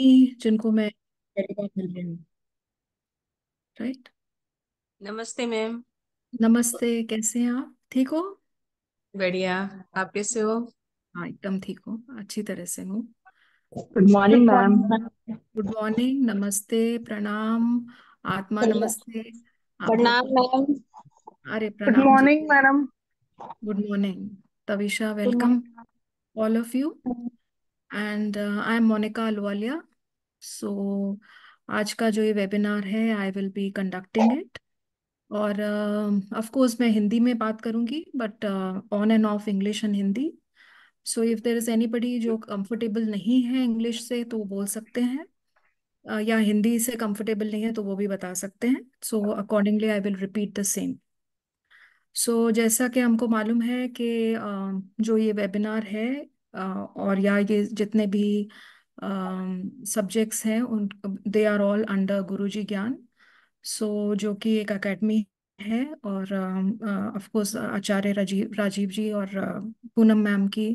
जिनको मैं पहली बार मिल रही हूँ राइट नमस्ते मैम नमस्ते कैसे हैं आप ठीक हो बढ़िया आप कैसे हो हाँ एकदम ठीक हो अच्छी तरह से हूँ good morning ma'am good morning नमस्ते प्रणाम आत्मा नमस्ते प्रणाम मैम अरे प्रणाम good morning madam good morning Tavisha welcome all of you and I am Monika Ahluwalia so आज का जो ये वेबिनार है I will be conducting it और अफकोर्स um, uh, मैं हिंदी में बात करूंगी but on and off English and Hindi so if there is anybody जो कंफर्टेबल नहीं है इंग्लिश से तो वो बोल सकते हैं uh, या हिंदी से कंफर्टेबल नहीं है तो वो भी बता सकते हैं so accordingly I will repeat the same so जैसा कि हमको मालूम है कि uh, जो ये वेबिनार है और या ये जितने भी सब्जेक्ट्स हैं उन they are all under Guruji Gyan so जो कि एक अकेडमी है और ऑफ कोर्स आचार्य राजीव राजीव जी और पूनम मैम की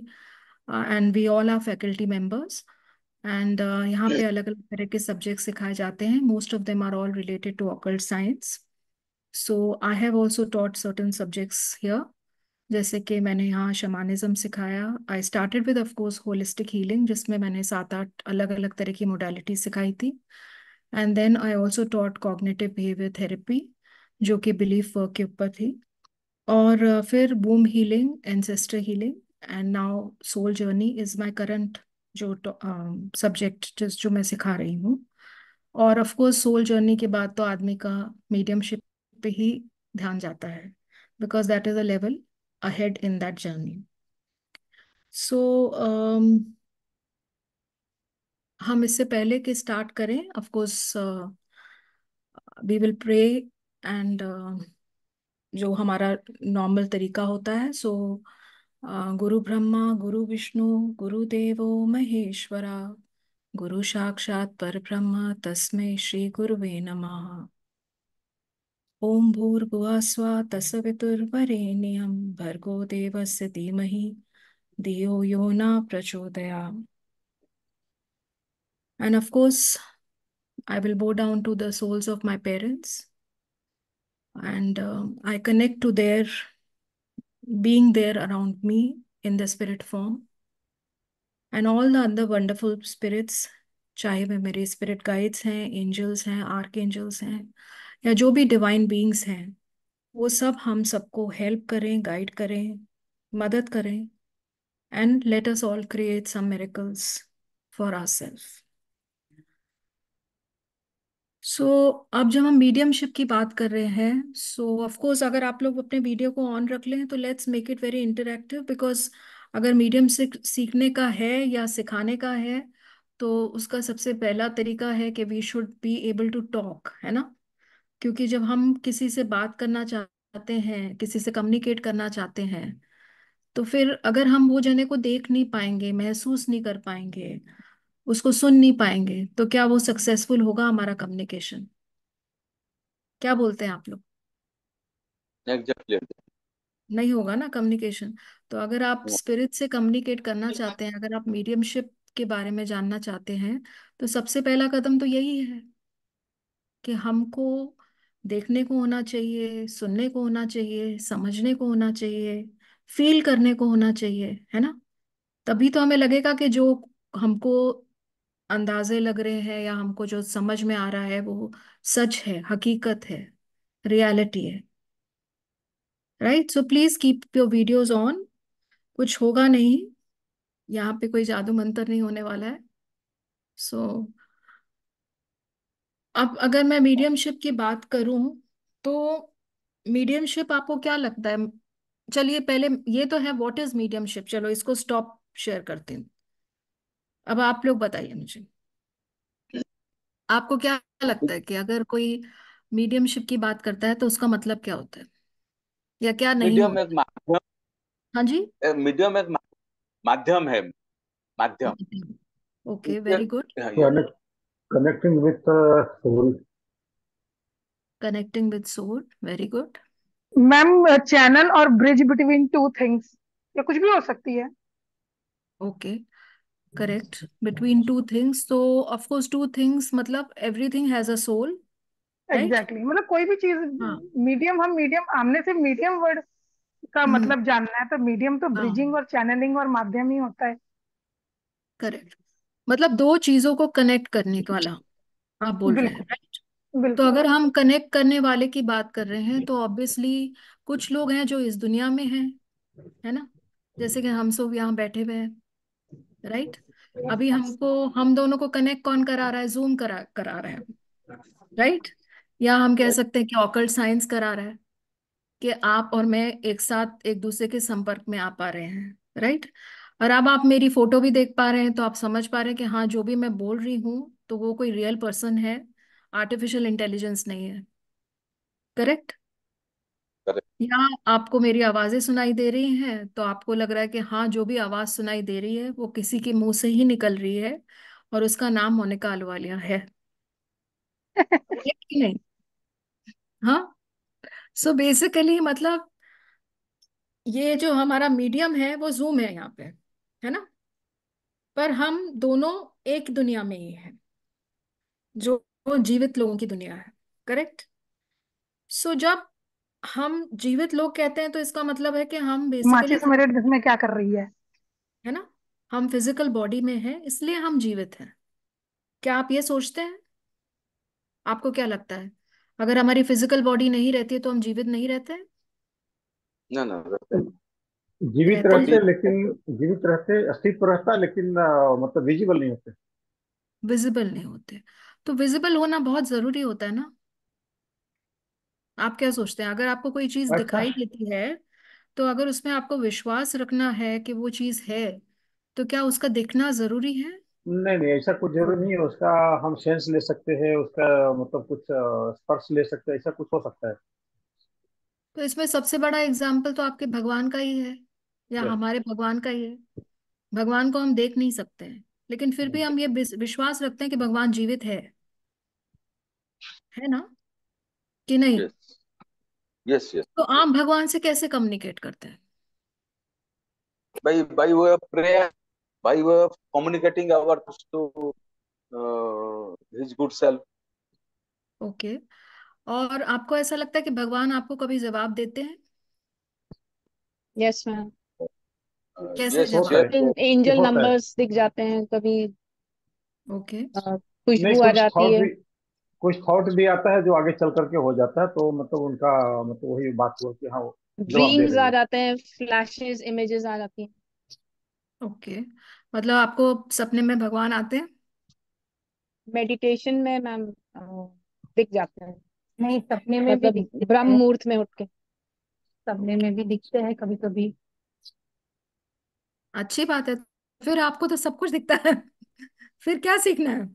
and we all are faculty members and यहाँ पे अलग अलग तरह के सब्जेक्ट सिखाए जाते हैं most of them are all related to occult science so I have also taught certain subjects here जैसे कि मैंने यहाँ शमानिज्म सिखाया I started with of course holistic healing जिसमें मैंने सात आठ अलग अलग तरह की मोडालिटी सिखाई थी and then I also taught cognitive behaviour therapy जो कि बिलीफ वर्क के ऊपर थी और uh, फिर बूम healing ancestor healing and now soul journey is my current जो सब्जेक्ट um, जिस जो मैं सिखा रही हूँ और ऑफ कोर्स सोल जर्नी के बाद तो आदमी का मीडियमशिप पे ही ध्यान जाता है because that is a level ahead in that journey. So, um, हम इससे पहले कि स्टार्ट करें of course we will pray and जो हमारा नॉर्मल तरीका होता है सो so, uh, गुरु ब्रह्मा गुरु विष्णु गुरु देवो महेश्वरा गुरु साक्षात पर ब्रह्म तस्मे श्री गुरुवे नमः ओम भूर्भुवा स्व तस्वितुर्वरेण्यम भर्गो देवस्य धीमहि धियो यो न प्रचोदया and of course I will go down to the souls of my parents and I connect to their being there around me in the spirit form and all the other wonderful spirits चाहे वे मेरे spirit guides हैं angels हैं archangels हैं या जो भी divine beings हैं वो सब हम सबको हेल्प करें गाइड करें मदद करें and let us all create some miracles for our self so अब जब हम मीडियमशिप की बात कर रहे हैं सो so ऑफकोर्स अगर आप लोग अपने वीडियो को ऑन रख लें तो let's make it very interactive because अगर मीडियम से सीखने का है या सिखाने का है तो उसका सबसे पहला तरीका है कि we should be able to talk है ना क्योंकि जब हम किसी से बात करना चाहते हैं किसी से कम्युनिकेट करना चाहते हैं तो फिर अगर हम वो जने को देख नहीं पाएंगे महसूस नहीं कर पाएंगे उसको सुन नहीं पाएंगे तो क्या वो सक्सेसफुल होगा हमारा कम्युनिकेशन क्या बोलते हैं आप लोग exactly. नहीं होगा ना कम्युनिकेशन तो अगर आप स्पिरिट हाँ। से कम्युनिकेट करना चाहते हैं अगर आप मीडियमशिप के बारे में जानना चाहते हैं तो सबसे पहला कदम तो यही है कि हमको देखने को होना चाहिए सुनने को होना चाहिए समझने को होना चाहिए फील करने को होना चाहिए है ना तभी तो हमें लगेगा कि जो हमको अंदाजे लग रहे हैं या हमको जो समझ में आ रहा है वो सच है हकीकत है रियलिटी है right so please keep your videos on कुछ होगा नहीं यहाँ पे कोई जादू मंतर नहीं होने वाला है सो so, अब अगर मैं मीडियमशिप की बात करूं तो मीडियमशिप आपको क्या लगता है चलिए पहले ये तो है व्हाट इज मीडियमशिप चलो इसको स्टॉप शेयर करते हैं अब आप लोग बताइए मुझे आपको क्या लगता है कि अगर कोई मीडियमशिप की बात करता है तो उसका मतलब क्या होता है या क्या नहीं मीडियम एक माध्यम हाँ जी मीडियम एक माध्यम है माध्यम ओके वेरी हाँ, good Connecting with uh, soul. Connecting with soul. Very good. Ma'am channel और ब्रिज बिटवीन टू थिंग्स या कुछ भी हो सकती है okay correct between two things तो ऑफ कोर्स टू थिंग्स मतलब everything has a soul exactly मतलब कोई भी चीज मीडियम हाँ। हम मीडियम आमने से मीडियम वर्ड का हम्म। मतलब जानना है तो मीडियम तो ब्रिजिंग हाँ। और चैनलिंग और माध्यम ही होता है करेक्ट मतलब दो चीजों को कनेक्ट करने वाला आप बोल रहे हैं राइट तो अगर हम कनेक्ट करने वाले की बात कर रहे हैं तो ऑब्वियसली कुछ लोग हैं जो इस दुनिया में हैं है ना जैसे कि हम सब यहाँ बैठे हुए हैं राइट अभी हमको हम दोनों को कनेक्ट कौन करा रहा है जूम करा करा रहा है राइट या हम कह सकते हैं कि ऑकल्ट साइंस करा रहा है कि आप और मैं एक साथ एक दूसरे के संपर्क में आ पा रहे हैं राइट और अब आप मेरी फोटो भी देख पा रहे हैं तो आप समझ पा रहे हैं कि हाँ जो भी मैं बोल रही हूँ तो वो कोई रियल पर्सन है आर्टिफिशियल इंटेलिजेंस नहीं है करेक्ट या आपको मेरी आवाजें सुनाई दे रही हैं तो आपको लग रहा है कि हाँ जो भी आवाज सुनाई दे रही है वो किसी के मुंह से ही निकल रही है और उसका नाम मोनिका अलवालिया है नहीं हाँ सो so बेसिकली मतलब ये जो हमारा मीडियम है वो जूम है यहाँ पे है ना पर हम दोनों एक दुनिया में ही हैं जो जीवित लोगों की दुनिया है करेक्ट सो so, जब हम जीवित लोग कहते हैं तो इसका मतलब है कि हम बेसिकली मेरे में क्या कर रही है है ना हम फिजिकल बॉडी में हैं इसलिए हम जीवित हैं क्या आप ये सोचते हैं आपको क्या लगता है अगर हमारी फिजिकल बॉडी नहीं रहती है तो हम जीवित नहीं रहते हैं ना ना रहते हैं जीवित रहते हैं लेकिन जीवित रहते अस्तित्व रहता है लेकिन मतलब विजिबल नहीं होते विजिबल नहीं होते तो विजिबल होना बहुत जरूरी होता है ना आप क्या सोचते हैं अगर आपको कोई चीज अच्छा दिखाई देती है तो अगर उसमें आपको विश्वास रखना है कि वो चीज है तो क्या उसका दिखना जरूरी है नहीं नहीं ऐसा कुछ जरूरी नहीं है उसका हम सेंस ले सकते हैं उसका मतलब कुछ स्पर्श ले सकते हैं ऐसा कुछ हो सकता है तो इसमें सबसे बड़ा एग्जाम्पल तो आपके भगवान का ही है या right. हमारे भगवान का ही है भगवान को हम देख नहीं सकते हैं लेकिन फिर भी hmm. हम ये विश्वास रखते हैं कि भगवान जीवित है है ना कि नहीं yes. yes, yes. तो आप भगवान से कैसे कम्युनिकेट करते हैं भाई भाई वो of prayer by way of communicating our to uh, okay और आपको ऐसा लगता है कि भगवान आपको कभी जवाब देते हैं यस yes, मैम कैसे yes, होता है एंजल नंबर्स दिख जाते हैं कभी ओके आ, नहीं खुशबू आ जाती है कुछ थॉट भी आता है जो आगे चल करके हो जाता है तो मतलब उनका मतलब वही बात हुआ कि हाँ ड्रीम्स आ जाते हैं फ्लैशेस इमेजेस आ जाती हैं ओके मतलब आपको सपने में भगवान आते हैं मेडिटेशन में मैम दिख जाते हैं नहीं सपने में मतलब भी ब्रह्म मुहूर्त में उठ के सपने में भी दिखते हैं कभी कभी अच्छी बात है फिर आपको तो सब कुछ दिखता है फिर क्या सीखना है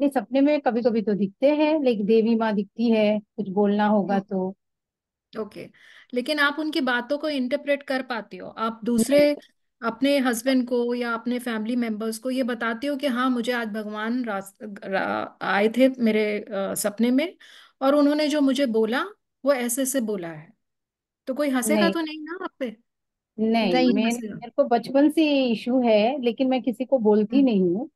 नहीं सपने में कभी कभी तो दिखते हैं लेकिन देवी माँ दिखती है कुछ बोलना होगा हम्म। तो ओके लेकिन आप उनकी बातों को इंटरप्रेट कर पाती हो आप दूसरे अपने हस्बैंड को या अपने फैमिली मेंबर्स को ये बताती हो कि हाँ मुझे आज भगवान रास रा, आए थे मेरे आ, सपने में और उन्होंने जो मुझे बोला वो ऐसे से बोला है तो कोई हंसेगा नहीं तो नहीं ना आप पे नहीं नहीं मैं मसला मेरे को बचपन से ये इशू है लेकिन मैं किसी को बोलती हाँ। नहीं हूँ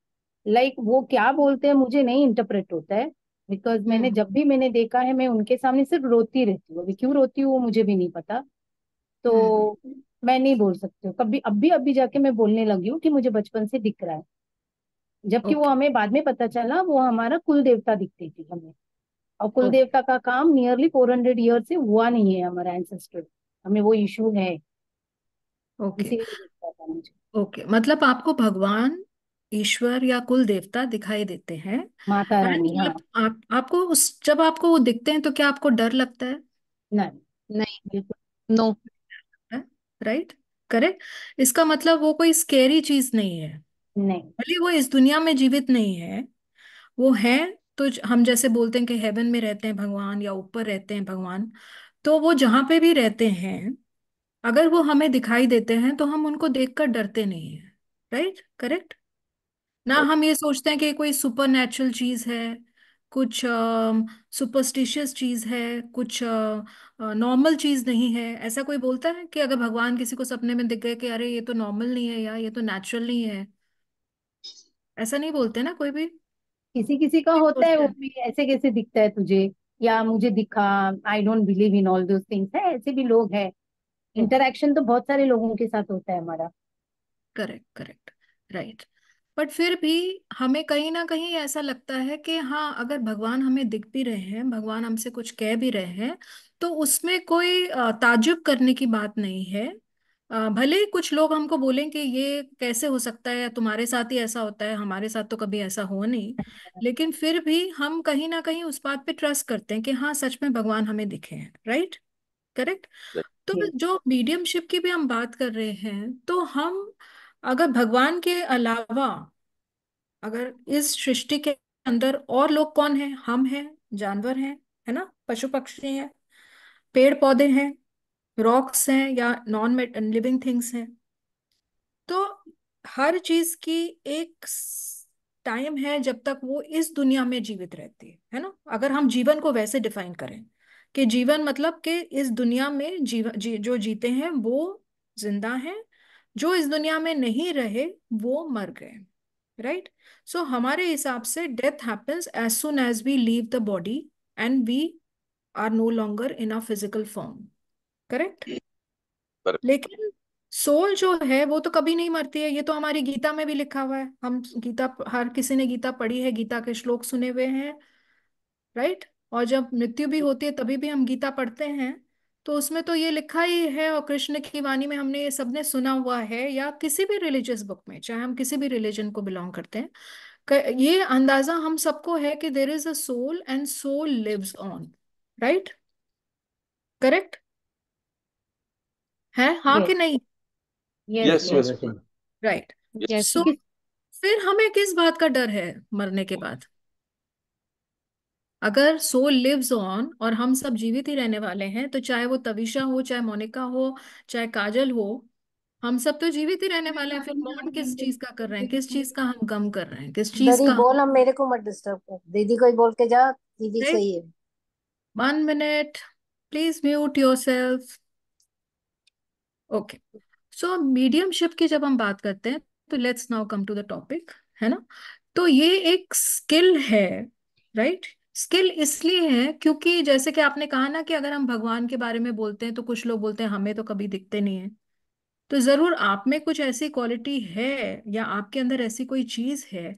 लाइक वो क्या बोलते हैं मुझे नहीं इंटरप्रेट होता है बिकॉज मैंने हाँ। जब भी मैंने देखा है मैं उनके सामने सिर्फ रोती रहती हूँ अभी क्यों रोती हूँ वो मुझे भी नहीं पता हम्म तो हाँ। मैं नहीं बोल सकती हूँ कभी अभी अभी जाके मैं बोलने लगी हूँ कि मुझे बचपन से दिख रहा है जबकि वो ओके हमें बाद में पता चला वो हमारा कुल देवता दिखती थी हमें और कुल ओके देवता का काम नियरली फोर हंड्रेड ईयर से हुआ नहीं है हमारा एंसेस्टर हमें वो इशू है ओके ओके मतलब आपको भगवान ईश्वर या कुल देवता दिखाई देते हैं माता रानी मतलब हाँ आप आपको उस जब आपको वो दिखते हैं तो क्या आपको डर लगता है नहीं नहीं बिल्कुल नो राइट करेक्ट इसका मतलब वो कोई स्केरी चीज नहीं है नहीं भले वो इस दुनिया में जीवित नहीं है वो है तो हम जैसे बोलते हैं कि हेवन में रहते हैं भगवान या ऊपर रहते हैं भगवान तो वो जहां पे भी रहते हैं अगर वो हमें दिखाई देते हैं तो हम उनको देखकर डरते नहीं है राइट करेक्ट ना हम ये सोचते हैं कि कोई सुपर नेचुरल चीज है कुछ सुपरस्टिशियस चीज है कुछ नॉर्मल चीज नहीं है ऐसा कोई बोलता है कि अगर भगवान किसी को सपने में दिख गए कि अरे ये तो नॉर्मल नहीं है या ये तो नेचुरल नहीं है ऐसा नहीं बोलते ना कोई भी किसी किसी का होता है वो भी ऐसे कैसे दिखता है तुझे या मुझे दिखा I don't believe in all those things है ऐसे भी लोग हैं इंटरेक्शन हम्म। तो बहुत सारे लोगों के साथ होता है हमारा करेक्ट करेक्ट राइट बट फिर भी हमें कहीं ना कहीं ऐसा लगता है कि हाँ अगर भगवान हमें दिख भी रहे हैं भगवान हमसे कुछ कह भी रहे हैं तो उसमें कोई ताजुब करने की बात नहीं है भले ही कुछ लोग हमको बोलें कि ये कैसे हो सकता है तुम्हारे साथ ही ऐसा होता है हमारे साथ तो कभी ऐसा हो नहीं लेकिन फिर भी हम कहीं ना कहीं उस बात पे ट्रस्ट करते हैं कि हाँ सच में भगवान हमें दिखे हैं राइट करेक्ट तो हम्म। जो मीडियमशिप की भी हम बात कर रहे हैं तो हम अगर भगवान के अलावा अगर इस सृष्टि के अंदर और लोग कौन हैं हम हैं जानवर हैं है ना पशु पक्षी हैं पेड़ पौधे हैं रॉक्स हैं या नॉन लिविंग थिंग्स हैं तो हर चीज की एक टाइम है जब तक वो इस दुनिया में जीवित रहती है है ना अगर हम जीवन को वैसे डिफाइन करें कि जीवन मतलब कि इस दुनिया में जीव जी, जो जीते हैं वो जिंदा हैं जो इस दुनिया में नहीं रहे वो मर गए राइट सो हमारे हिसाब से death happens as soon as we leave the body and we are no longer in a physical form correct लेकिन सोल जो है वो तो कभी नहीं मरती है ये तो हमारी गीता में भी लिखा हुआ है हम गीता हर किसी ने गीता पढ़ी है गीता के श्लोक सुने हुए हैं राइट और जब मृत्यु भी होती है तभी भी हम गीता पढ़ते हैं तो उसमें तो ये लिखा ही है और कृष्ण की वाणी में हमने ये सबने सुना हुआ है या किसी भी रिलीजियस बुक में चाहे हम किसी भी रिलीजन को बिलोंग करते हैं ये अंदाजा हम सबको है कि there is a soul and soul lives on right correct है हाँ yes. कि नहीं यस यस राइट सो फिर हमें किस बात का डर है मरने के बाद अगर सोल लिव्स ऑन और हम सब जीवित ही रहने वाले हैं तो चाहे वो तविशा हो चाहे मोनिका हो चाहे काजल हो हम सब तो जीवित ही रहने वाले हैं फिर मोहन किस चीज का कर रहे हैं किस चीज का हम गम कर रहे हैं किस चीज का बोल हम मेरे को मत डिस्टर्ब कर दीदी को ही बोल के जा दीदी सही है one minute please mute self okay so mediumship की जब हम बात करते हैं तो let's now come to the topic है ना तो ये एक स्किल है राइट स्किल इसलिए है क्योंकि जैसे कि आपने कहा ना कि अगर हम भगवान के बारे में बोलते हैं तो कुछ लोग बोलते हैं हमें तो कभी दिखते नहीं है तो जरूर आप में कुछ ऐसी क्वालिटी है या आपके अंदर ऐसी कोई चीज है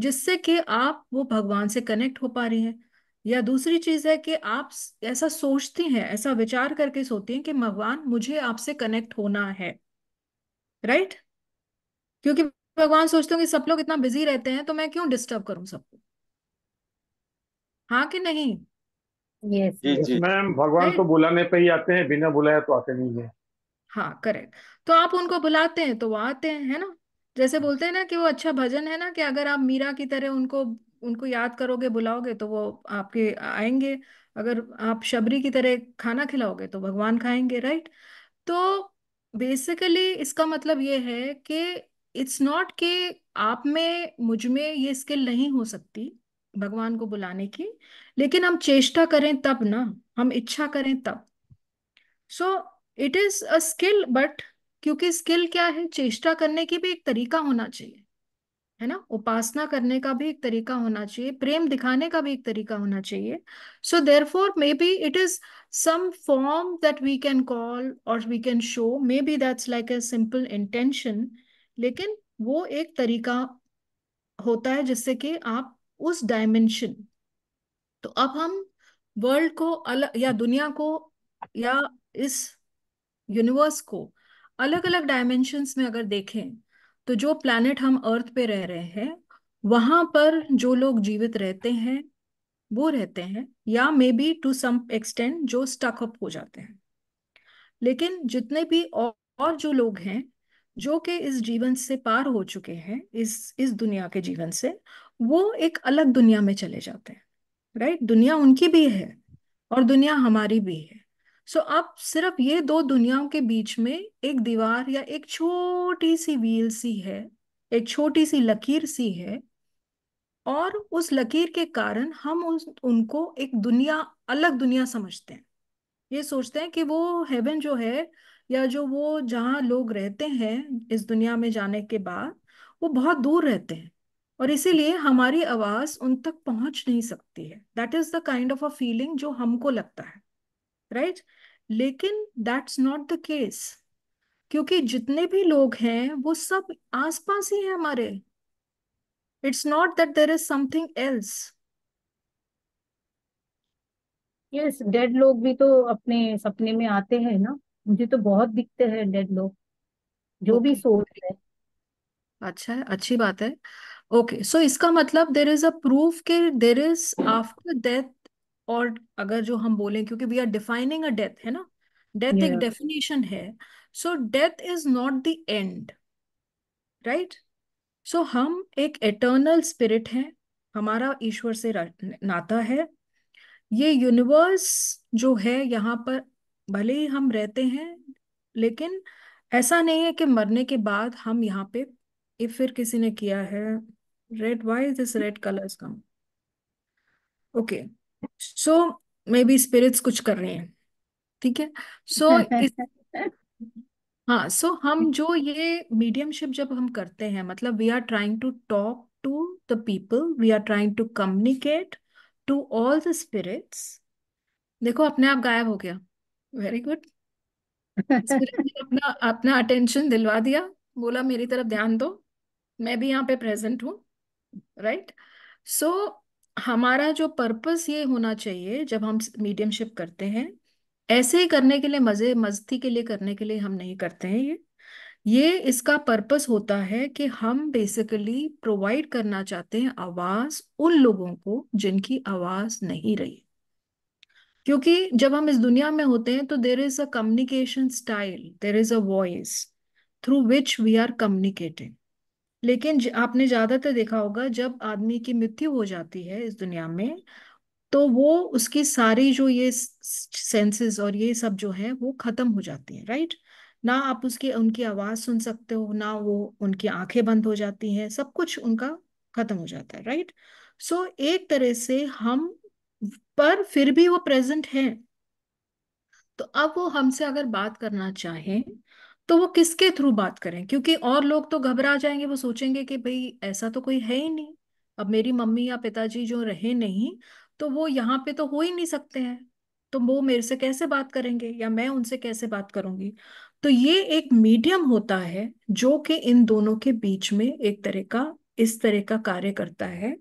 जिससे कि आप वो भगवान से कनेक्ट हो पा रही हैं या दूसरी चीज है कि आप ऐसा सोचती हैं ऐसा विचार करके सोती हैं कि भगवान मुझे आपसे कनेक्ट होना है राइट क्योंकि भगवान सोचते कि सब लोग इतना बिजी रहते हैं तो मैं क्यों डिस्टर्ब करूं सबको हाँ कि नहीं मैम भगवान तो बुलाने पे ही आते हैं बिना बुलाया तो आते नहीं है हाँ करेक्ट तो आप उनको बुलाते हैं तो वो आते हैं है ना जैसे हाँ। बोलते हैं ना कि वो अच्छा भजन है ना कि अगर आप मीरा की तरह उनको उनको याद करोगे बुलाओगे तो वो आपके आएंगे अगर आप शबरी की तरह खाना खिलाओगे तो भगवान खाएंगे राइट तो बेसिकली इसका मतलब ये है कि इट्स नॉट कि आप में मुझ में ये स्किल नहीं हो सकती भगवान को बुलाने की लेकिन हम चेष्टा करें तब ना हम इच्छा करें तब so it is a skill but क्योंकि स्किल क्या है चेष्टा करने की भी एक तरीका होना चाहिए है ना उपासना करने का भी एक तरीका होना चाहिए प्रेम दिखाने का भी एक तरीका होना चाहिए so therefore maybe it is some form that we can call और we can show maybe that's like a simple intention लेकिन वो एक तरीका होता है जिससे कि आप उस डायमेंशन तो अब हम वर्ल्ड को अलग या दुनिया को या इस यूनिवर्स को अलग अलग डायमेंशंस में अगर देखें तो जो प्लानट हम अर्थ पे रह रहे हैं वहां पर जो लोग जीवित रहते हैं वो रहते हैं या maybe to some extent जो स्टकअप हो जाते हैं लेकिन जितने भी और, और जो लोग हैं जो कि इस जीवन से पार हो चुके हैं इस इस दुनिया के जीवन से वो एक अलग दुनिया में चले जाते हैं राइट दुनिया उनकी भी है और दुनिया हमारी भी है सो so, आप सिर्फ ये दो दुनियाओं के बीच में एक दीवार या एक छोटी सी व्हील सी है एक छोटी सी लकीर सी है और उस लकीर के कारण हम उस उनको एक दुनिया अलग दुनिया समझते हैं ये सोचते हैं कि वो हेवन जो है या जो वो जहाँ लोग रहते हैं इस दुनिया में जाने के बाद वो बहुत दूर रहते हैं और इसीलिए हमारी आवाज उन तक पहुंच नहीं सकती है that is the kind of a feeling जो हमको लगता है राइट right? लेकिन दैट्स नॉट द केस क्योंकि जितने भी लोग हैं वो सब आसपास ही हैं हमारे it's not that there is something else yes dead लोग भी तो अपने सपने में आते हैं ना मुझे तो बहुत दिखते हैं डेड लोग जो okay. भी सोच रहे अच्छा है अच्छी बात है ओके सो इसका मतलब देर इज अ प्रूफ के देर इज आफ्टर डेथ और अगर जो हम बोलें क्योंकि we are defining a death है ना डेथ एक डेफिनेशन है so death is not the end right so हम एक एटर्नल स्पिरिट हैं हमारा ईश्वर से नाता है ये यूनिवर्स जो है यहाँ पर भले ही हम रहते हैं लेकिन ऐसा नहीं है कि मरने के बाद हम यहाँ पे फिर किसी ने किया है red why is this red color is come okay so maybe spirits कुछ कर रहे हैं ठीक है सो so, is हाँ सो so हम जो ये मीडियमशिप जब हम करते हैं मतलब we are trying to talk to the people we are trying to communicate to all the spirits देखो अपने आप गायब हो गया वेरी गुड अपना अपना अटेंशन दिलवा दिया बोला मेरी तरफ ध्यान दो मैं भी यहाँ पे प्रेजेंट हूँ राइट सो हमारा जो पर्पस ये होना चाहिए जब हम मीडियमशिप करते हैं ऐसे ही करने के लिए मजे मस्ती के लिए करने के लिए हम नहीं करते हैं ये ये इसका पर्पस होता है कि हम बेसिकली प्रोवाइड करना चाहते हैं आवाज उन लोगों को जिनकी आवाज नहीं रही क्योंकि जब हम इस दुनिया में होते हैं तो there is a communication style there is a voice through which we are communicating लेकिन ज- आपने ज्यादातर देखा होगा जब आदमी की मृत्यु हो जाती है इस दुनिया में तो वो उसकी सारी जो ये सेंसेस और ये सब जो है वो खत्म हो जाती है राइट ना आप उसकी उनकी आवाज सुन सकते हो ना वो उनकी आंखें बंद हो जाती हैं सब कुछ उनका खत्म हो जाता है राइट सो एक तरह से हम पर फिर भी वो प्रेजेंट हैं तो अब वो हमसे अगर बात करना चाहें तो वो किसके थ्रू बात करें क्योंकि और लोग तो घबरा जाएंगे वो सोचेंगे कि भाई ऐसा तो कोई है ही नहीं अब मेरी मम्मी या पिताजी जो रहे नहीं तो वो यहाँ पे तो हो ही नहीं सकते हैं तो वो मेरे से कैसे बात करेंगे या मैं उनसे कैसे बात करूंगी तो ये एक मीडियम होता है जो कि इन दोनों के बीच में एक तरह का इस तरह का कार्य करता है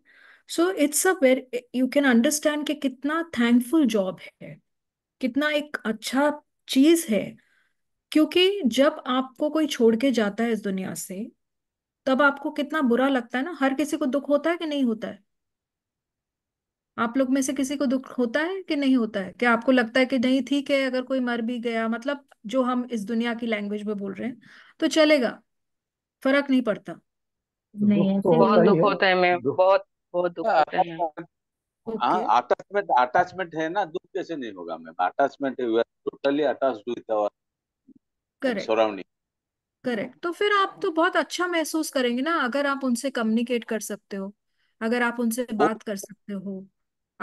so it's a where you can understand कि कितना थैंकफुल जॉब है कितना एक अच्छा चीज है क्योंकि जब आपको कोई छोड़ के जाता है इस दुनिया से तब आपको कितना बुरा लगता है ना हर किसी को दुख होता है कि नहीं होता है आप लोग में से किसी को दुख होता है कि नहीं होता है क्या आपको लगता है कि नहीं ठीक है अगर कोई मर भी गया मतलब जो हम इस दुनिया की लैंग्वेज में बोल रहे हैं तो चलेगा फर्क नहीं पड़ता नहीं तो बहुत दुख होता है मैं बहुत बहुत दुख हाँ, होता है अटैचमेंट हाँ, अटैचमेंट है ना दुख कैसे नहीं होगा मैं अटैचमेंट है totally attach with our correct surrounding correct तो फिर आप तो बहुत अच्छा महसूस करेंगे ना अगर आप उनसे कम्युनिकेट कर सकते हो अगर आप उनसे बात कर सकते हो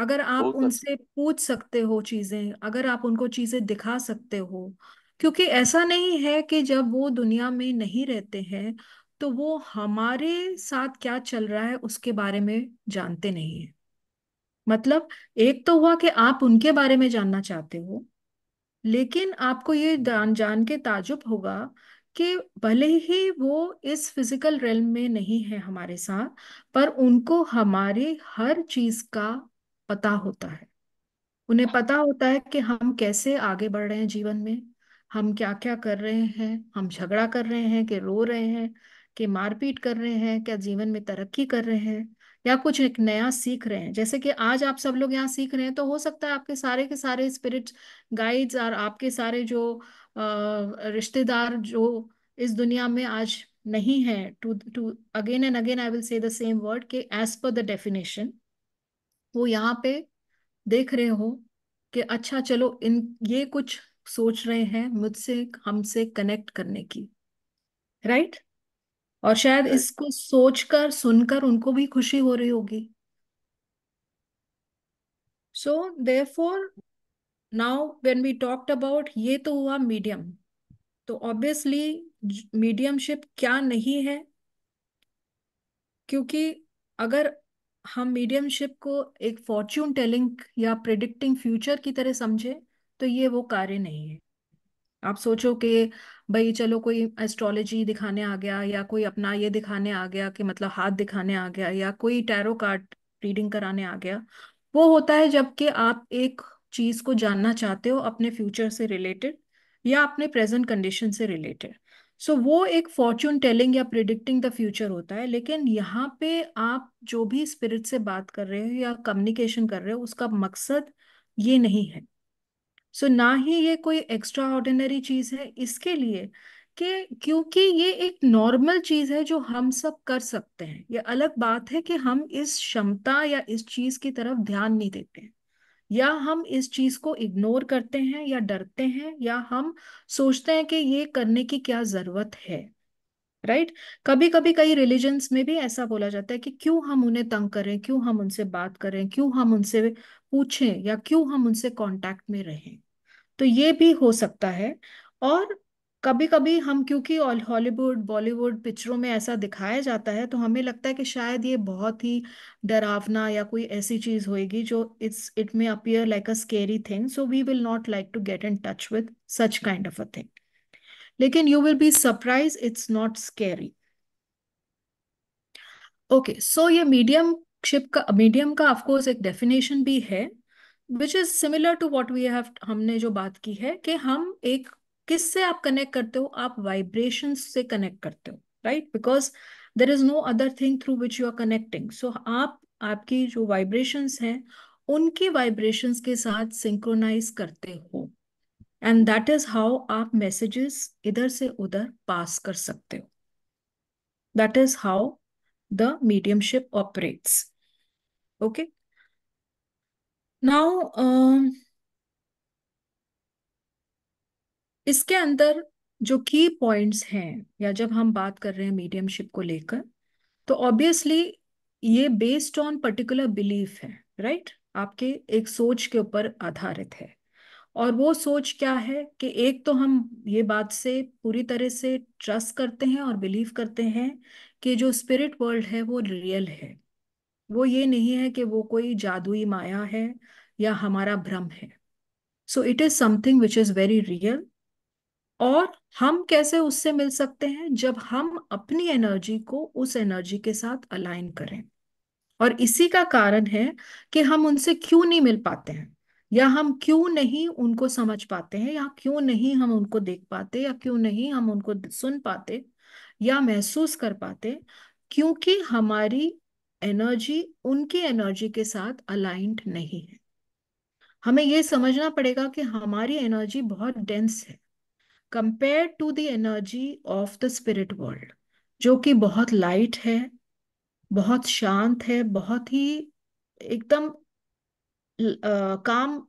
अगर आप उनसे पूछ सकते हो चीजें अगर आप उनको चीजें दिखा सकते हो क्योंकि ऐसा नहीं है कि जब वो दुनिया में नहीं रहते हैं तो वो हमारे साथ क्या चल रहा है उसके बारे में जानते नहीं है मतलब एक तो हुआ कि आप उनके बारे में जानना चाहते हो लेकिन आपको ये जान जान के ताजुब होगा कि भले ही वो इस फिजिकल रेल में नहीं है हमारे साथ पर उनको हमारे हर चीज का पता होता है उन्हें पता होता है कि हम कैसे आगे बढ़ रहे हैं जीवन में हम क्या क्या कर रहे हैं हम झगड़ा कर रहे हैं कि रो रहे हैं कि मारपीट कर रहे हैं क्या जीवन में तरक्की कर रहे हैं या कुछ एक नया सीख रहे हैं जैसे कि आज आप सब लोग यहाँ सीख रहे हैं तो हो सकता है आपके सारे के सारे स्पिरिट गाइड्स और आपके सारे जो रिश्तेदार जो इस दुनिया में आज नहीं है to to again and again I will say the same word के एज पर द डेफिनेशन वो यहाँ पे देख रहे हो कि अच्छा चलो इन ये कुछ सोच रहे हैं मुझसे हमसे कनेक्ट करने की राइट right? और शायद इसको सोचकर सुनकर उनको भी खुशी हो रही होगी so for now when we talked about ये तो हुआ मीडियम तो ऑब्वियसली मीडियमशिप क्या नहीं है क्योंकि अगर हम मीडियमशिप को एक फॉर्च्यून टेलिंग या प्रिडिक्टिंग फ्यूचर की तरह समझे तो ये वो कार्य नहीं है आप सोचो कि भाई चलो कोई एस्ट्रोलॉजी दिखाने आ गया या कोई अपना ये दिखाने आ गया कि मतलब हाथ दिखाने आ गया या कोई टैरो कार्ड रीडिंग कराने आ गया वो होता है जबकि आप एक चीज को जानना चाहते हो अपने फ्यूचर से रिलेटेड या अपने प्रेजेंट कंडीशन से रिलेटेड सो so, वो एक फॉर्च्यून टेलिंग या प्रिडिक्टिंग द फ्यूचर होता है लेकिन यहाँ पे आप जो भी स्पिरिट से बात कर रहे हो या कम्युनिकेशन कर रहे हो उसका मकसद ये नहीं है सो so, ना ही ये कोई एक्स्ट्रा ऑर्डिनरी चीज है इसके लिए कि क्योंकि ये एक नॉर्मल चीज है जो हम सब कर सकते हैं ये अलग बात है कि हम इस क्षमता या इस चीज की तरफ ध्यान नहीं देते हैं या हम इस चीज को इग्नोर करते हैं या डरते हैं या हम सोचते हैं कि ये करने की क्या जरूरत है राइट right? कभी कभी कई रिलीजन्स में भी ऐसा बोला जाता है कि क्यों हम उन्हें तंग करें क्यों हम उनसे बात करें क्यों हम उनसे पूछें या क्यों हम उनसे कांटेक्ट में रहें तो ये भी हो सकता है और कभी कभी हम क्योंकि हॉलीवुड बॉलीवुड पिक्चरों में ऐसा दिखाया जाता है तो हमें लगता है कि शायद ये बहुत ही डरावना या कोई ऐसी चीज होएगी जो it's it may appear like a scary thing so we will not like to get in touch with such kind of a thing लेकिन you will be surprise it's not scary okay so ये mediumship का medium का of course एक definition भी है which is similar to what we have हमने जो बात की है कि हम एक किस से आप कनेक्ट करते हो आप वाइब्रेशन से कनेक्ट करते हो right because there is no other thing through which you are connecting so आप आपकी जो वाइब्रेशंस हैं उनकी वाइब्रेशंस के साथ सिंक्रोनाइज करते हो एंड दैट इज हाउ आप मैसेजेस इधर से उधर पास कर सकते हो that is how the mediumship operates okay now इसके अंदर जो की पॉइंट्स हैं या जब हम बात कर रहे हैं मीडियमशिप को लेकर तो ऑब्वियसली ये बेस्ड ऑन पर्टिकुलर बिलीफ है राइट right? आपके एक सोच के ऊपर आधारित है और वो सोच क्या है कि एक तो हम ये बात से पूरी तरह से ट्रस्ट करते हैं और बिलीव करते हैं कि जो स्पिरिट वर्ल्ड है वो रियल है वो ये नहीं है कि वो कोई जादुई माया है या हमारा भ्रम है so it is something which is very real और हम कैसे उससे मिल सकते हैं जब हम अपनी एनर्जी को उस एनर्जी के साथ अलाइन करें और इसी का कारण है कि हम उनसे क्यों नहीं मिल पाते हैं या हम क्यों नहीं उनको समझ पाते हैं या क्यों नहीं हम उनको देख पाते या क्यों नहीं हम उनको सुन पाते या महसूस कर पाते क्योंकि हमारी एनर्जी उनकी एनर्जी के साथ अलाइंट नहीं है हमें ये समझना पड़ेगा कि हमारी एनर्जी बहुत डेंस है compare to the energy of the spirit world जो कि बहुत लाइट है बहुत शांत है बहुत ही एकदम काम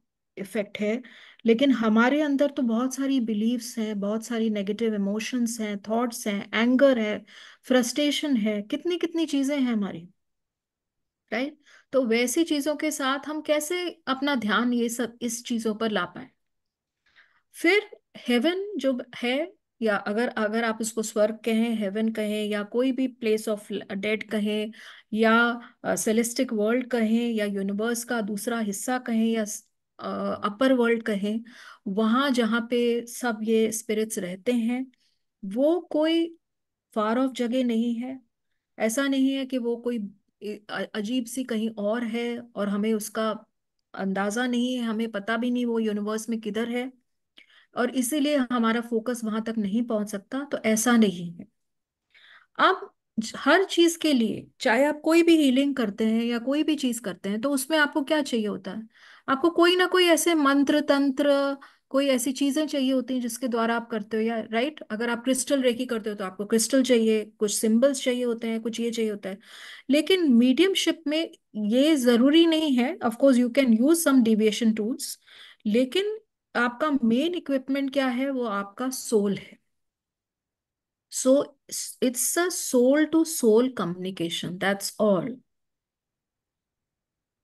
इफेक्ट है लेकिन हमारे अंदर तो बहुत सारी बिलीव्स हैं बहुत सारी नेगेटिव इमोशंस हैं थॉट्स हैं एंगर है फ्रस्ट्रेशन है कितनी कितनी चीजें हैं हमारी राइट तो वैसी चीजों के साथ हम कैसे अपना ध्यान ये सब इस चीजों पर ला पाए फिर हेवन जो है या अगर अगर आप इसको स्वर्ग कहें हेवन कहें या कोई भी प्लेस ऑफ डेड कहें या सेलेस्टिक वर्ल्ड कहें या यूनिवर्स का दूसरा हिस्सा कहें या अपर वर्ल्ड कहें वहाँ जहाँ पे सब ये स्पिरिट्स रहते हैं वो कोई फार ऑफ जगह नहीं है ऐसा नहीं है कि वो कोई अजीब सी कहीं और है और हमें उसका अंदाज़ा नहीं है हमें पता भी नहीं वो यूनिवर्स में किधर है और इसीलिए हमारा फोकस वहां तक नहीं पहुंच सकता तो ऐसा नहीं है आप हर चीज के लिए चाहे आप कोई भी हीलिंग करते हैं या कोई भी चीज करते हैं तो उसमें आपको क्या चाहिए होता है आपको कोई ना कोई ऐसे मंत्र तंत्र कोई ऐसी चीजें चाहिए होती हैं जिसके द्वारा आप करते हो या राइट अगर आप क्रिस्टल रेकी करते हो तो आपको क्रिस्टल चाहिए कुछ सिंबल्स चाहिए होते हैं कुछ ये चाहिए होता है लेकिन मीडियमशिप में ये जरूरी नहीं है of course you can use some deviation tools लेकिन आपका मेन इक्विपमेंट क्या है वो आपका सोल है so it's a soul to soul communication that's all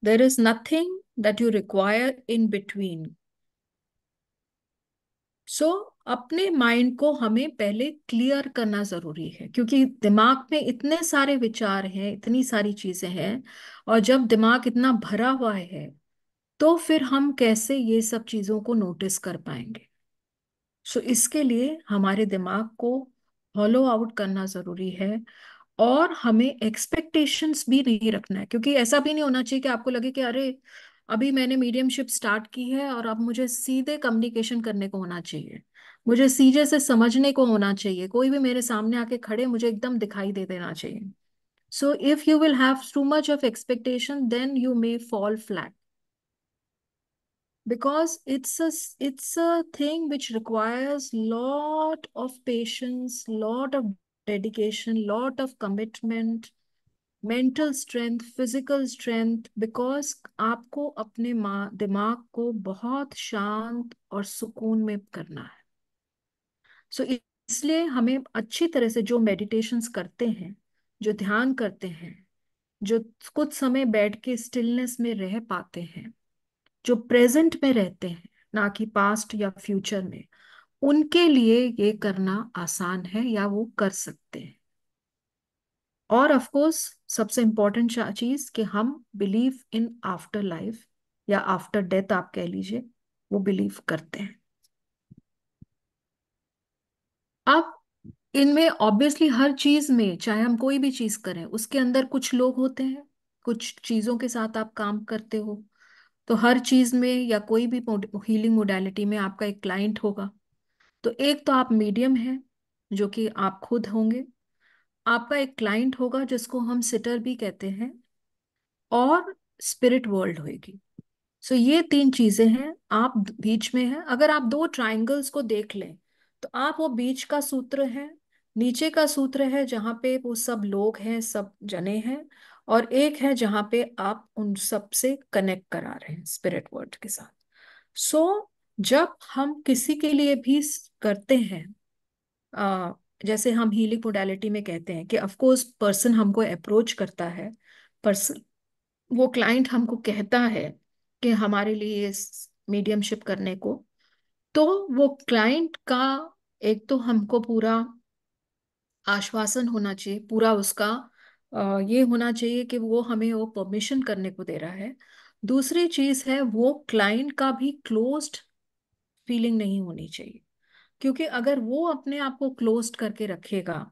there is nothing that you require in between so अपने माइंड को हमें पहले क्लियर करना जरूरी है क्योंकि दिमाग में इतने सारे विचार हैं इतनी सारी चीजें हैं और जब दिमाग इतना भरा हुआ है तो फिर हम कैसे ये सब चीज़ों को नोटिस कर पाएंगे सो so, इसके लिए हमारे दिमाग को हॉलो आउट करना ज़रूरी है और हमें एक्सपेक्टेशंस भी नहीं रखना है क्योंकि ऐसा भी नहीं होना चाहिए कि आपको लगे कि अरे अभी मैंने मीडियमशिप स्टार्ट की है और अब मुझे सीधे कम्युनिकेशन करने को होना चाहिए मुझे सीधे से समझने को होना चाहिए कोई भी मेरे सामने आके खड़े मुझे एकदम दिखाई दे देना चाहिए so if you will have too much of expectation then you may fall flat because it's a it's a thing which requires lot of patience lot of dedication lot of commitment mental strength physical strength because आपको अपने दिमाग को बहुत शांत और सुकून में करना है सो so, इसलिए हमें अच्छी तरह से जो मेडिटेशंस करते हैं जो ध्यान करते हैं जो कुछ समय बैठ के स्टिलनेस में रह पाते हैं जो प्रेजेंट में रहते हैं ना कि पास्ट या फ्यूचर में उनके लिए ये करना आसान है या वो कर सकते हैं और ऑफ कोर्स सबसे इंपॉर्टेंट चीज कि हम बिलीव इन आफ्टर लाइफ या आफ्टर डेथ आप कह लीजिए वो बिलीव करते हैं अब इनमें ऑब्वियसली हर चीज में चाहे हम कोई भी चीज करें उसके अंदर कुछ लोग होते हैं कुछ चीजों के साथ आप काम करते हो तो हर चीज में या कोई भी हीलिंग मोडालिटी में आपका एक क्लाइंट होगा तो एक तो आप मीडियम है जो कि आप खुद होंगे आपका एक क्लाइंट होगा जिसको हम सिटर भी कहते हैं और स्पिरिट वर्ल्ड होगी सो ये तीन चीजें हैं आप बीच में हैं अगर आप दो ट्राइंगल्स को देख लें तो आप वो बीच का सूत्र है नीचे का सूत्र है जहाँ पे वो सब लोग हैं सब जने हैं और एक है जहां पे आप उन सब से कनेक्ट करा रहे हैं स्पिरिट वर्ल्ड के साथ सो so, जब हम किसी के लिए भी करते हैं आ, जैसे हम हीलिंग मोडालिटी में कहते हैं कि अफकोर्स पर्सन हमको अप्रोच करता है पर्सन वो क्लाइंट हमको कहता है कि हमारे लिए मीडियमशिप करने को तो वो क्लाइंट का एक तो हमको पूरा आश्वासन होना चाहिए पूरा उसका ये होना चाहिए कि वो हमें वो परमिशन करने को दे रहा है दूसरी चीज है वो क्लाइंट का भी क्लोज्ड फीलिंग नहीं होनी चाहिए क्योंकि अगर वो अपने आप को क्लोज्ड करके रखेगा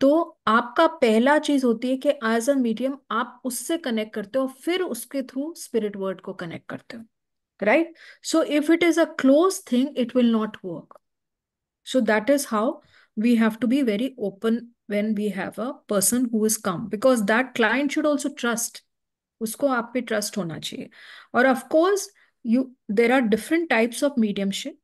तो आपका पहला चीज होती है कि एज अ मीडियम आप उससे कनेक्ट करते हो फिर उसके थ्रू स्पिरिट वर्ड को कनेक्ट करते हो right so if it is a close thing it will not work so that is how we have to be very open when we have a person who is come because that client should also trust Usko आप पे trust होना चाहिए और of course you there different types of mediumship mediumship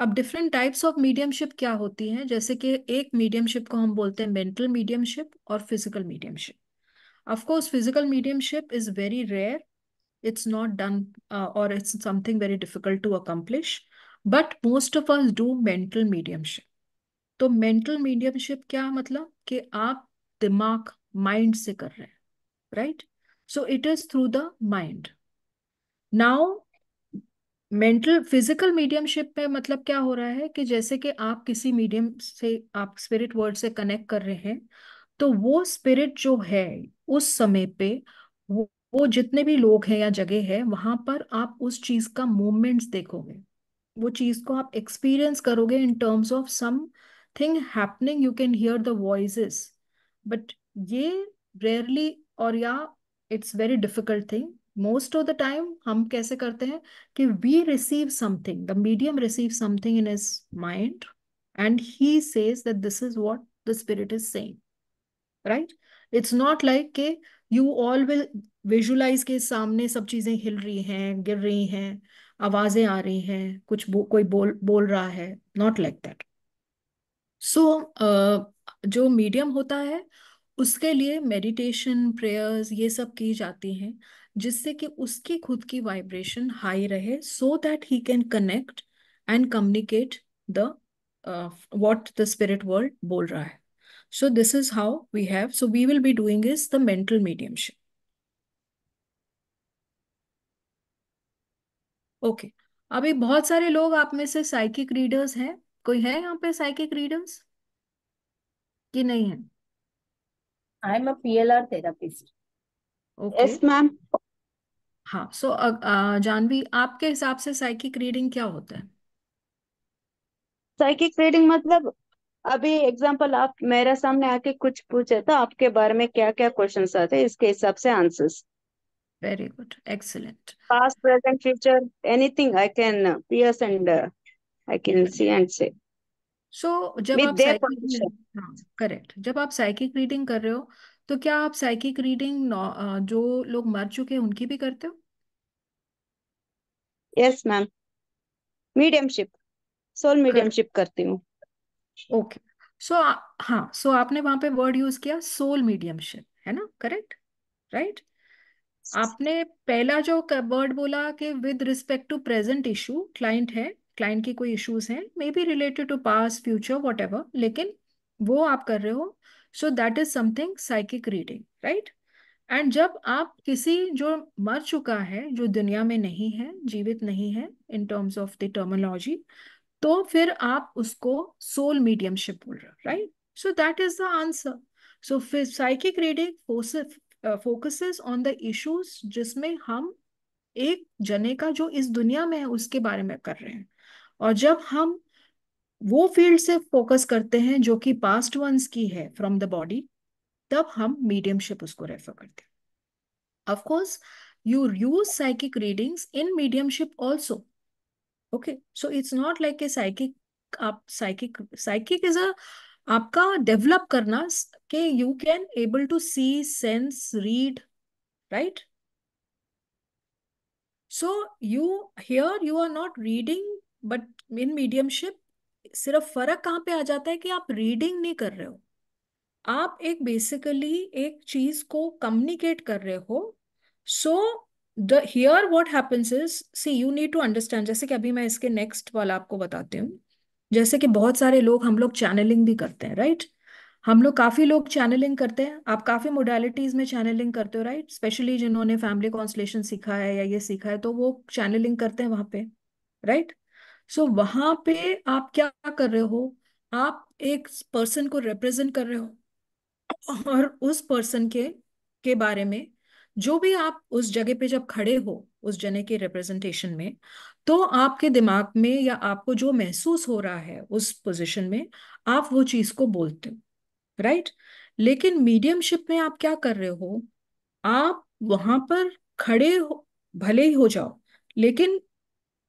अब different types of mediumship क्या होती हैं जैसे कि एक मीडियमशिप को हम बोलते हैं मेंटल मीडियमशिप और physical mediumship of physical mediumship is very rare it's not done uh, or it's something very difficult to accomplish but most of us do mental mediumship तो मेंटल मीडियमशिप क्या मतलब कि आप दिमाग माइंड से कर रहे हैं right so it is through the mind now mental physical mediumship में मतलब क्या हो रहा है कि जैसे कि आप किसी मीडियम से आप स्पिरिट वर्ल्ड से कनेक्ट कर रहे हैं तो वो स्पिरिट जो है उस समय पे वो, वो जितने भी लोग हैं या जगह है वहां पर आप उस चीज का मूवमेंट्स देखोगे वो चीज को आप एक्सपीरियंस करोगे in terms of some thing happening you can hear the voice but ये रेयरली और या it's very difficult thing most of the time हम कैसे करते हैं कि we receive something the medium receive something in his mind and he says that this is what the spirit is same right it's not like के you all will visualise के सामने सब चीजें हिल रही हैं गिर रही हैं आवाजें आ रही हैं कुछ बो, कोई बोल बोल रहा है नॉट लाइक दैट सो जो मीडियम होता है उसके लिए मेडिटेशन प्रेयर्स ये सब की जाती हैं जिससे कि उसकी खुद की वाइब्रेशन हाई रहे so that he can connect and communicate the what the spirit world बोल रहा है so this is how we have so we will be doing is the mental mediumship okay अभी बहुत सारे लोग आप में से साइकिक रीडर्स हैं कोई है यहाँ पे साइकिक रीडर्स कि नहीं है आई एम हाँ, a PLR therapist okay yes ma'am हाँ सो so, जानवी आपके हिसाब से साइकिक रीडिंग क्या होता है साइकिक रीडिंग मतलब अभी एग्जांपल आप मेरे सामने आके कुछ पूछे तो आपके बारे में क्या क्या क्वेश्चन आते हैं इसके हिसाब से answers very good excellent past present future anything I can pierce and I can see and say so जब आप करेक्ट जब आप साइकिक रीडिंग कर रहे हो तो क्या आप साइकिक रीडिंग जो लोग मर चुके हैं उनकी भी करते हो yes ma'am mediumship soul mediumship करती हूँ ओके सो हाँ सो आपने वहां पे वर्ड यूज किया सोल मीडियमशिप है ना करेक्ट राइट right? आपने पहला जो वर्ड बोला कि with respect to present issue client है क्लाइंट की कोई इश्यूज हैं maybe related to pass future what लेकिन वो आप कर रहे हो so that is something psychic reading right and जब आप किसी जो मर चुका है जो दुनिया में नहीं है जीवित नहीं है in terms of the terminology तो फिर आप उसको सोल मीडियमशिप बोल रहे हो right so that is the answer so फिर psychic reading focus on the issues जिसमें हम एक जने का जो इस दुनिया में है उसके बारे में कर रहे हैं और जब हम वो फील्ड से फोकस करते हैं जो कि पास्ट वंस की है फ्रॉम द बॉडी तब हम मीडियमशिप उसको रेफर करते हैं of course you use psychic readings in mediumship also okay so it's not like a psychic आप साइकिक साइकिक इज अ आपका डेवलप करना के you can able to see sense read right so you hear you are not reading but in mediumship सिर्फ फर्क कहाँ पे आ जाता है कि आप रीडिंग नहीं कर रहे हो आप एक बेसिकली एक चीज को कम्युनिकेट कर रहे हो so the here what happens is see you need to understand जैसे कि अभी मैं इसके नेक्स्ट वाला आपको बताती हूँ जैसे कि बहुत सारे लोग हम लोग चैनलिंग भी करते हैं राइट right? हम लोग काफी लोग चैनलिंग करते हैं आप काफी मोडालिटीज में चैनलिंग करते हो राइट स्पेशली जिन्होंने फैमिली कॉन्सलेशन सीखा है या ये सीखा है तो वो चैनलिंग करते हैं वहां पे राइट सो so, वहां पे आप क्या कर रहे हो आप एक पर्सन को रिप्रेजेंट कर रहे हो और उस पर्सन के के बारे में जो भी आप उस जगह पे जब खड़े हो उस जने के रिप्रेजेंटेशन में तो आपके दिमाग में या आपको जो महसूस हो रहा है उस पोजीशन में आप वो चीज को बोलते हो राइट लेकिन मीडियमशिप में आप क्या कर रहे हो आप वहां पर खड़े हो भले ही हो जाओ लेकिन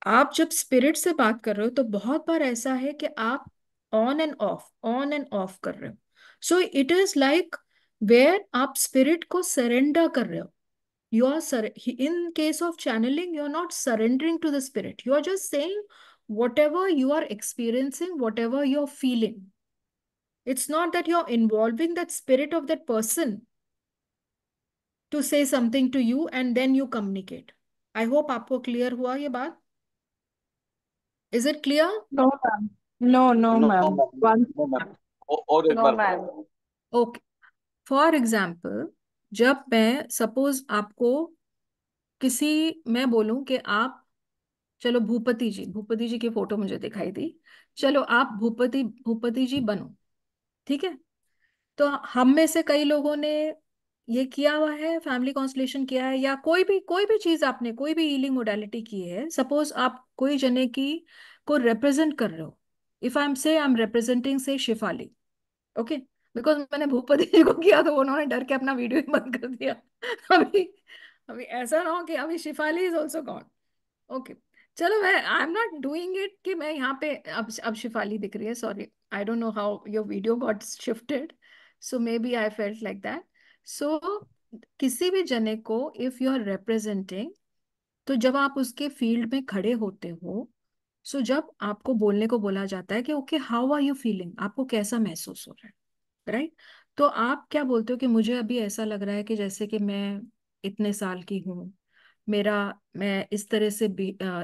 आप जब स्पिरिट से बात कर रहे हो तो बहुत बार ऐसा है कि आप on and off on and off कर रहे हो so it is like where आप स्पिरिट को सरेंडर कर रहे हो you are sir in case of channelling you are not surrendering to the spirit you are just saying whatever you are experiencing whatever you are feeling it's not that you are involving that spirit of that person to say something to you and then you communicate I hope आपको clear हुआ ये बात Is it clear? No, ma'am. No, no, no ma'am. No, No, ma no, ma no, ma okay for example जब मैं suppose आपको किसी मैं बोलूं कि आप चलो भूपति जी भूपति जी की फोटो मुझे दिखाई दी चलो आप भूपति भूपति जी बनो ठीक है तो हम में से कई लोगों ने ये किया हुआ है फैमिली कॉन्सलेशन किया है या कोई भी कोई भी चीज आपने कोई भी हीलिंग मोडालिटी की है सपोज आप कोई जने की को रिप्रेजेंट कर रहे हो इफ आई एम से आई एम रिप्रेजेंटिंग से शिफाली ओके बिकॉज मैंने भूपति जी को किया तो उन्होंने डर के अपना वीडियो ही बंद कर दिया अभी अभी ऐसा ना हो कि अभी Shefali is also gone okay चलो मैं I am not doing it कि मैं यहाँ पे अब अब शिफाली दिख रही है sorry I don't know how your video got shifted so maybe I felt like that so so, किसी भी जने को इफ यू आर रिप्रेजेंटिंग तो जब आप उसके फील्ड में खड़े होते हो सो so जब आपको बोलने को बोला जाता है कि okay how are you feeling आपको कैसा महसूस हो रहा है राइट right? तो आप क्या बोलते हो कि मुझे अभी ऐसा लग रहा है कि जैसे कि मैं इतने साल की हूँ मेरा मैं इस तरह से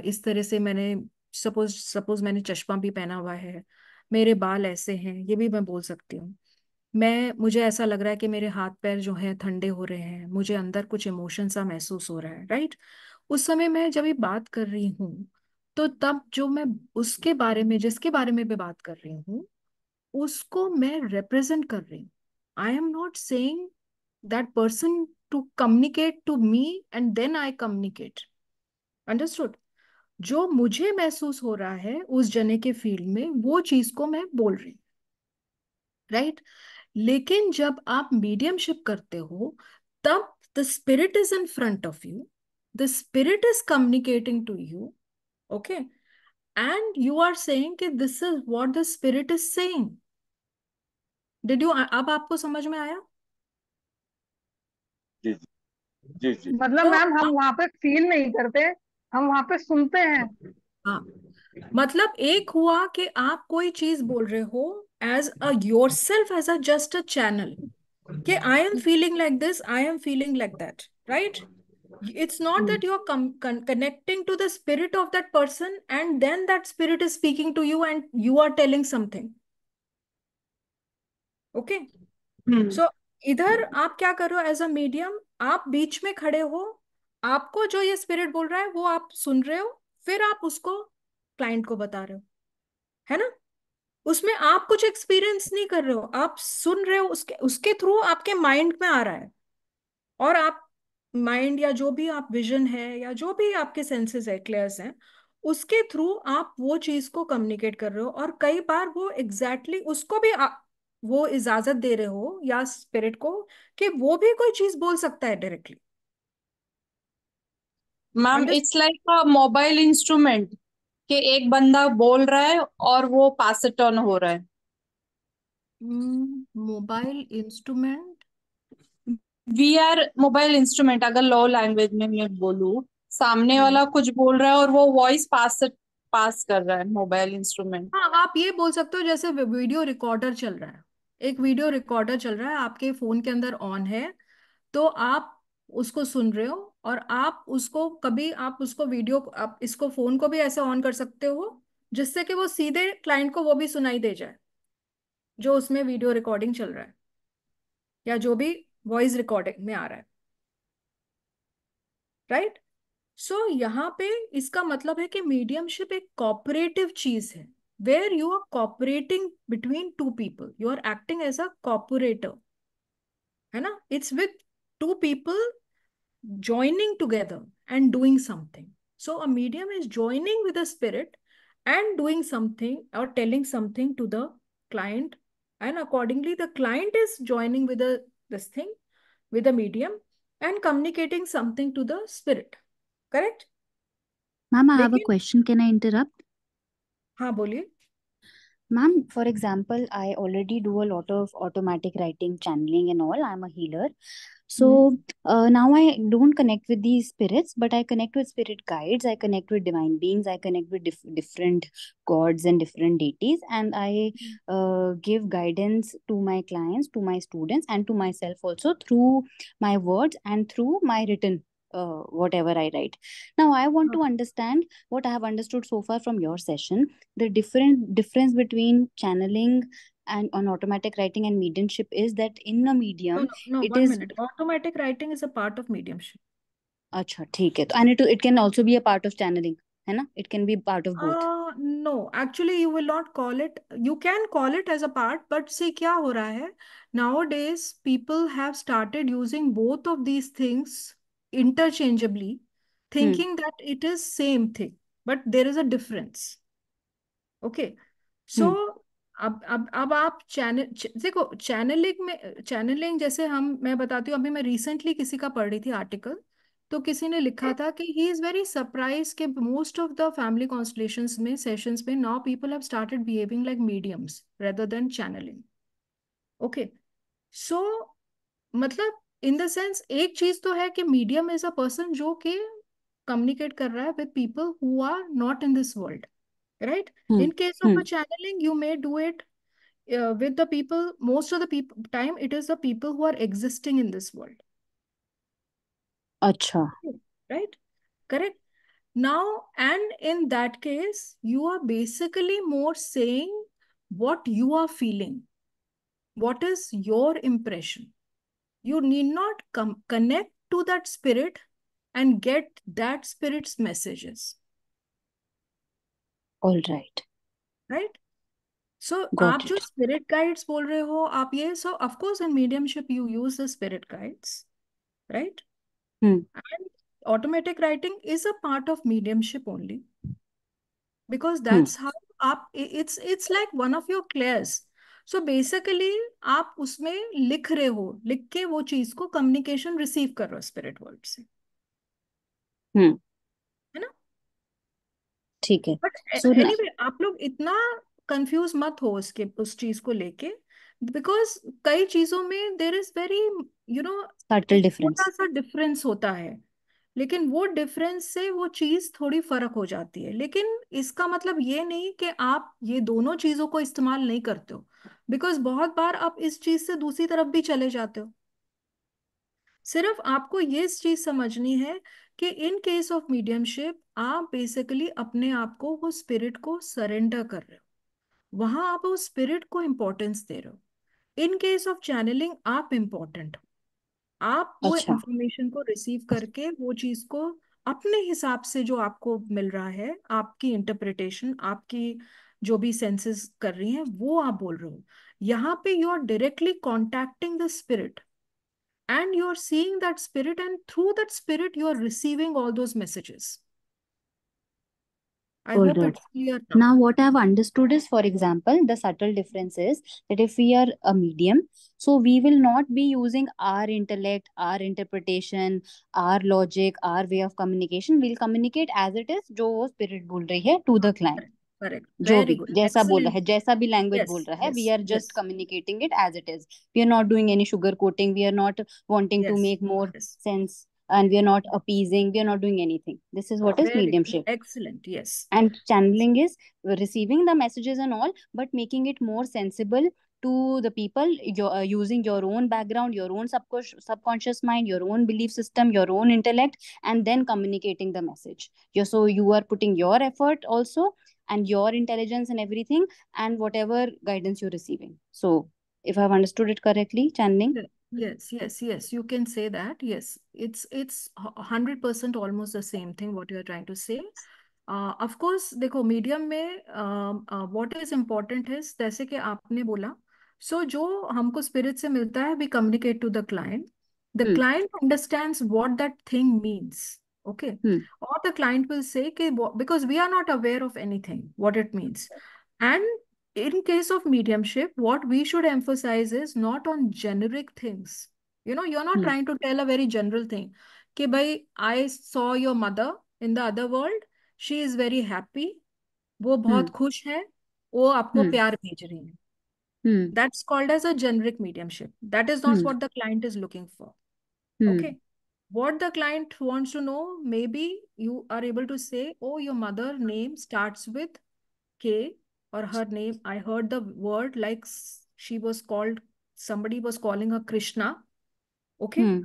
इस तरह से मैंने सपोज सपोज मैंने चश्मा भी पहना हुआ है मेरे बाल ऐसे हैं ये भी मैं बोल सकती हूँ मैं मुझे ऐसा लग रहा है कि मेरे हाथ पैर जो है ठंडे हो रहे हैं मुझे अंदर कुछ इमोशन सा महसूस हो रहा है राइट उस समय मैं जब ये बात कर रही हूँ तो तब जो मैं उसके बारे में जिसके बारे में भी बात कर रही हूँ उसको मैं रिप्रेजेंट कर रही हूँ I am not saying that person to communicate to me and then I communicate understood जो मुझे महसूस हो रहा है उस जने के फील्ड में वो चीज को मैं बोल रही हूँ राइट right? लेकिन जब आप मीडियमशिप करते हो तब the spirit is in front of you the spirit is communicating to you okay and you are saying कि this is what the spirit is saying did you अब आपको समझ में आया जी जी मतलब मैम तो हम वहां पे फील नहीं करते हम वहां पे सुनते हैं हाँ मतलब एक हुआ कि आप कोई चीज बोल रहे हो as a yourself as a just a channel okay i am feeling like this i am feeling like that right it's not that you're com- con- connecting to the spirit of that person and then that spirit is speaking to you and you are telling something okay hmm. So, इधर आप क्या करो as a medium आप बीच में खड़े हो आपको जो ये स्पिरिट बोल रहा है वो आप सुन रहे हो फिर आप उसको क्लाइंट को बता रहे हो है ना उसमें आप कुछ एक्सपीरियंस नहीं कर रहे हो आप सुन रहे हो उसके उसके थ्रू आपके माइंड में आ रहा है और आप माइंड या जो भी आप विजन है या जो भी आपके सेंसेस है क्लियर्स हैं उसके थ्रू आप वो चीज को कम्युनिकेट कर रहे हो और कई बार वो एग्जैक्टली exactly उसको भी आ, वो इजाजत दे रहे हो या स्पिरिट को कि वो भी कोई चीज बोल सकता है directly ma'am it's like a mobile instrument कि एक बंदा बोल रहा है और वो पास इट ऑन हो रहा है mobile instrument we are mobile instrument अगर लो लैंग्वेज में मैं बोलू सामने hmm. वाला कुछ बोल रहा है और वो वॉइस पास पास कर रहा है मोबाइल इंस्ट्रूमेंट हाँ आप ये बोल सकते हो जैसे वीडियो रिकॉर्डर चल रहा है एक वीडियो रिकॉर्डर चल रहा है आपके फोन के अंदर ऑन है तो आप उसको सुन रहे हो और आप उसको कभी आप उसको वीडियो आप इसको फोन को भी ऐसे ऑन कर सकते हो जिससे कि वो सीधे क्लाइंट को वो भी सुनाई दे जाए जो उसमें वीडियो रिकॉर्डिंग चल रहा है या जो भी वॉइस रिकॉर्डिंग में आ रहा है राइट right? सो so, यहाँ पे इसका मतलब है कि मीडियमशिप एक कॉपरेटिव चीज है where you are cooperating between two people you are acting as a cooperator है ना it's with two people joining together and doing something. So a medium is joining with a spirit and doing something or telling something to the client. And accordingly, the client is joining with a, this thing, with a medium and communicating something to the spirit. Correct? Ma'am, I have a question. Can I interrupt? Haan, बोलिए Ma'am, for example, I already do a lot of automatic writing, channeling, and all. I'm a healer. So uh, now I don't connect with these spirits, but I connect with spirit guides, I connect with divine beings, I connect with different gods and different deities, and I hmm. uh, give guidance to my clients, to my students, and to myself also through my words and through my written uh, whatever I write. Now I want to understand what I have understood so far from your session. The different difference between channeling and on automatic writing and mediumship is that in a medium no, no, no, it is minute. automatic writing is a part of mediumship. Acha, theek hai. And it, it can also be a part of channeling. है ना It can be part of both. No actually you will not call it you can call it as a part but say क्या हो रहा है now days people have started using both of these interchangeably thinking hmm. that it is same thing but there is a difference okay so hmm. अब अब अब आप channel देखो channelling में चैनलिंग जैसे हम मैं बताती हूँ अभी मैं रिसेंटली किसी का पढ़ रही थी आर्टिकल तो किसी ने लिखा था कि ही इज वेरी सरप्राइज के most of the family constellation में सेशंस में now people have started behaving like mediums rather than channelling okay so मतलब इन द सेंस एक चीज तो है कि मीडियम इज अ पर्सन जो कि कम्युनिकेट कर रहा है with people who are not in this world right in case of channelling you may do it with the people most of the people time it is the people who are existing in this world अच्छा right correct now and in that case you are basically more saying what you are feeling what is your impression you need not come connect to that spirit and get that spirit's messages all right right so आप जो spirit guides बोल रहे हो आप ये so of course in mediumship you use the spirit guides right hmm. and automatic writing is a part of mediumship only because hmm. that's hmm. how up it's it's like one of your clairs so basically आप उसमें लिख रहे हो लिख के वो चीज को कम्युनिकेशन रिसीव कर रहे हो स्पिरिट वर्ल्ड से हम्म है ना ठीक है बट एनीवे आप लोग इतना कंफ्यूज मत हो उसके उस चीज को लेके बिकॉज कई चीजों में there is very you know subtle difference सा डिफरेंस होता है लेकिन वो डिफरेंस से वो चीज थोड़ी फर्क हो जाती है लेकिन इसका मतलब ये नहीं कि आप ये दोनों चीजों को इस्तेमाल नहीं करते हो बिकॉज बहुत बार आप इस चीज से दूसरी तरफ भी चले जाते हो सिर्फ आपको ये चीज समझनी है कि इन केस ऑफ मीडियमशिप आप बेसिकली अपने आप को वो स्पिरिट को सरेंडर कर रहे हो वहां आप उस स्पिरिट को इम्पोर्टेंस दे रहे हो इन केस ऑफ चैनलिंग आप इम्पोर्टेंट हो आप अच्छा। वो इंफॉर्मेशन को रिसीव करके वो चीज को अपने हिसाब से जो आपको मिल रहा है आपकी इंटरप्रिटेशन आपकी जो भी सेंसेस कर रही हैं वो आप बोल रहे हो यहाँ पे you are directly contacting the spirit and you are seeing that spirit and through that spirit you are receiving all those messages now. now, what I've understood is, for example, the subtle difference is that if we are a medium, so we will not be using our intellect, our interpretation, our logic, our way of communication. We'll communicate as it is, jo spirit bol rahi hai to the client. correct जो भी जैसा Excellent. बोल रहा है जैसा भी language yes, बोल रहा है we are just communicating it as it more sense and we are not appeasing we are not doing anything this is what oh, is mediumship excellent yes and channeling is receiving the messages and all but making it more sensible to the people uh, using your own background your own subconscious, mind your own belief system your own intellect and then communicating the message so you are putting your effort also and your intelligence and everything and whatever guidance you're receiving so if i've understood it correctly channeling yes yes yes you can say that yes it's it's 100% almost the same thing what you are trying to say uh, of course. देखो medium में अ um, uh, what is important is जैसे कि आपने बोला so, जो हमको spirit से मिलता है the client the hmm. client the client the client understands what that thing means Okay. Hmm. Or the client will say, okay, because we are not aware of anything, what it means. And in case of mediumship, what we should emphasize is not on generic things. You know, you're not hmm. trying to tell a very general thing. Okay, by I saw your mother in the other world. She is very happy. That's called as a generic mediumship. That is not hmm. what the client is looking for. Hmm. Okay what the client wants to know, maybe you are able to say, oh, your mother name starts with K or her name. I heard the word like she was called, somebody was calling her Krishna. Okay. Hmm.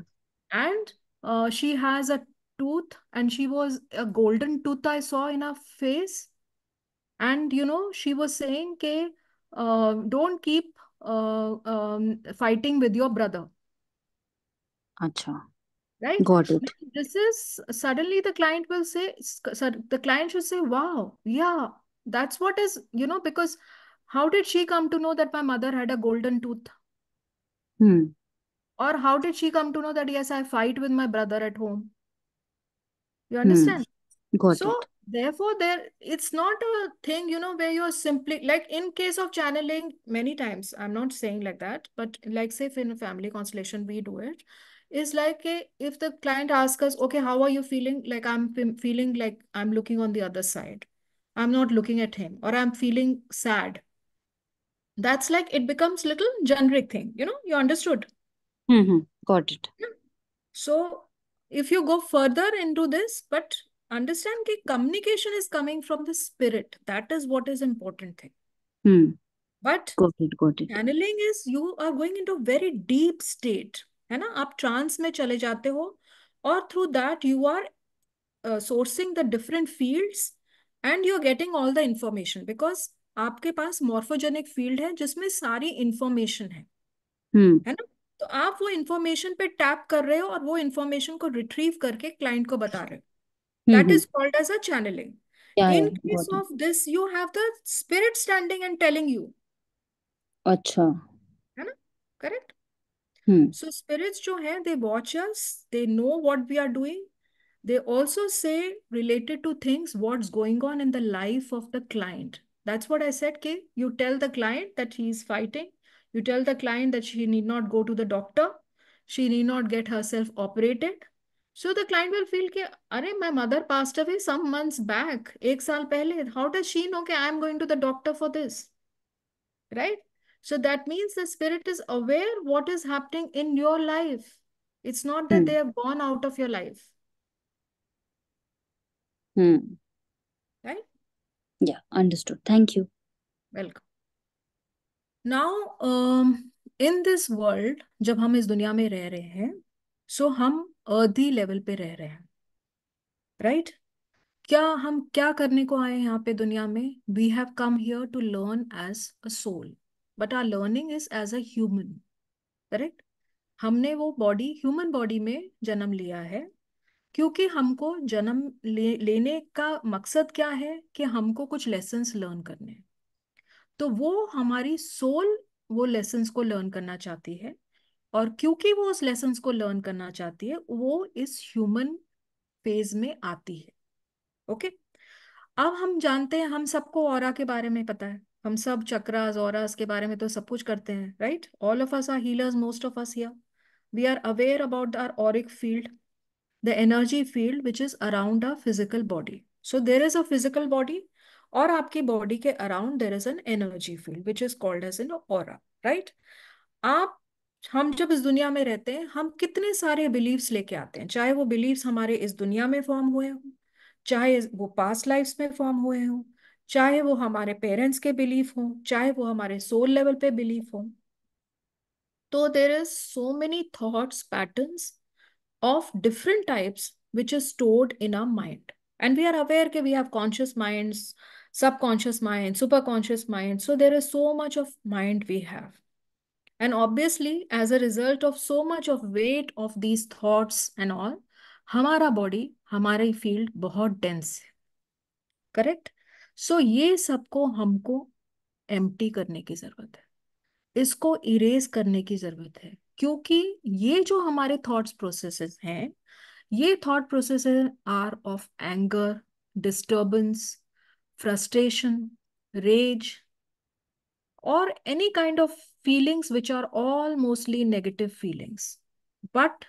And uh, she has a tooth and she was a golden tooth I saw in her face. And, you know, she was saying, K, uh, don't keep uh, um, fighting with your brother. अच्छा right got it this is suddenly the client will say the client should say wow yeah that's what is you know because how did she come to know that my mother had a golden tooth hmm. or how did she come to know that yes i fight with my brother at home you hmm. understand hmm. got so it. therefore there it's not a thing you know where you're simply like in case of channeling many times i'm not saying like that but like say in family constellation we do it is like eh, if the client asks us, okay, how are you feeling? Like I'm feeling like I'm looking on the other side. I'm not looking at him or I'm feeling sad. That's like it becomes little generic thing. You know, you understood. Mm-hmm. Got it. So if you go further into this, but understand that communication is coming from the spirit. That is what is important thing. Hmm. But got it, got it. channeling is you are going into a very deep state है ना आप trans में चले जाते हो और through that you are sourcing the different fields and you are getting all the information because आपके पास मॉर्फोजेनिक फील्ड है जिसमें सारी इंफॉर्मेशन है hmm. है ना तो आप वो इंफॉर्मेशन पे टैप कर रहे हो और वो इंफॉर्मेशन को रिट्रीव करके क्लाइंट को बता रहे हो that is called as a channelling in case of this you have the spirit standing and telling you अच्छा है ना करेक्ट सो hmm. स्पिरिट्स जो हैं they watch us they know what we are doing they also say related to things what's going on in the life of the client that's what I said के you tell the client that he is fighting you tell the client that she need not go to the doctor she need not get herself operated so the client will feel के अरे my mother passed away some months back एक साल पहले how does she know के I am going to the doctor for this right So that means the spirit is aware what is happening in your life. It's not that hmm. they have gone out of your life. Hmm. Right? Yeah, understood. Thank you. Welcome. Now, um, in this world जब हम इस दुनिया में रह रहे हैं so so हम earthy level पे रह रहे हैं राइट right? क्या हम क्या करने को आए यहाँ पे दुनिया में we have come here to learn as a soul but our learning is as a human correct हमने वो बॉडी ह्यूमन बॉडी में जन्म लिया है क्योंकि हमको जन्म ले, लेने का मकसद क्या है कि हमको कुछ लेसन लर्न करने तो वो हमारी सोल वो लेसन को लर्न करना चाहती है और क्योंकि वो उस लेसन को लर्न करना चाहती है वो इस ह्यूमन फेज में आती है ओके okay? अब हम जानते हैं हम सबको और के बारे में पता है हम सब चक्रास और के बारे में तो सब कुछ करते हैं right all of us are healers most of us here we are aware about our auric field the energy field which is around a physical body so there is a physical body और आपकी body के around there is an energy field which is called as an और right आप हम जब इस दुनिया में रहते हैं हम कितने सारे बिलीव्स लेके आते हैं चाहे वो बिलीव्स हमारे इस दुनिया में फॉर्म हुए हों चाहे वो पास्ट लाइफ्स में फॉर्म हुए हों चाहे वो हमारे पेरेंट्स के बिलीफ हों चाहे वो हमारे सोल लेवल पे बिलीफ हों तो there is so many thoughts pattern of different types which is stored in our mind and we are aware के we have conscious mind subconscious mind superconscious mind so there is so much of mind we have and obviously as a result of so much of weight of these thoughts and all हमारा body हमारे field बहुत dense है correct so so, ये सबको हमको empty करने की जरूरत है इसको इरेज करने की जरूरत है क्योंकि ये जो हमारे थॉट्स प्रोसेस हैं ये thought process are of anger disturbance frustration rage और any kind of feelings which are all mostly negative feelings but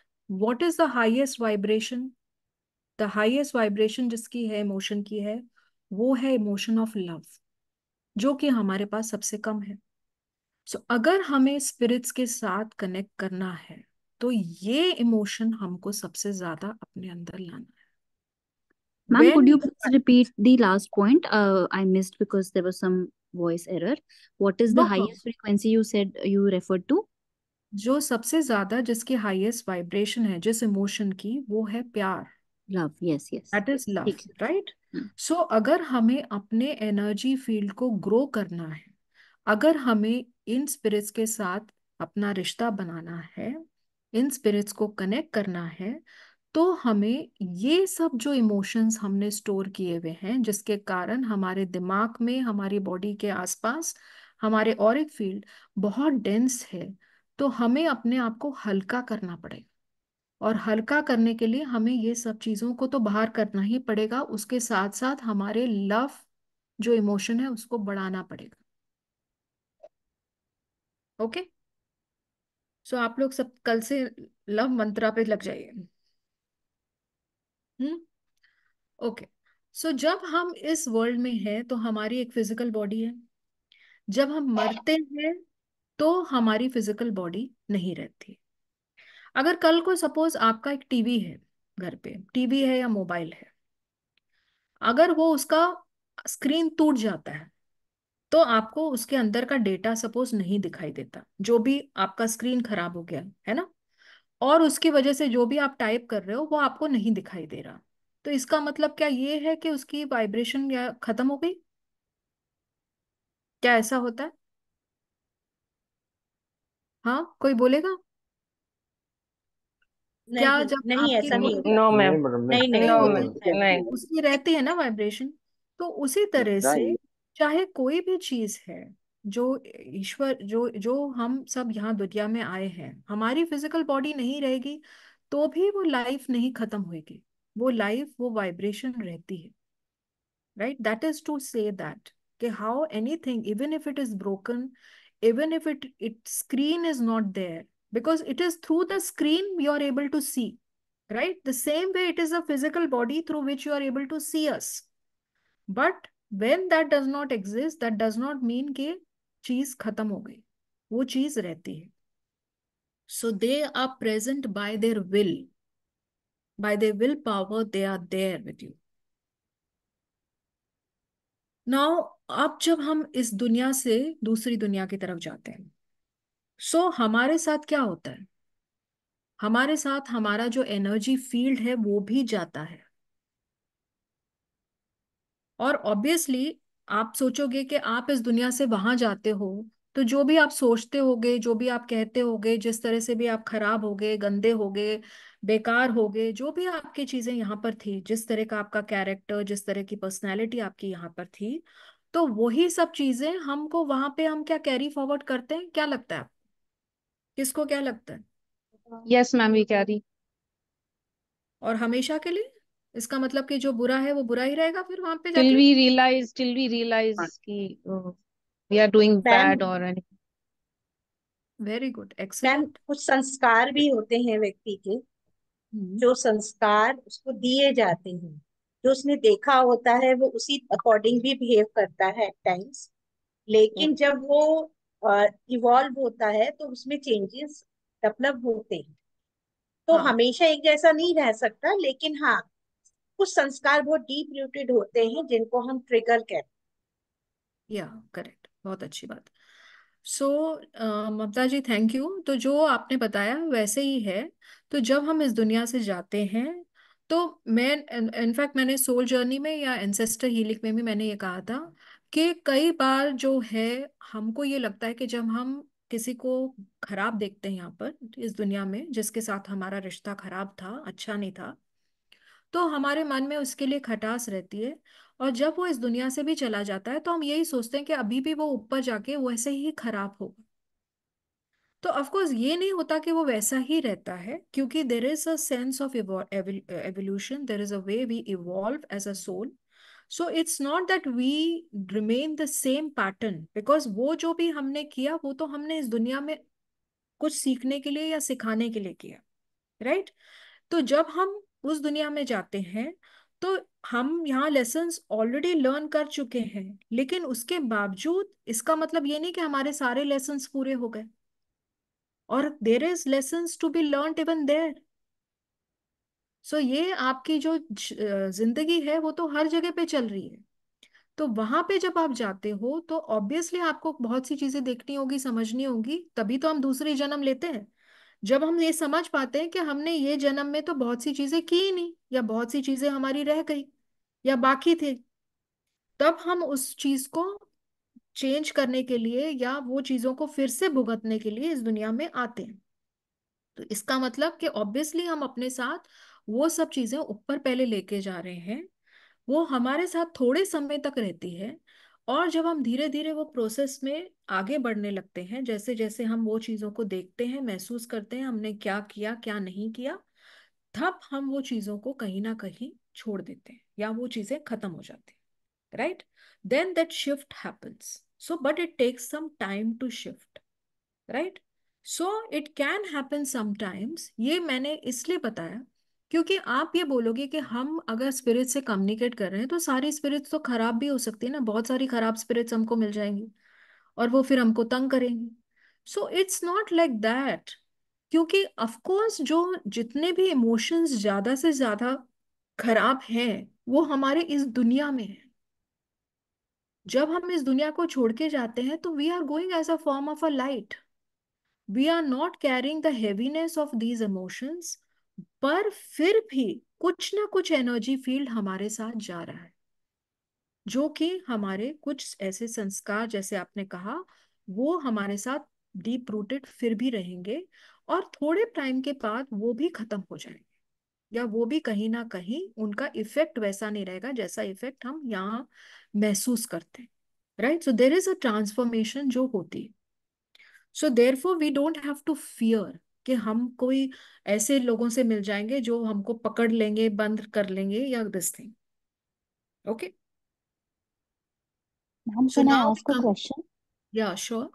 what is the highest vibration the highest vibration जिसकी है इमोशन की है वो है इमोशन ऑफ लव जो कि हमारे पास सबसे कम है सो so, अगर हमें स्पिरिट्स के साथ कनेक्ट करना है तो ये इमोशन हमको सबसे ज्यादा अपने अंदर लाना है ma'am could you repeat the last point I missed because there was some voice error what is the highest frequency you said you referred to जो सबसे ज्यादा जिसकी हाईएस्ट वाइब्रेशन है जिस इमोशन की वो है प्यार that is love right so अगर हमें अपने एनर्जी फील्ड को ग्रो करना है अगर हमें इन स्पिरिट्स के साथ अपना रिश्ता बनाना है इन स्पिरिट्स को कनेक्ट करना है तो हमें ये सब जो इमोशंस हमने स्टोर किए हुए हैं जिसके कारण हमारे दिमाग में हमारी बॉडी के आसपास हमारे और एक फील्ड बहुत डेंस है तो हमें अपने आप को हल्का करना पड़ेगा और हल्का करने के लिए हमें ये सब चीज़ों को तो बाहर करना ही पड़ेगा उसके साथ साथ हमारे लव जो इमोशन है उसको बढ़ाना पड़ेगा ओके सो आप लोग सब कल से लव मंत्रा पे लग जाइए हम्म ओके सो जब हम इस वर्ल्ड में हैं तो हमारी एक फिजिकल बॉडी है जब हम मरते हैं तो हमारी फिजिकल बॉडी नहीं रहती अगर कल को सपोज आपका एक टीवी है घर पे टीवी है या मोबाइल है अगर वो उसका स्क्रीन टूट जाता है तो आपको उसके अंदर का डेटा सपोज नहीं दिखाई देता जो भी आपका स्क्रीन खराब हो गया है ना और उसकी वजह से जो भी आप टाइप कर रहे हो वो आपको नहीं दिखाई दे रहा तो इसका मतलब क्या ये है कि उसकी वाइब्रेशन या खत्म हो गई क्या ऐसा होता है हाँ कोई बोलेगा क्या जब नहीं ऐसा नहीं नो मैम नहीं नहीं नहीं नहीं उसमें ना वाइब्रेशन तो उसी तरह से चाहे कोई भी चीज है जो ईश्वर जो जो हम सब यहाँ दुनिया में आए हैं हमारी फिजिकल बॉडी नहीं रहेगी तो भी वो लाइफ नहीं खत्म होगी वो लाइफ वो वाइब्रेशन रहती है right that is to say that कि how anything even if it is broken even if it it screen is not there because it is through the screen we are able to see, right? The same way it is a physical body through which you are able to see us. But when that does not exist, that does not mean ke cheez khatam ho gayi wo cheez rehti hai so they are present by their will by their will power they are there with you now अब जब हम इस दुनिया से दूसरी दुनिया की तरफ जाते हैं सो so, हमारे साथ क्या होता है हमारे साथ हमारा जो एनर्जी फील्ड है वो भी जाता है और ऑब्वियसली आप सोचोगे कि आप इस दुनिया से वहां जाते हो तो जो भी आप सोचते होगे जो भी आप कहते होगे जिस तरह से भी आप खराब होगे गंदे होगे बेकार होगे जो भी आपकी चीजें यहाँ पर थी जिस तरह का आपका कैरेक्टर जिस तरह की पर्सनैलिटी आपकी यहाँ पर थी तो वही सब चीजें हमको वहां पे हम क्या कैरी फॉरवर्ड करते हैं क्या लगता है आपको किसको क्या लगता है यस मैम ये कह और हमेशा के लिए इसका मतलब कि जो बुरा है वो बुरा ही रहेगा फिर वहां पे till we realise till we realise कि वी आर डूइंग बैड और वेरी गुड मैम एक्सेलेंट कुछ संस्कार भी होते हैं व्यक्ति के हम्म। जो संस्कार उसको दिए जाते हैं जो उसने देखा होता है वो उसी अकॉर्डिंग भी बिहेव करता है टाइम्स लेकिन जब वो इवॉल्व होता है तो उसमें चेंजेस डेवलप मतलब होते हैं तो हाँ. हमेशा एक जैसा नहीं रह सकता लेकिन हाँ कुछ संस्कार बहुत डीप रूटेड होते हैं जिनको हम ट्रिगर कहते हैं या करेक्ट बहुत अच्छी बात so so, uh, Mamta ji thank you तो जो आपने बताया वैसे ही है तो जब हम इस दुनिया से जाते हैं तो मैं इनफैक्ट मैंने सोल जर्नी में या एंसेस्टर हीलिंग में भी मैंने ये कहा था कि कई बार जो है हमको ये लगता है कि जब हम किसी को खराब देखते हैं यहाँ पर इस दुनिया में जिसके साथ हमारा रिश्ता खराब था अच्छा नहीं था तो हमारे मन में उसके लिए खटास रहती है और जब वो इस दुनिया से भी चला जाता है तो हम यही सोचते हैं कि अभी भी वो ऊपर जाके वैसे ही खराब होगा तो ऑफकोर्स ये नहीं होता कि वो वैसा ही रहता है क्योंकि there is a sense of evolution there is a way we evolve as a soul so it's not that we remain the same pattern because वो जो भी हमने किया वो तो हमने इस दुनिया में कुछ सीखने के लिए या सिखाने के लिए किया राइट right? तो जब हम उस दुनिया में जाते हैं तो हम यहाँ लेसन ऑलरेडी लर्न कर चुके हैं लेकिन उसके बावजूद इसका मतलब ये नहीं कि हमारे सारे लेसन पूरे हो गए और there is lesson to be learn even there so ये आपकी जो जिंदगी है वो तो हर जगह पे चल रही है तो वहां पे जब आप जाते हो तो ऑब्वियसली आपको बहुत सी चीजें देखनी होगी समझनी होगी तभी तो हम दूसरे जन्म लेते हैं जब हम ये समझ पाते हैं कि हमने ये जन्म में तो बहुत सी चीजें की ही नहीं या बहुत सी चीजें हमारी रह गई या बाकी थे तब हम उस चीज को चेंज करने के लिए या वो चीजों को फिर से भुगतने के लिए इस दुनिया में आते हैं तो इसका मतलब कि ऑब्वियसली हम अपने साथ वो सब चीजें ऊपर पहले लेके जा रहे हैं वो हमारे साथ थोड़े समय तक रहती है और जब हम धीरे धीरे वो प्रोसेस में आगे बढ़ने लगते हैं जैसे जैसे हम वो चीज़ों को देखते हैं महसूस करते हैं हमने क्या किया क्या नहीं किया तब हम वो चीज़ों को कहीं ना कहीं छोड़ देते हैं या वो चीज़ें खत्म हो जाती हैं right then that shift happens so but it takes some time to shift right so it can happen sometimes ये मैंने इसलिए बताया क्योंकि आप ये बोलोगे कि हम अगर स्पिरिट से कम्युनिकेट कर रहे हैं तो सारी स्पिरिट्स तो खराब भी हो सकती है ना बहुत सारी खराब स्पिरिट्स हमको मिल जाएंगी और वो फिर हमको तंग करेंगी so it's not like that क्योंकि अफकोर्स जो जितने भी इमोशंस ज्यादा से ज्यादा खराब हैं वो हमारे इस दुनिया में है जब हम इस दुनिया को छोड़ के जाते हैं तो we are going as a form of a light we are not carrying the heaviness of these emotions पर फिर भी कुछ ना कुछ एनर्जी फील्ड हमारे साथ जा रहा है जो कि हमारे कुछ ऐसे संस्कार जैसे आपने कहा वो हमारे साथ डीप रूटेड फिर भी रहेंगे और थोड़े टाइम के बाद वो भी खत्म हो जाएंगे या वो भी कहीं ना कहीं उनका इफेक्ट वैसा नहीं रहेगा जैसा इफेक्ट हम यहाँ महसूस करते हैं right so there is a transformation जो होती है so therefore we don't have to fear कि हम कोई ऐसे लोगों से मिल जाएंगे जो हमको पकड़ लेंगे बंद कर लेंगे या दिस थिंग ओके हम सुना है उसका क्वेश्चन या sure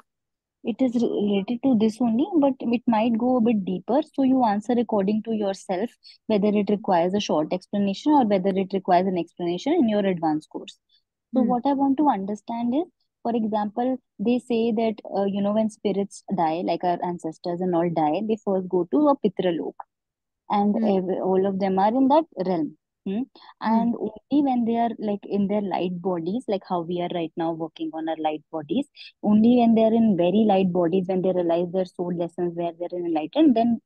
it is related to this only but it might go a bit deeper so you answer according to yourself whether it requires a short explanation और whether it requires an explanation in your advance course so what I want to understand is for example they say that uh, you know when spirits die like our ancestors and all die they first go to a pitralok and mm. ev- all of them are in that realm hmm? hmm. and mm. only when they are like in their light bodies like how we are right now working on our light bodies only when they are in very light bodies when they realize their soul lessons where they're enlightened then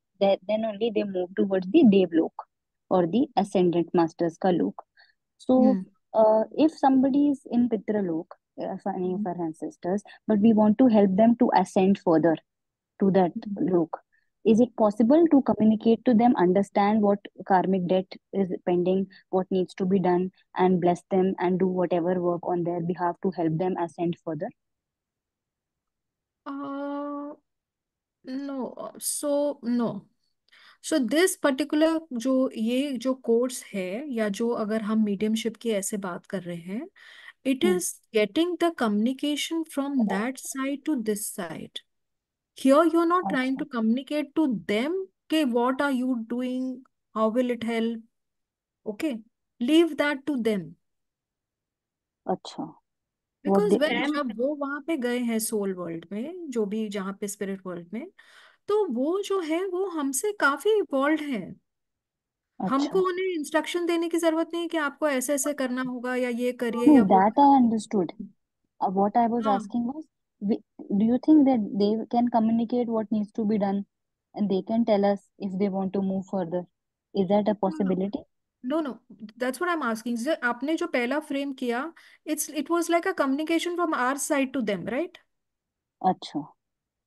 then only they move towards the devlok or the ascendant masters kalok so yeah. Hmm. uh, if somebody is in pitralok uh, any of our ancestors, but we want to help them to ascend further to that look. Is it possible to communicate to them, understand what karmic debt is pending, what needs to be done, and bless them and do whatever work on their behalf to help them ascend further? Uh, no. So, no. So this particular जो ये जो course है या जो अगर हम mediumship की ऐसे बात कर रहे हैं It hmm. is getting the communication from that side to this side. Here, you're not okay. trying to communicate to them, okay, what are you doing? How will it help? Okay, leave that to them. अच्छा because when जब वो वहां पे गए हैं soul world में जो भी जहाँ पे स्पिरिट वर्ल्ड में तो वो जो है वो हमसे काफी इवॉल्व है हमको अच्छा। उन्हें इंस्ट्रक्शन देने की जरूरत नहीं है कि आपको ऐसे ऐसे करना होगा या ये करिए या वो that I understood what I was asking was do you think that they can communicate what needs to be done and they can tell us if they want to move further is that a possibility no no that's what I am asking आपने जो पहला frame किया it's it was like a communication from our side to them right अच्छा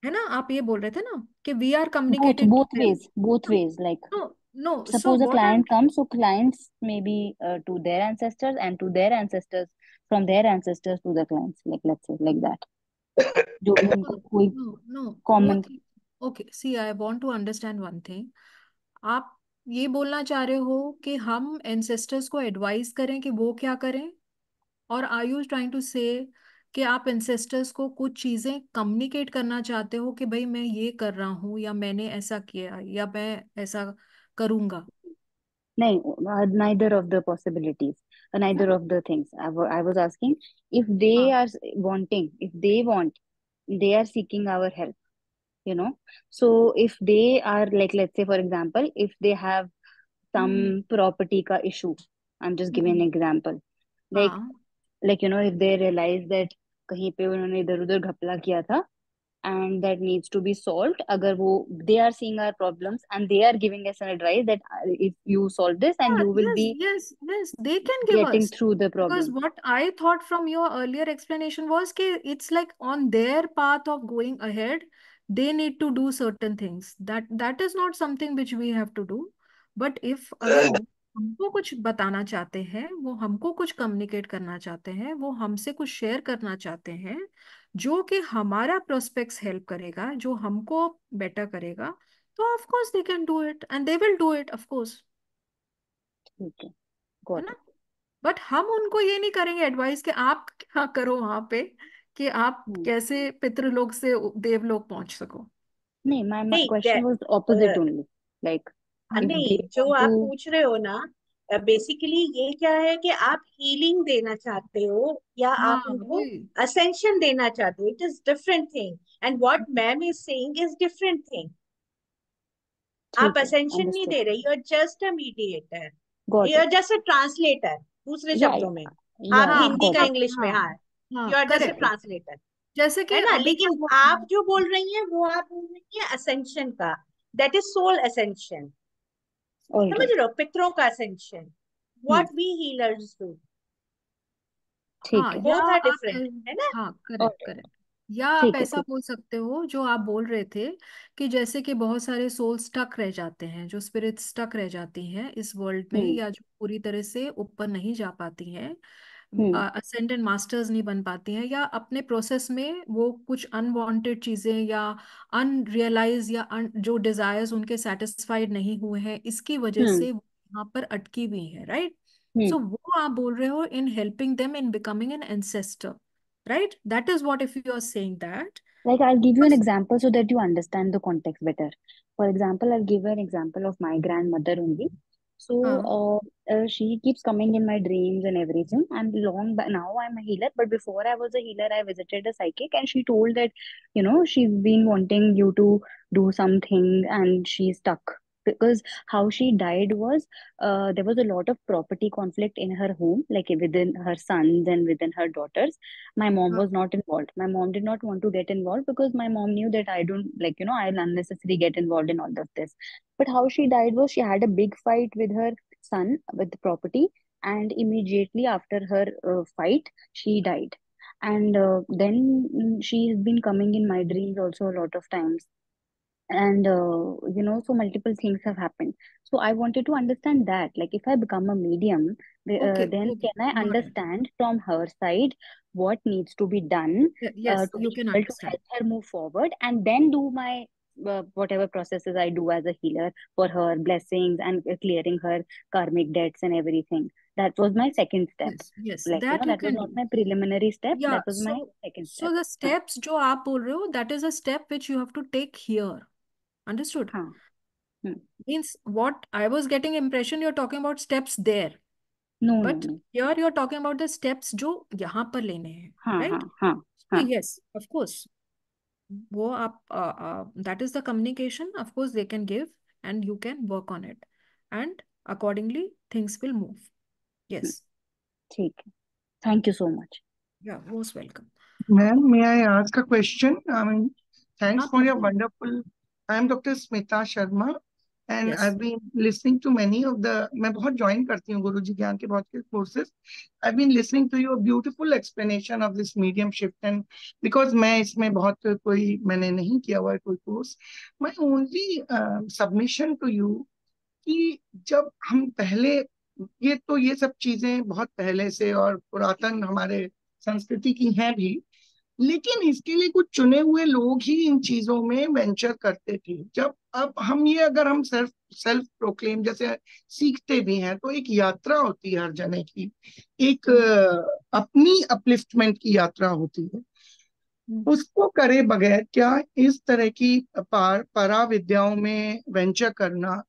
है ना आप ये बोल रहे थे ना कि we are communicating both ways both ways like no suppose so a client I'm... comes so clients maybe uh, to their ancestors and to their ancestors from their ancestors to the clients like let's say like that no, no, no, common okay. okay see i want to understand one thing आप ये बोलना चाह रहे हो कि हम ancestors को advice करें कि वो क्या करें और आई यू ट्राइंग टू से कि आप एंसेस्टर्स को कुछ चीज़ें कम्युनिकेट करना चाहते हो कि भाई मैं ये कर रहा हूँ या मैंने ऐसा किया या मैं ऐसा करूंगा नहीं are wanting are like let's उन्होंने इधर उधर घपला किया था and that needs to be solved agar wo they are seeing our problems and they are giving us an advice that if you solve this and yeah, you will yes, be yes yes they can give getting us. through the problem because what i thought from your earlier explanation was ki it's like on their path of going ahead they need to do certain things that that is not something which we have to do but if अगर हमको कुछ बताना चाहते हैं वो हमको कुछ communicate करना चाहते हैं वो हमसे कुछ शेयर करना चाहते हैं जो कि हमारा प्रोस्पेक्ट हेल्प करेगा जो हमको बेटर करेगा तो of course they can do it and they will do it of course ठीक है ना बट हम उनको ये नहीं करेंगे एडवाइस कि आप क्या करो वहां पे कि आप हम्म। कैसे पितृलोक से देवलोक पहुंच सको नहीं my my question was opposite only like नहीं हाँ, जो आप पूछ रहे हो ना बेसिकली uh, ये क्या है कि आप हीलिंग देना चाहते हो या हाँ, आप उनको असेंशन देना चाहते हो it is different thing and what ma'am is saying is different thing आप असेंशन नहीं दे रहे you are just a mediator you are just a translator दूसरे शब्दों में आप हिंदी का इंग्लिश में हाँ you are just a translator जैसे कि है ना लेकिन आप जो बोल रही हैं वो आप बोल रही हैं असेंशन का दैट इज सोल असेंशन समझ रहे हो पितरों का ascension what we healers do ठीक हाँ, आर है ना हाँ करेक्ट करेक्ट या आप ऐसा बोल सकते हो जो आप बोल रहे थे कि जैसे कि बहुत सारे सोल स्टक रह जाते हैं जो स्पिरिट स्टक रह जाती हैं इस वर्ल्ड में हम्म। या जो पूरी तरह से ऊपर नहीं जा पाती हैं हम्म। असेंडेंट मास्टर्स नहीं बन पाती हैं या अपने प्रोसेस में वो कुछ अनवांटेड चीज़ें या अनरियलाइज या un, जो डिजायर्स उनके सेटिस्फाइड नहीं हुए हैं इसकी वजह हम्म। से वो यहाँ पर अटकी हुई है राइट सो वो आप बोल रहे हो in helping them in becoming an ancestor right that is what if you are saying that Like I'll give you an example so that you understand the context better. For example, I'll give an example of my grandmother only. So uh, uh, she keeps coming in my dreams and everything. And long now, I'm a healer. But before I was a healer, I visited a psychic, and she told that you know she's been wanting you to do something, and she's stuck because how she died was uh, there was a lot of property conflict in her home like within her sons and within her daughters my mom was not involved my mom did not want to get involved because my mom knew that i don't like you know i'll unnecessarily get involved in all of this but how she died was she had a big fight with her son with the property and immediately after her uh, fight she died and uh, then mm, she has been coming in my dreams also a lot of times and uh, you know so multiple things have happened so i wanted to understand that like if i become a medium uh, okay. uh, then okay. can i understand from her side what needs to be done uh, yes uh, to you can To help her move forward and then do my uh, whatever processes i do as a healer for her blessings and clearing her karmic debts and everything that was my second step yes, yes. Like, that, you know, that was not my preliminary step yeah, that was so, my second step so the steps jo aap bol rahe ho that is a step which you have to take here Understood? Huh. Hmm. Means what I was getting impression you're talking about steps there. No, but no, no. here you're talking about the steps जो यहाँ par लेने hai, right? So, yes, of course. वो आप uh, uh, that is the communication of course they can give and you can work on it and accordingly things will move yes ठीक thank you so much yeah most welcome ma'am may i ask a question i mean thanks for your wonderful I am doctor Smita Sharma and I have been listening to many of the मैं बहुत join करती हूँ गुरु जी ज्ञान के बहुत के courses I have been listening to your beautiful explanation of this medium shift and because मैं इसमें बहुत कोई मैंने नहीं किया हुआ है कोई course my only submission to you कि जब हम पहले ये तो ये सब चीजें बहुत पहले से और पुरातन हमारे संस्कृति की हैं भी लेकिन इसके लिए कुछ चुने हुए लोग ही इन चीजों में वेंचर करते थे जब अब हम ये अगर हम सेल्फ सेल्फ प्रोक्लेम जैसे सीखते भी हैं तो एक यात्रा होती है हर जने की एक अपनी अपलिफ्टमेंट की यात्रा होती है उसको करे बगैर क्या इस तरह की पार परा विद्याओं में वेंचर करना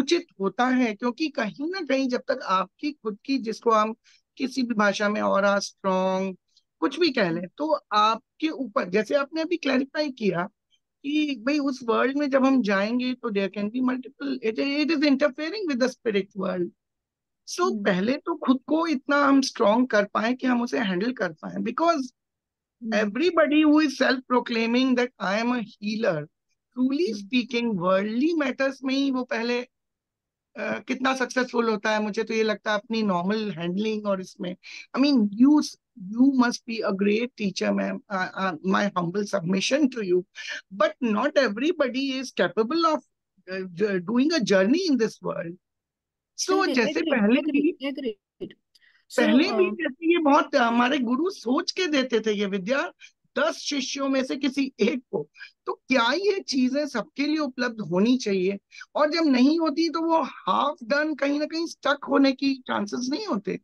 उचित होता है क्योंकि कहीं ना कहीं जब तक आपकी खुद की जिसको हम किसी भी भाषा में और स्ट्रॉन्ग कुछ भी कह लें तो आपके ऊपर जैसे आपने अभी क्लैरिफाई किया कि भाई उस वर्ल्ड में जब हम जाएंगे तो there can be multiple it it is interfering with the spirit world so पहले तो खुद को इतना हम स्ट्रॉन्ग कर पाए कि हम उसे हैंडल कर पाए because everybody who is self proclaiming that I am a healer truly speaking worldly matters में ही वो पहले Uh, कितना सक्सेसफुल होता है मुझे तो ये लगता है अपनी नॉर्मल हैंडलिंग और इसमें I mean you you must be a great teacher, ma'am. Uh, uh, my humble submission to you. But not everybody is capable of uh, doing a journey in this world. So, agree, जैसे agree, पहले agree, भी agree. So, पहले भी जैसे ये बहुत हमारे गुरु सोच के देते थे ये विद्या दस शिष्यों में से किसी एक को तो क्या ये चीजें सबके लिए उपलब्ध होनी चाहिए और जब नहीं होती तो वो हाफ डन कहीं ना कहीं स्टक होने की चांसेस नहीं होते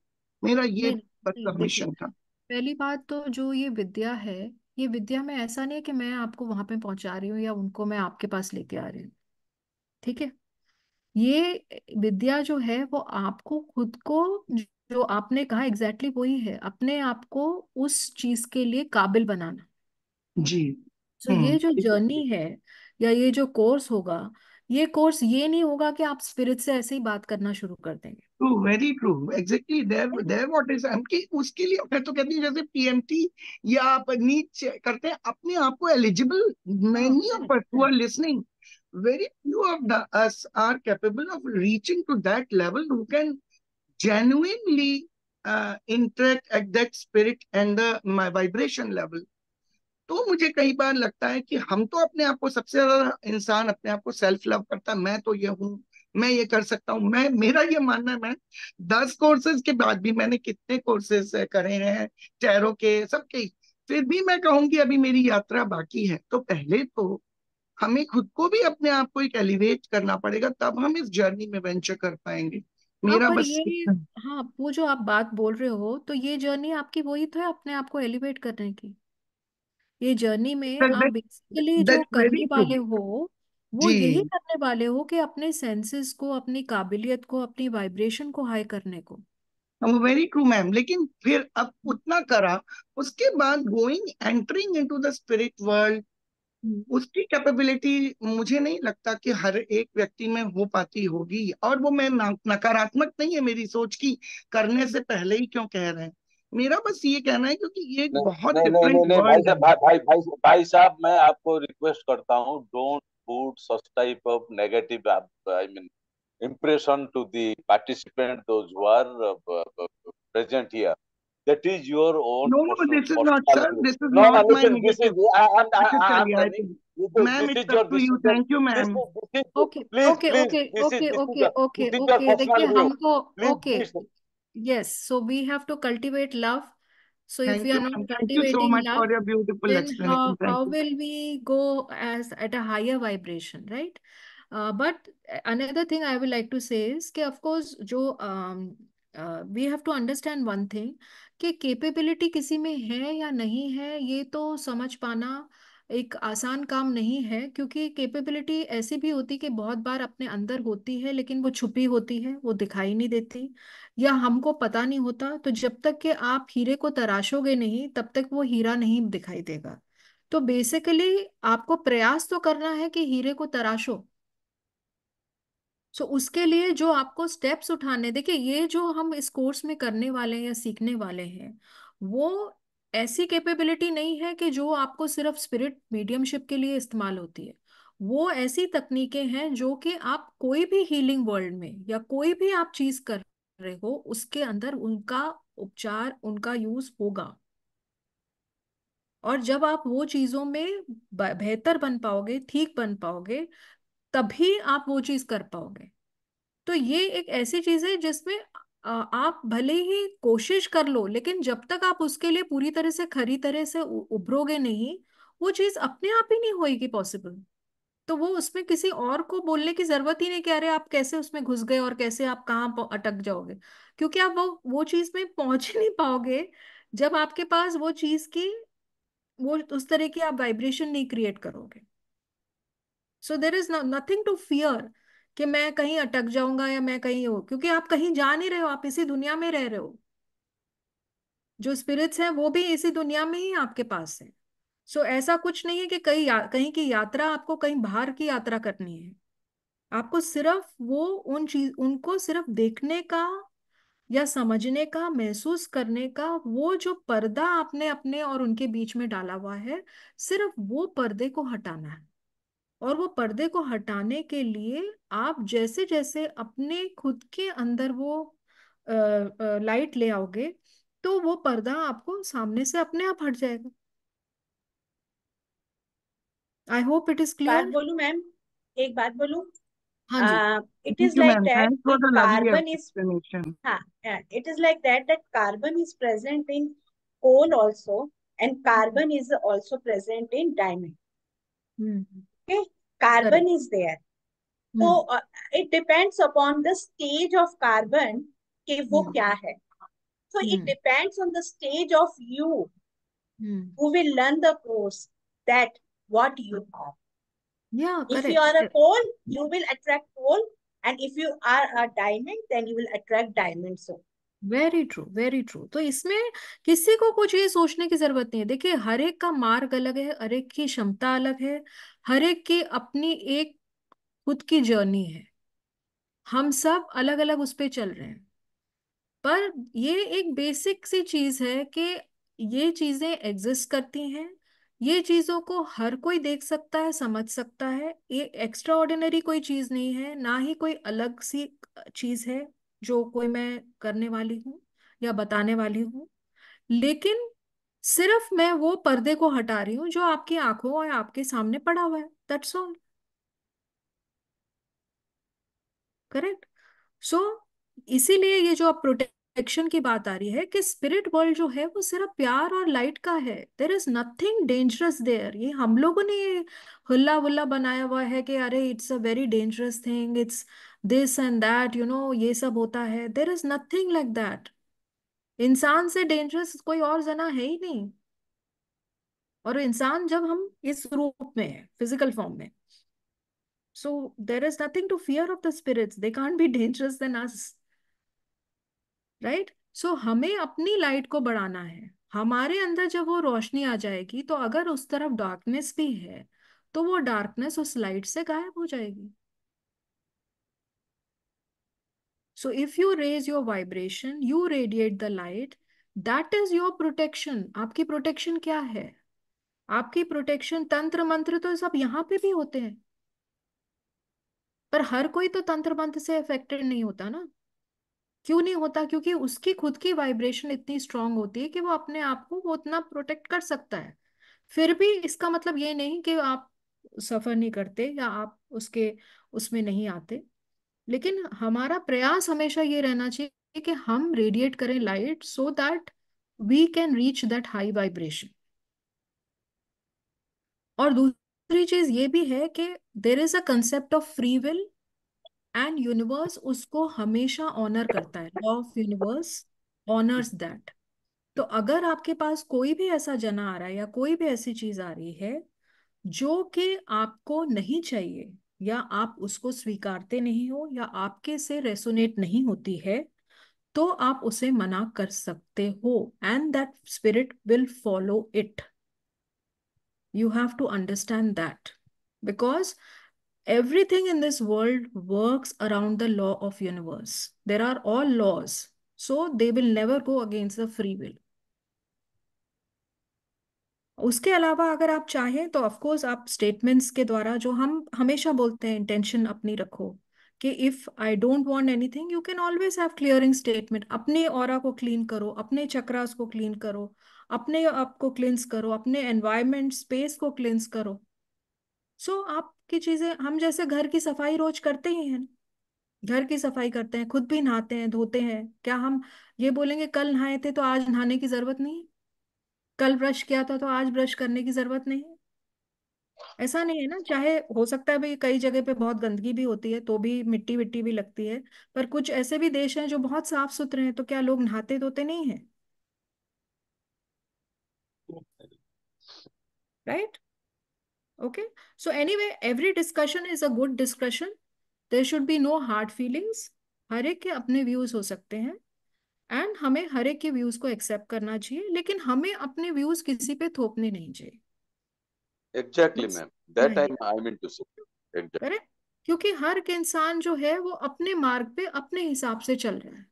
मेरा ये सबमिशन था पहली बात तो जो ये विद्या है ये विद्या में ऐसा नहीं है कि मैं आपको वहां पे पहुंचा रही हूँ या उनको मैं आपके पास लेके आ रही हूँ ठीक है ये विद्या जो है वो आपको खुद को जो आपने कहा एग्जैक्टली exactly वही है अपने आप को उस चीज के लिए काबिल बनाना जी सो so ये हम्म, जो जर्नी है या ये जो कोर्स होगा ये कोर्स ये नहीं होगा कि आप स्पिरिट से ऐसे ही बात करना शुरू कर देंगे true very true exactly there there what is हम कि उसके लिए फिर तो कहती हैं जैसे पीएमटी या आप नीच करते हैं अपने आप को eligible many of who are listening very few of the, us are capable of reaching to that level who can genuinely uh, interact at that spirit and the my vibration तो मुझे कई बार लगता है कि हम तो अपने आप को सबसे ज्यादा इंसान अपने आप को सेल्फ लव करता है मैं तो ये हूँ मैं ये कर सकता हूँ मैं मेरा ये मानना है मैं दस कोर्सेज के बाद भी मैंने कितने कोर्सेज करे हैं टैरो के सबके फिर भी मैं कहूंगी अभी मेरी यात्रा बाकी है तो पहले तो हमें खुद को भी अपने आप को एक एलिवेट करना पड़ेगा तब हम इस जर्नी में वेंचर कर पाएंगे हाँ, मेरा हाँ, बस ये हाँ वो जो आप बात बोल रहे हो तो ये जर्नी आपकी वही तो है अपने आप को एलिवेट करने की ये जर्नी में आप that- बेसिकली जो that's करने true. वाले हो वो जी यही करने वाले हो कि अपने सेंसेस को अपनी काबिलियत को अपनी वाइब्रेशन को हाई करने को वो वेरी ट्रू मैम लेकिन फिर अब उतना करा उसके बाद going entering into the spirit world उसकी कैपेबिलिटी मुझे नहीं लगता कि हर एक व्यक्ति में हो पाती होगी और वो मैं नकारात्मक नहीं है मेरी सोच की करने से पहले ही क्यों कह रहे हैं मेरा बस ये कहना है क्योंकि ये नहीं, बहुत नहीं, नहीं, नहीं, नहीं, भाई भाई भाई भाई भाई, भाई साहब मैं आपको रिक्वेस्ट करता हूँ don't put such type of negative I mean impression to the participant दो present here that is your own no no this is not sir this is no, not no, my this is I, I, I, I, I, Ma'am, it's up to you. Thank you, ma'am. Okay, okay, okay, okay, okay, okay, okay. देखिए हमको okay yes so we have to cultivate love so thank if we you, are not thank cultivating you so much love, for your beautiful then how, how will we go as at a higher vibration right uh, but another thing i would like to say is ki of course jo um, uh, we have to understand one thing कि capability kisi mein hai ya nahi hai ye to samajh pana एक आसान काम नहीं है क्योंकि capability ऐसी भी होती कि बहुत बार अपने अंदर होती है लेकिन वो छुपी होती है वो दिखाई नहीं देती या हमको पता नहीं होता तो जब तक कि आप हीरे को तराशोगे नहीं तब तक वो हीरा नहीं दिखाई देगा तो बेसिकली आपको प्रयास तो करना है कि हीरे को तराशो सो so, उसके लिए जो आपको स्टेप्स उठाने देखिए ये जो हम इस कोर्स में करने वाले हैं या सीखने वाले हैं वो ऐसी कैपेबिलिटी नहीं है कि जो आपको सिर्फ स्पिरिट मीडियमशिप के लिए इस्तेमाल होती है वो ऐसी तकनीकें हैं जो कि आप कोई भी हीलिंग वर्ल्ड में या कोई भी आप चीज कर रहे हो उसके अंदर उनका उपचार उनका यूज होगा और जब आप वो चीजों में बेहतर बन पाओगे ठीक बन पाओगे तभी आप वो चीज कर पाओगे तो ये एक ऐसी चीज है जिसमें आप भले ही कोशिश कर लो लेकिन जब तक आप उसके लिए पूरी तरह से खरी तरह से उभरोगे नहीं वो चीज अपने आप ही नहीं होगी पॉसिबल तो वो उसमें किसी और को बोलने की जरूरत ही नहीं कह रहे आप कैसे उसमें घुस गए और कैसे आप कहाँ अटक जाओगे क्योंकि आप वो वो चीज में पहुंच ही नहीं पाओगे जब आपके पास वो चीज की वो उस तरह की आप वाइब्रेशन नहीं क्रिएट करोगे so there is nothing to fear कि मैं कहीं अटक जाऊंगा या मैं कहीं हो क्योंकि आप कहीं जा नहीं रहे हो आप इसी दुनिया में रह रहे हो जो स्पिरिट्स हैं वो भी इसी दुनिया में ही आपके पास है सो so, ऐसा कुछ नहीं है कि कहीं कहीं की यात्रा आपको कहीं बाहर की यात्रा करनी है आपको सिर्फ वो उन चीज उनको सिर्फ देखने का या समझने का महसूस करने का वो जो पर्दा आपने अपने और उनके बीच में डाला हुआ है सिर्फ वो पर्दे को हटाना है और वो पर्दे को हटाने के लिए आप जैसे जैसे अपने खुद के अंदर वो आ, आ, लाइट ले आओगे तो वो पर्दा आपको सामने से अपने आप हट जाएगा I hope it is clear बोलूं मैम एक बात बोलूं it is like that carbon is हाँ, it is like that that carbon is present in coal also and carbon is also present in diamond hmm. okay carbon Correct. is there hmm. so uh, it depends upon the stage of carbon वो hmm. क्या है so hmm. it depends on the stage of you hmm. who will learn the course that what you are. Yeah, correct. If you are a coal, you will attract coal. And if you are a diamond, then you will attract diamond soul. Very true very true तो इसमें किसी को कुछ ये सोचने की जरूरत नहीं है देखिए हर एक का मार्ग अलग है हर एक की क्षमता अलग है हर एक की अपनी एक खुद की जर्नी है हम सब अलग अलग उस पर चल रहे हैं पर ये एक बेसिक सी चीज है कि ये चीजें एग्जिस्ट करती हैं ये चीजों को हर कोई देख सकता है समझ सकता है ये एक्स्ट्रा ऑर्डिनरी कोई चीज नहीं है ना ही कोई अलग सी चीज है जो कोई मैं करने वाली हूँ या बताने वाली हूँ लेकिन सिर्फ मैं वो पर्दे को हटा रही हूँ जो आपकी आंखों और आपके सामने पड़ा हुआ है दैट्स ऑल करेक्ट सो इसीलिए ये जो आप प्रोटेक्ट एक्शन की बात आ रही है कि स्पिरिट वर्ल्ड जो है वो सिर्फ प्यार और लाइट का है there is nothing dangerous there ये हम लोगों ने हुल्ला वुल्ला बनाया हुआ है कि अरे it's a very dangerous thing it's this and that you know ये सब होता है there is nothing like that इंसान से डेंजरस कोई और जना है ही नहीं और इंसान जब हम इस रूप में है फिजिकल फॉर्म में so there is nothing to fear of the spirits they can't be dangerous than us right so हमें अपनी लाइट को बढ़ाना है हमारे अंदर जब वो रोशनी आ जाएगी तो अगर उस तरफ डार्कनेस भी है तो वो डार्कनेस उस लाइट से गायब हो जाएगी so if you raise your vibration you radiate the light that is your protection आपकी प्रोटेक्शन क्या है आपकी प्रोटेक्शन तंत्र मंत्र तो सब यहाँ पे भी होते हैं पर हर कोई तो तंत्र मंत्र से अफेक्टेड नहीं होता ना क्यों नहीं होता क्योंकि उसकी खुद की वाइब्रेशन इतनी स्ट्रांग होती है कि वो अपने आप को वो उतना प्रोटेक्ट कर सकता है फिर भी इसका मतलब ये नहीं कि आप सफर नहीं करते या आप उसके उसमें नहीं आते लेकिन हमारा प्रयास हमेशा ये रहना चाहिए कि हम रेडिएट करें light so that we can reach that high vibration और दूसरी चीज ये भी है कि there is a concept of free will and universe उसको हमेशा ऑनर करता है law of universe honours that तो अगर आपके पास कोई भी ऐसा जना आ रहा है या कोई भी ऐसी चीज आ रही है जो कि आपको नहीं चाहिए या आप उसको स्वीकारते नहीं हो या आपके से रेसोनेट नहीं होती है तो आप उसे मना कर सकते हो and that spirit will follow it you have to understand that because everything in this world works around the law of universe. There are all laws. So they will never go against the free will. उसके अलावा अगर आप चाहें तो of course आप statements के द्वारा जो हम हमेशा बोलते हैं इंटेंशन अपनी रखो कि if I don't want anything you can always have clearing statement अपने और को क्लीन करो अपने चक्रास को क्लीन करो अपने आप को क्लींस करो अपने एनवायरमेंट स्पेस को क्लींस करो सो so, आप की चीजें हम जैसे घर की सफाई रोज करते ही हैं घर की सफाई करते हैं खुद भी नहाते हैं धोते हैं क्या हम ये बोलेंगे कल नहाए थे तो आज नहाने की जरूरत नहीं कल ब्रश किया था तो आज ब्रश करने की जरूरत नहीं ऐसा नहीं है ना चाहे हो सकता है भाई कई जगह पे बहुत गंदगी भी होती है तो भी मिट्टी विट्टी भी लगती है पर कुछ ऐसे भी देश हैं जो बहुत साफ सुथरे हैं तो क्या लोग नहाते धोते नहीं है right Okay. So anyway, every discussion is a good discussion. There should be no hard feelings. हर एक के अपने व्यूज हो सकते हैं एंड हमें हर एक के व्यूज को एक्सेप्ट करना चाहिए लेकिन हमें अपने व्यूज किसी पे थोपने नहीं चाहिए exactly ma'am that I I mean to say correct क्योंकि हर एक इंसान जो है वो अपने मार्ग पे अपने हिसाब से चल रहा है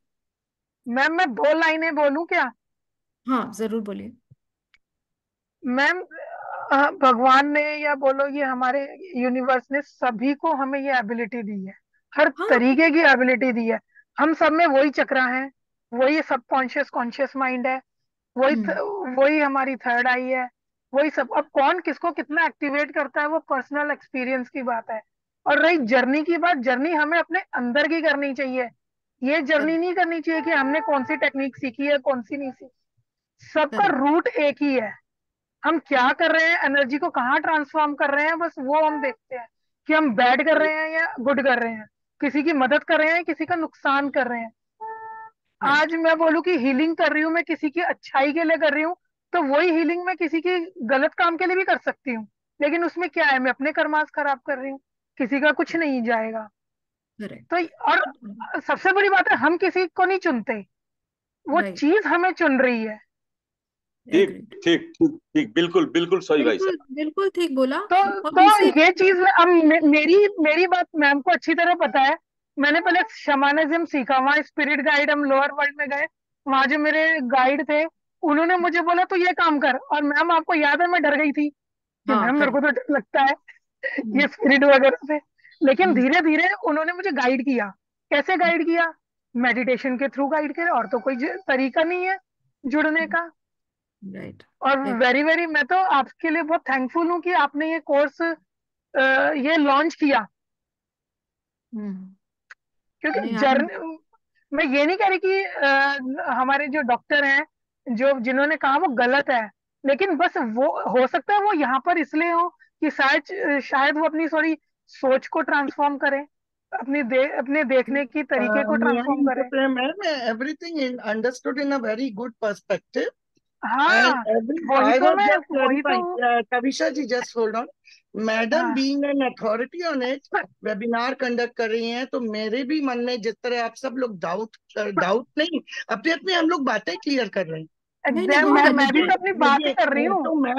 मैम मैं दो लाइनें बोलूं क्या हाँ जरूर बोलिए मैम भगवान ने या बोलो ये हमारे यूनिवर्स ने सभी को हमें ये एबिलिटी दी है हर हाँ। तरीके की एबिलिटी दी है हम सब में वही चक्रा है वही सब कॉन्शियस कॉन्शियस माइंड है वही हम्म। वही हमारी थर्ड आई है वही सब अब कौन किसको कितना एक्टिवेट करता है वो पर्सनल एक्सपीरियंस की बात है और रही जर्नी की बात जर्नी हमें अपने अंदर की करनी चाहिए ये जर्नी नहीं करनी चाहिए कि हमने कौन सी टेक्निक सीखी है कौन सी नहीं सीखी सबका रूट एक ही है हम क्या कर रहे हैं एनर्जी को कहाँ ट्रांसफॉर्म कर रहे हैं बस वो हम देखते हैं कि हम बैड कर रहे हैं या गुड कर रहे हैं किसी की मदद कर रहे हैं किसी का नुकसान कर रहे हैं हाँ। आज मैं बोलूँ कि हीलिंग कर रही हूँ मैं किसी की अच्छाई के लिए कर रही हूँ तो वही हीलिंग मैं किसी की गलत काम के लिए भी कर सकती हूँ लेकिन उसमें क्या है मैं अपने कर्मास खराब कर रही हूँ किसी का कुछ नहीं जाएगा तो और हाँ। सबसे बड़ी बात है हम किसी को नहीं चुनते वो चीज हमें चुन रही है ठीक ठीक ठीक बिल्कुल बिल्कुल सही भाई साहब बिल्कुल ठीक बोला तो तो ये चीज अब मेरी मेरी बात मैम को अच्छी तरह पता है मैंने पहले शमानिज्म सीखा वहाँ स्पिरिट गाइड हम लोअर वर्ल्ड में गए वहाँ जो मेरे गाइड थे उन्होंने मुझे बोला तो ये काम कर और मैम आपको याद है मैं डर गई थी कि हाँ, मैम हाँ। मेरे को तो डर लगता है हम्म। ये स्पिरिट वगैरह से लेकिन हम्म। धीरे धीरे उन्होंने मुझे गाइड किया कैसे गाइड किया मेडिटेशन के थ्रू गाइड किया और तो कोई तरीका नहीं है जुड़ने का राइट और वेरी वेरी मैं तो आपके लिए बहुत थैंकफुल हूँ कि आपने ये कोर्स ये लॉन्च किया हम्म। क्योंकि जर्नी मैं ये नहीं कह रही कि आ, हमारे जो डॉक्टर हैं जो जिन्होंने कहा वो गलत है लेकिन बस वो हो सकता है वो यहाँ पर इसलिए हो कि शायद शायद वो अपनी सॉरी सोच को ट्रांसफॉर्म करें अपनी दे, अपने देखने की तरीके uh, को ट्रांसफॉर्म करें ma'am everything understood in a very good perspective Kavisha ji just मैं वही तो मैडम uh, हाँ. Being an authority on it webinar conduct कर रही हैं तो मेरे भी मन में जिस तरह आप सब लोग डाउट डाउट uh, नहीं अपने अपने हम लोग बातें क्लियर कर रहे हैं नहीं, नहीं, मैं, मैं भी तो अपनी बात ही कर रही हूँ तो मैम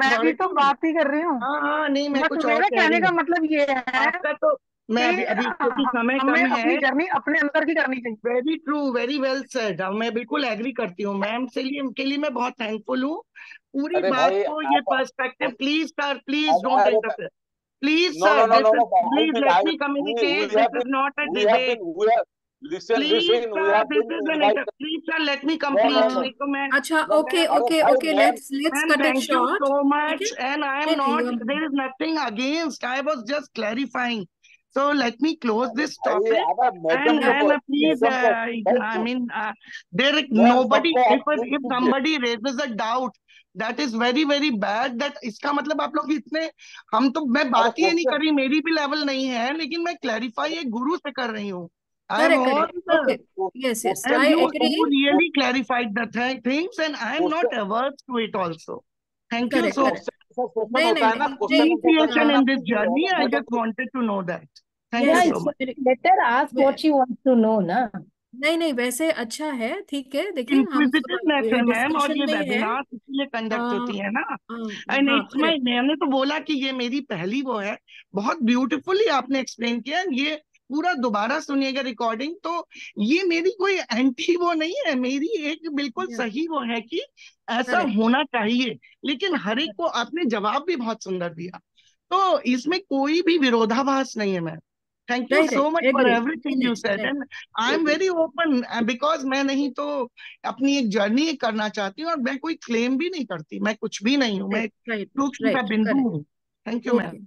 मैं भी तो बात ही कर रही हूँ हाँ हाँ नहीं मैं कुछ और कहने का मतलब ये है आपका तो मैं अभी अभी क्योंकि समय कम है अपनी जर्नी अपने अंदर की करनी चाहिए very true very well said मैं बिल्कुल एग्री करती हूँ मैम से लिए उनके लिए मैं बहुत थैंकफुल हूँ पूरी बात को ये perspective please sir please don't interfere please sir please let me communicate this is not a debate just clarifying So let me close this topic. And, and please, uh, I mean, uh, there nobody, if, if somebody raises a doubt, that is very very bad that इसका मतलब आप लोग इतने हम तो मैं बात ही नहीं कर रही मेरी भी लेवल नहीं है लेकिन मैं क्लैरिफाई एक गुरु से कर रही हूँ clarified correct. And I am not averse to it also thank you so much नहीं, नहीं, वैसे अच्छा है ठीक है देखिए मैम तो और ये इसलिए कंडक्ट हाँ, होती है ना एंड इट्स माय मैंने तो बोला कि ये मेरी पहली वो है बहुत ब्यूटीफुली आपने एक्सप्लेन किया ये पूरा दोबारा सुनिएगा रिकॉर्डिंग तो ये मेरी कोई एंटी वो नहीं है मेरी एक बिल्कुल सही वो है कि ऐसा होना चाहिए लेकिन हर एक को आपने जवाब भी बहुत सुंदर दिया तो इसमें कोई भी विरोधाभास नहीं है ma'am thank you so much for everything you said and I am very open because मैं नहीं तो अपनी एक जर्नी करना चाहती हूँ और मैं कोई क्लेम भी नहीं करती मैं कुछ भी नहीं हूँ मैं बिंदु हूँ थैंक यू मैम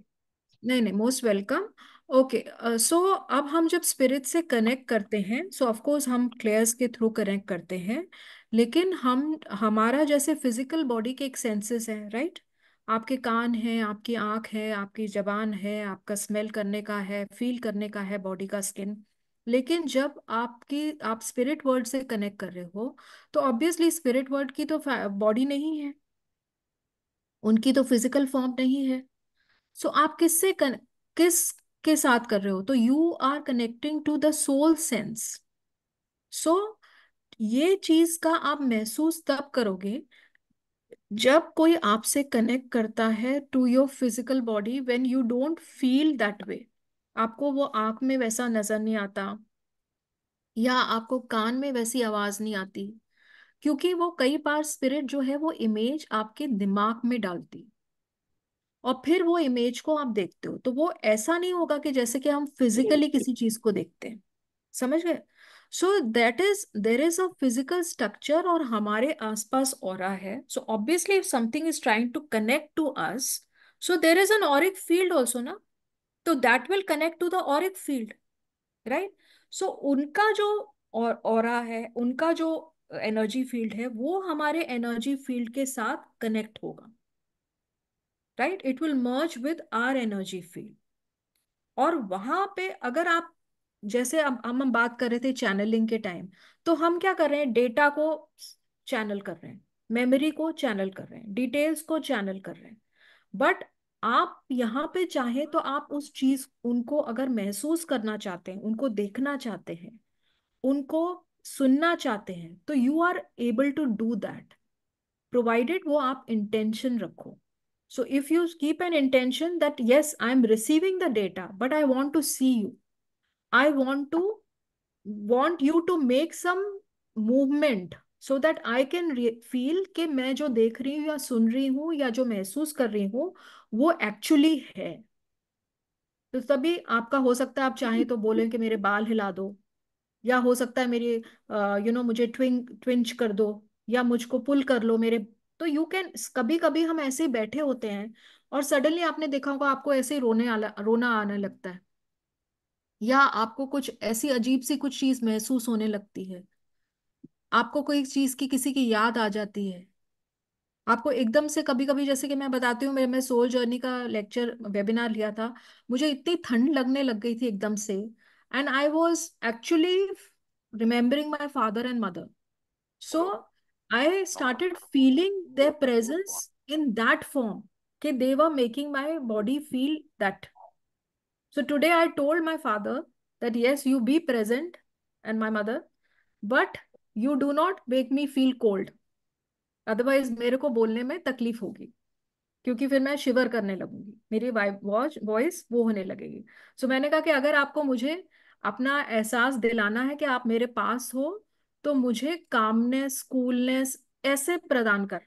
नहीं नहीं मोस्ट वेलकम ओके सो अब हम जब स्पिरिट से कनेक्ट करते हैं सो ऑफ कोर्स हम क्लेयर्स के थ्रू कनेक्ट करते हैं लेकिन हम हमारा जैसे फिजिकल बॉडी के एक सेंसेस हैं राइट आपके कान हैं आपकी आंख है आपकी जबान है आपका स्मेल करने का है फील करने का है बॉडी का स्किन लेकिन जब आपकी आप स्पिरिट वर्ल्ड से कनेक्ट कर रहे हो तो ऑब्वियसली स्पिरिट वर्ल्ड की तो बॉडी नहीं है उनकी तो फिजिकल फॉर्म नहीं है सो so, आप किससे कन, किस के साथ कर रहे हो तो you are connecting to the soul sense so ये चीज का आप महसूस तब करोगे जब कोई आपसे कनेक्ट करता है to your physical body when you don't feel that way आपको वो आंख में वैसा नजर नहीं आता या आपको कान में वैसी आवाज नहीं आती क्योंकि वो कई बार स्पिरिट जो है वो इमेज आपके दिमाग में डालती और फिर वो इमेज को आप देखते हो तो वो ऐसा नहीं होगा कि जैसे कि हम फिजिकली किसी चीज को देखते हैं समझ गए so that is there is a physical structure और हमारे आसपास और है so obviously if something is trying to connect to us so there is an aura field also ना तो that will connect to the aura field right so उनका जो और है उनका जो एनर्जी फील्ड है वो हमारे एनर्जी फील्ड के साथ कनेक्ट होगा right it will merge with our energy field और वहां पे अगर आप जैसे हम हम बात कर रहे थे चैनलिंग के टाइम तो हम क्या कर रहे हैं डेटा को चैनल कर रहे हैं मेमोरी को चैनल कर रहे हैं डिटेल्स को चैनल कर रहे हैं बट आप यहाँ पे चाहे तो आप उस चीज उनको अगर महसूस करना चाहते हैं उनको देखना चाहते हैं उनको सुनना चाहते हैं तो you are able to do that provided वो आप इंटेंशन रखो So if you keep an intention that, yes, i am receiving the data, but I want to see you. I want to want you to make some movement so that i can feel ke main jo dekh rahi hu ya sun rahi hu ya jo mehsoos kar rahi hu wo actually hai तो तभी आपका हो सकता है आप चाहें तो बोलें कि मेरे बाल हिला दो या हो सकता है मेरी यू नो you know, मुझे ट्विंग ट्विंच कर दो या मुझको पुल कर लो मेरे तो यू कैन कभी कभी हम ऐसे ही बैठे होते हैं और सडनली आपने देखा होगा आपको ऐसे ही रोने आला, रोना आने लगता है या आपको कुछ ऐसी अजीब सी कुछ चीज महसूस होने लगती है आपको कोई चीज की किसी की याद आ जाती है आपको एकदम से कभी कभी जैसे कि मैं बताती हूँ मेरे मैं सोल जर्नी का लेक्चर वेबिनार लिया था मुझे इतनी ठंड लगने लग गई थी एकदम से and I was actually remembering my father and mother so I started feeling their presence in that form. Okay, they were making my body feel that. So today I told my father that yes, you be present and my mother, but you do not make me feel cold. Otherwise मेरे को बोलने में तकलीफ होगी क्योंकि फिर मैं शिवर करने लगूंगी मेरी वॉच वॉइस वो होने लगेगी सो so मैंने कहा कि अगर आपको मुझे अपना एहसास दिलाना है कि आप मेरे पास हो तो मुझे कामनेस कूलनेस ऐसे प्रदान कर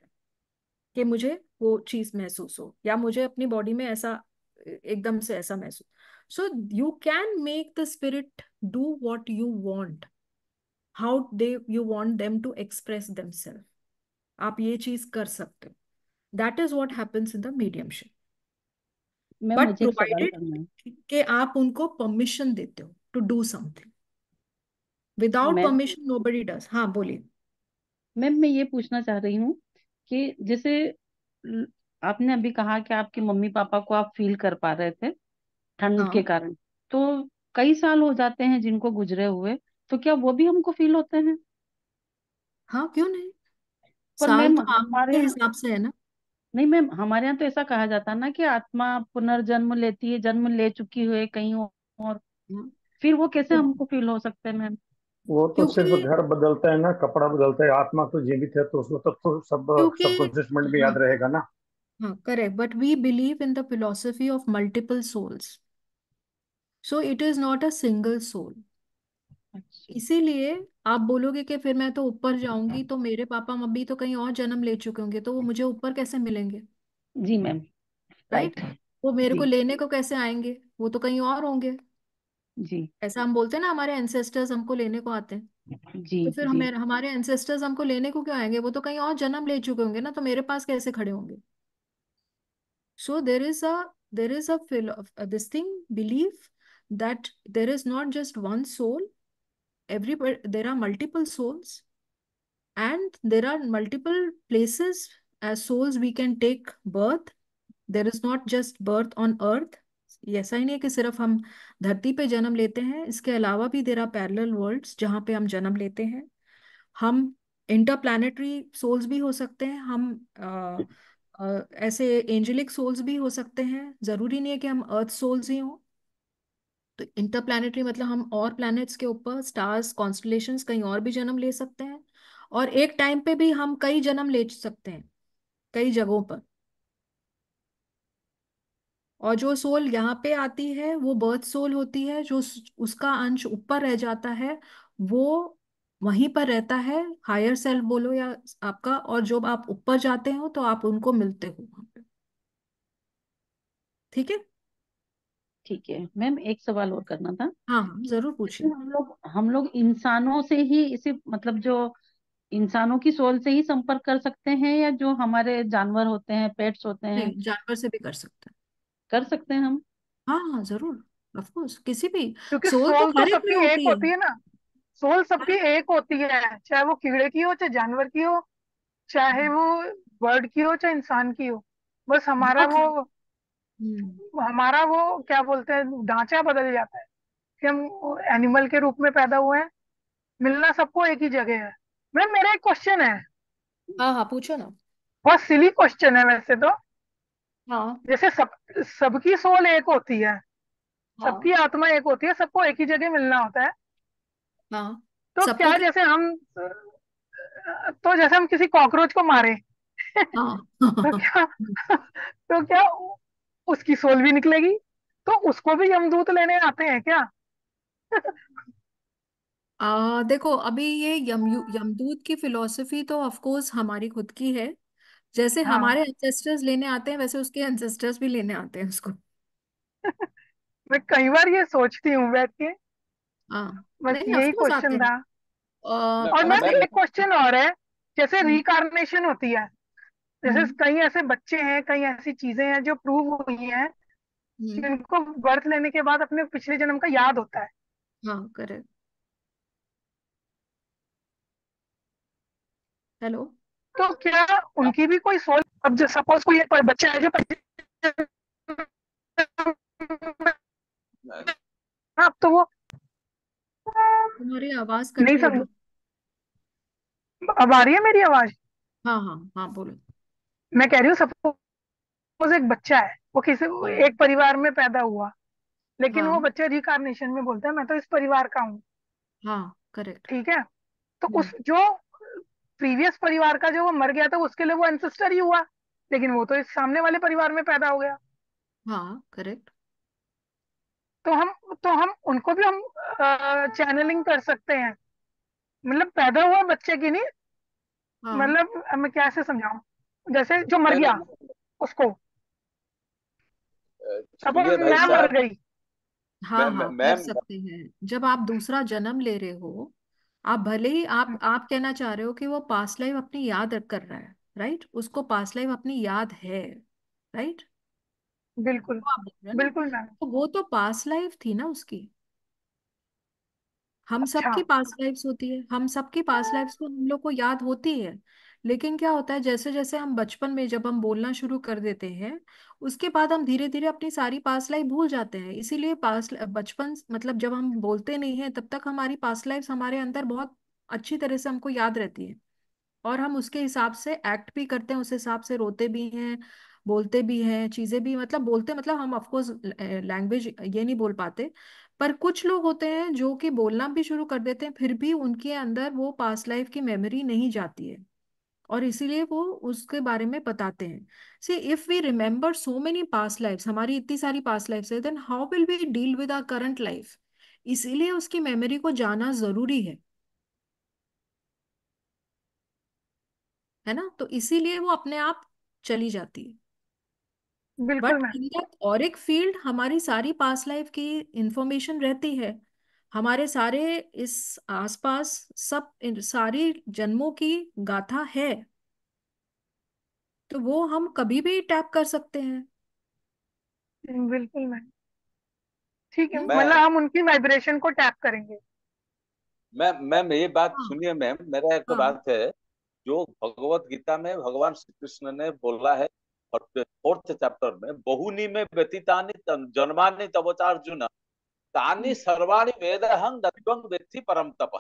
कि मुझे वो चीज महसूस हो या मुझे अपनी बॉडी में ऐसा एकदम से ऐसा महसूस so you can make the spirit do what you want how they you want them to express them आप ये चीज कर सकते हो that is what happens in the mediumship but provided आप उनको परमिशन देते हो to do something without permission nobody does हाँ बोलिए मैम मैं ये पूछना चाह रही हूँ कि जैसे आपने अभी कहा कि आपके मम्मी पापा को आप फील कर पा रहे थे ठंड हाँ के कारण तो कई साल हो जाते हैं जिनको गुजरे हुए तो क्या वो भी हमको फील होते हैं हाँ क्यों नहीं पर साल मैम तो आपके हमारे हिसाब से है ना नहीं मैम हमारे यहाँ तो ऐसा कहा जाता है ना कि आत्मा पुनर्जन्म लेती है जन्म ले चुकी हुए कहीं और हाँ। फिर वो कैसे तो हमको फील हो सकते हैं मैम वो तो सिर्फ घर बदलता है ना कपड़ा बदलता है आत्मा तो जीवित है तो उसको तो, तो सब सबकॉन्शियस माइंड में याद हाँ। रहेगा ना हाँ correct but we believe in the philosophy of multiple souls so it is not a single soul इसीलिए आप बोलोगे कि फिर मैं तो ऊपर हाँ। जाऊंगी तो मेरे पापा मम्मी तो कहीं और जन्म ले चुके होंगे तो वो मुझे ऊपर कैसे मिलेंगे जी मैम राइट right? वो मेरे को लेने को कैसे आएंगे वो तो कहीं और होंगे जी ऐसा हम बोलते हैं ना हमारे एंसेस्टर्स हमको लेने को आते हैं जी तो फिर जी हमें हमारे एंसेस्टर्स हमको लेने को क्यों आएंगे वो तो कहीं और जन्म ले चुके होंगे ना तो मेरे पास कैसे खड़े होंगे so there is a there is a this thing believe that there is not just one soul every there are multiple souls and there are multiple places as souls we can take birth there is not just birth on earth ऐसा ही नहीं है कि सिर्फ हम धरती पे जन्म लेते हैं इसके अलावा भी देर आर पैरल वर्ल्ड जहाँ पे हम जन्म लेते हैं हम प्लानिटरी सोल्स भी हो सकते हैं हम आ, आ, ऐसे एंजेलिक सोल्स भी हो सकते हैं जरूरी नहीं है कि हम अर्थ सोल्स ही हों तो प्लानिटरी मतलब हम और प्लैनेट्स के ऊपर स्टार्स कॉन्स्टलेशन कहीं और भी जन्म ले सकते हैं और एक टाइम पे भी हम कई जन्म ले सकते हैं कई जगहों पर और जो सोल यहाँ पे आती है वो बर्थ सोल होती है जो उसका अंश ऊपर रह जाता है वो वहीं पर रहता है हायर सेल्फ बोलो या आपका और जब आप ऊपर जाते हो तो आप उनको मिलते हो वहां पे ठीक है ठीक है मैम एक सवाल और करना था हाँ, हाँ जरूर पूछिए हम लोग हम लोग इंसानों से ही इसे मतलब जो इंसानों की सोल से ही संपर्क कर सकते हैं या जो हमारे जानवर होते हैं पेट्स होते हैं जानवर से भी कर सकते हैं कर सकते हैं हम हाँ हाँ जरूर ऑफ कोर्स किसी भी क्योंकि सोल तो, तो हर एक में होती एक है होती है ना सोल सबकी हाँ। एक होती है चाहे वो कीड़े की हो चाहे जानवर की हो चाहे हाँ। वो बर्ड की हो चाहे इंसान की हो बस हमारा वो हम्म। हमारा वो क्या बोलते हैं ढांचा बदल जाता है कि हम एनिमल के रूप में पैदा हुए हैं मिलना सबको एक ही जगह है मैम मेरा एक क्वेश्चन है हाँ हाँ पूछो ना बहुत सिली क्वेश्चन है वैसे तो हाँ। जैसे सब सबकी सोल एक होती है हाँ। सबकी आत्मा एक होती है सबको एक ही जगह मिलना होता है हाँ तो सबको क्या जैसे हम तो जैसे हम किसी कॉकरोच को मारे हाँ। तो क्या तो क्या उसकी सोल भी निकलेगी तो उसको भी यमदूत लेने आते हैं क्या आ, देखो अभी ये यम यमदूत की फिलॉसफी तो ऑफ कोर्स हमारी खुद की है जैसे हाँ हमारे एंसेस्टर्स लेने आते हैं वैसे उसके एंसेस्टर्स भी लेने आते हैं उसको मैं कई बार ये सोचती हूँ बैठ के हाँ बस नहीं यही अफसोस आते क्वेश्चन हैं था अ, और मैम एक क्वेश्चन और है जैसे रिकार्नेशन हम्म। होती है जैसे हम्म। कई ऐसे बच्चे हैं कई ऐसी चीजें हैं जो प्रूव हुई हैं हम्म। जिनको बर्थ लेने के बाद अपने पिछले जन्म का याद होता है हाँ करेक्ट हेलो तो क्या उनकी भी कोई सोच अब जो सपोज कोई बच्चा है जो आप हाँ, तो वो तुम्हारी आवाज नहीं समझ अब आ रही है मेरी आवाज हाँ हाँ हाँ बोलो मैं कह रही हूँ सपोज एक बच्चा है वो किसी एक परिवार में पैदा हुआ लेकिन हाँ. वो बच्चा रिकार्नेशन में बोलता है मैं तो इस परिवार का हूँ हाँ करेक्ट ठीक है तो हम्म। उस जो प्रीवियस परिवार का जो वो मर गया था उसके लिए वो एंसेस्टर ही हुआ लेकिन वो तो इस सामने वाले परिवार में पैदा हो गया हाँ करेक्ट तो हम तो हम उनको भी हम चैनलिंग कर सकते हैं मतलब पैदा हुआ बच्चे की नहीं हाँ. मतलब मैं कैसे समझाऊ जैसे जो मर गया उसको सपोज मैं मर गई हाँ हाँ कर सकते हैं जब आप दूसरा जन्म ले रहे हो आप भले ही आप हाँ। आप कहना चाह रहे हो कि वो पास्ट लाइफ अपनी याद कर रहा है राइट उसको पास्ट लाइफ अपनी याद है राइट बिल्कुल तो बिल्कुल तो वो तो पास्ट लाइफ थी ना उसकी हम अच्छा सबकी पास्ट लाइफ होती है हम सबकी पास्ट लाइफ को हम लोग को याद होती है लेकिन क्या होता है जैसे जैसे हम बचपन में जब हम बोलना शुरू कर देते हैं उसके बाद हम धीरे धीरे अपनी सारी पास्ट लाइफ भूल जाते हैं इसीलिए पास्ट बचपन मतलब जब हम बोलते नहीं हैं तब तक हमारी पास्ट लाइफ हमारे अंदर बहुत अच्छी तरह से हमको याद रहती है और हम उसके हिसाब से एक्ट भी करते हैं उस हिसाब से रोते भी हैं बोलते भी हैं चीजें भी मतलब बोलते मतलब हम ऑफकोर्स लैंग्वेज ये नहीं बोल पाते पर कुछ लोग होते हैं जो कि बोलना भी शुरू कर देते हैं फिर भी उनके अंदर वो पास्ट लाइफ की मेमोरी नहीं जाती है और इसीलिए वो उसके बारे में बताते हैं see if we remember so many past life हमारी इतनी सारी पास्ट लाइफ है then how will we deal with our current life इसीलिए उसकी मेमोरी को जाना जरूरी है है ना तो इसीलिए वो अपने आप चली जाती है बट और एक फील्ड हमारी सारी पास्ट लाइफ की इंफॉर्मेशन रहती है हमारे सारे इस आसपास सब इन सारी जन्मों की गाथा है तो वो हम कभी भी टैप कर सकते हैं हम्म, बिल्कुल मैम ठीक है मैं मतलब हम उनकी वाइब्रेशन को टैप करेंगे मैम मैम ये बात हाँ सुनिए मैम मेरा एक हाँ बात है जो भगवत गीता में भगवान श्री कृष्ण ने बोला है और फोर्थ चैप्टर में बहुनी में व्यतीतानी जन्मानी तब अर्जुन तानी सर्वाणी वेदहं दत्वं वेत्थि परम तप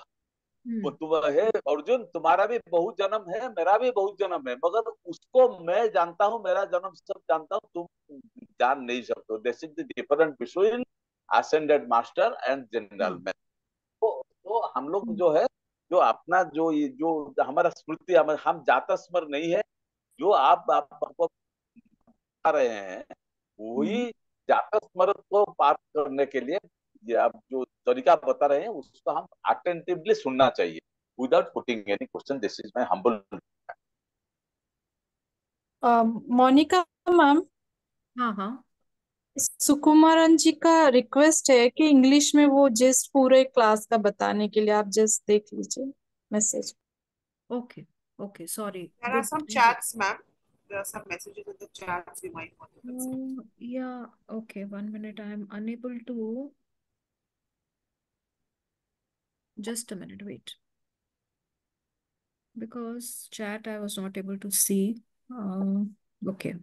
हम्म। वो तुम है अर्जुन तुम्हारा भी बहुत जन्म है मेरा भी बहुत जन्म है मगर उसको मैं जानता हूँ मेरा जन्म सब जानता हूँ तुम जान नहीं सकते this is the different between ascended master and general man तो, हम लोग हम्म। जो है जो अपना जो ये जो हमारा स्मृति हम, हम जाता स्मर नहीं है जो आप आपको आप रहे हैं वही हम्म। जाता स्मर को पार करने के लिए ये आप जो तरीका आप बता रहे हैं उसको हम अटेंटिवली सुनना चाहिए without putting any question this is my humble Monika ma'am हाँ हाँ सुकुमारन जी का रिक्वेस्ट है कि इंग्लिश में वो जिस पूरे क्लास का बताने के लिए आप जस्ट देख लीजिए message okay okay sorry there are some chats ma'am there are some messages in the chats you might want to um, consider. Uh, yeah, okay, one minute. I am just a minute wait because chat i was not able to see uh, okay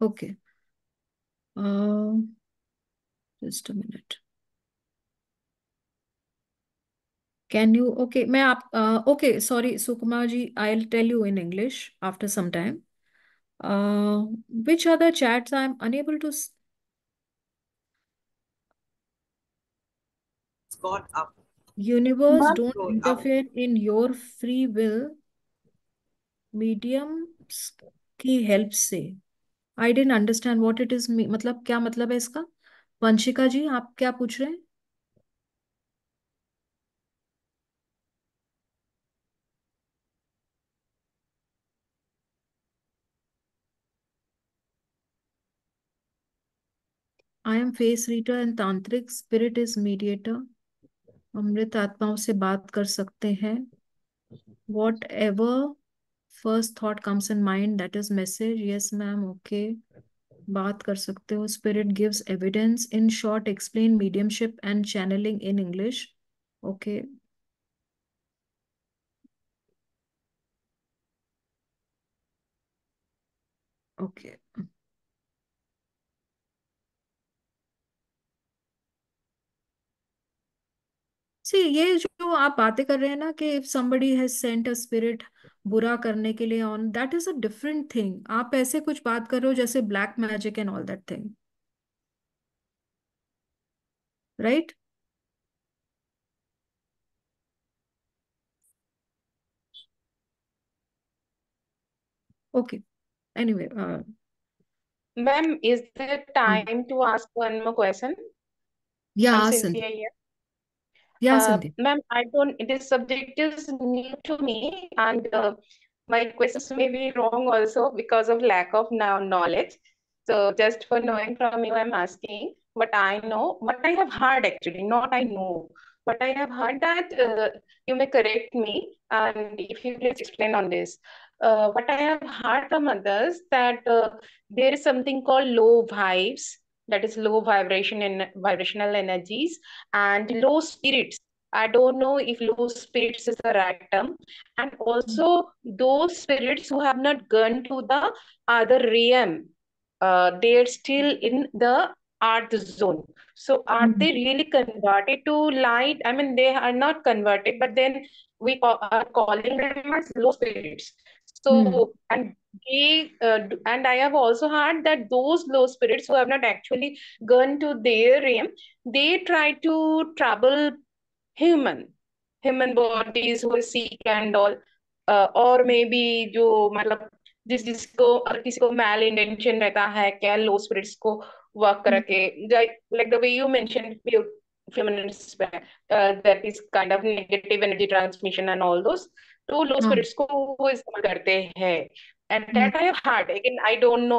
okay uh, just a minute Can you, okay, may aap, uh, okay, sorry, Sukumar I'll tell you in English after some time. Uh, which other chats I'm unable to gone up. Universe but don't interfere out. in your free will. Mediums की help से I didn't understand what it is मतलब क्या मतलब है इसका वंशिका जी आप क्या पूछ रहे हैं I am face reader and tantric spirit is mediator. अमृत आत्माओं से बात कर सकते हैं whatever first thought comes in mind that is message yes ma'am okay बात कर सकते हो spirit gives evidence in short explain mediumship and channelling in English okay okay see ये जो आप बातें कर रहे हैं ना कि if somebody has sent a spirit बुरा करने के लिए on that is a different thing आप ऐसे कुछ बात कर रहे हो जैसे black magic and all that thing right okay anyway ma'am is the time to ask one more question या ask Yes, uh, Ma'am, I don't, this subject is new to me and uh, my questions may be wrong also because of lack of now knowledge. So just for knowing from you, I'm asking But I know, what I have heard actually, not I know, but I have heard that uh, you may correct me and if you please explain on this. Uh, what I have heard from others that uh, there is something called low vibes that is low vibration and vibrational energies and mm. low spirits i don't know if low spirits is the right term and also those spirits who have not gone to the other realm uh, they're still in the earth zone so are mm-hmm. they really converted to light i mean they are not converted but then we are calling them as low spirits so, mm. and they, uh, and I have also heard that those low spirits who have not actually gone to their realm, they try to trouble human, human bodies who are sick and all, uh, or maybe जो मतलब जिस जिसको किसी को मैल intention रहता है क्या low spirits को like hmm. like the way you mentioned minutes back uh, that is kind of negative energy transmission and all those तो लो स्पिरिट्स हाँ। को वो इस्तेमाल करते हैं and that I have heard again I don't know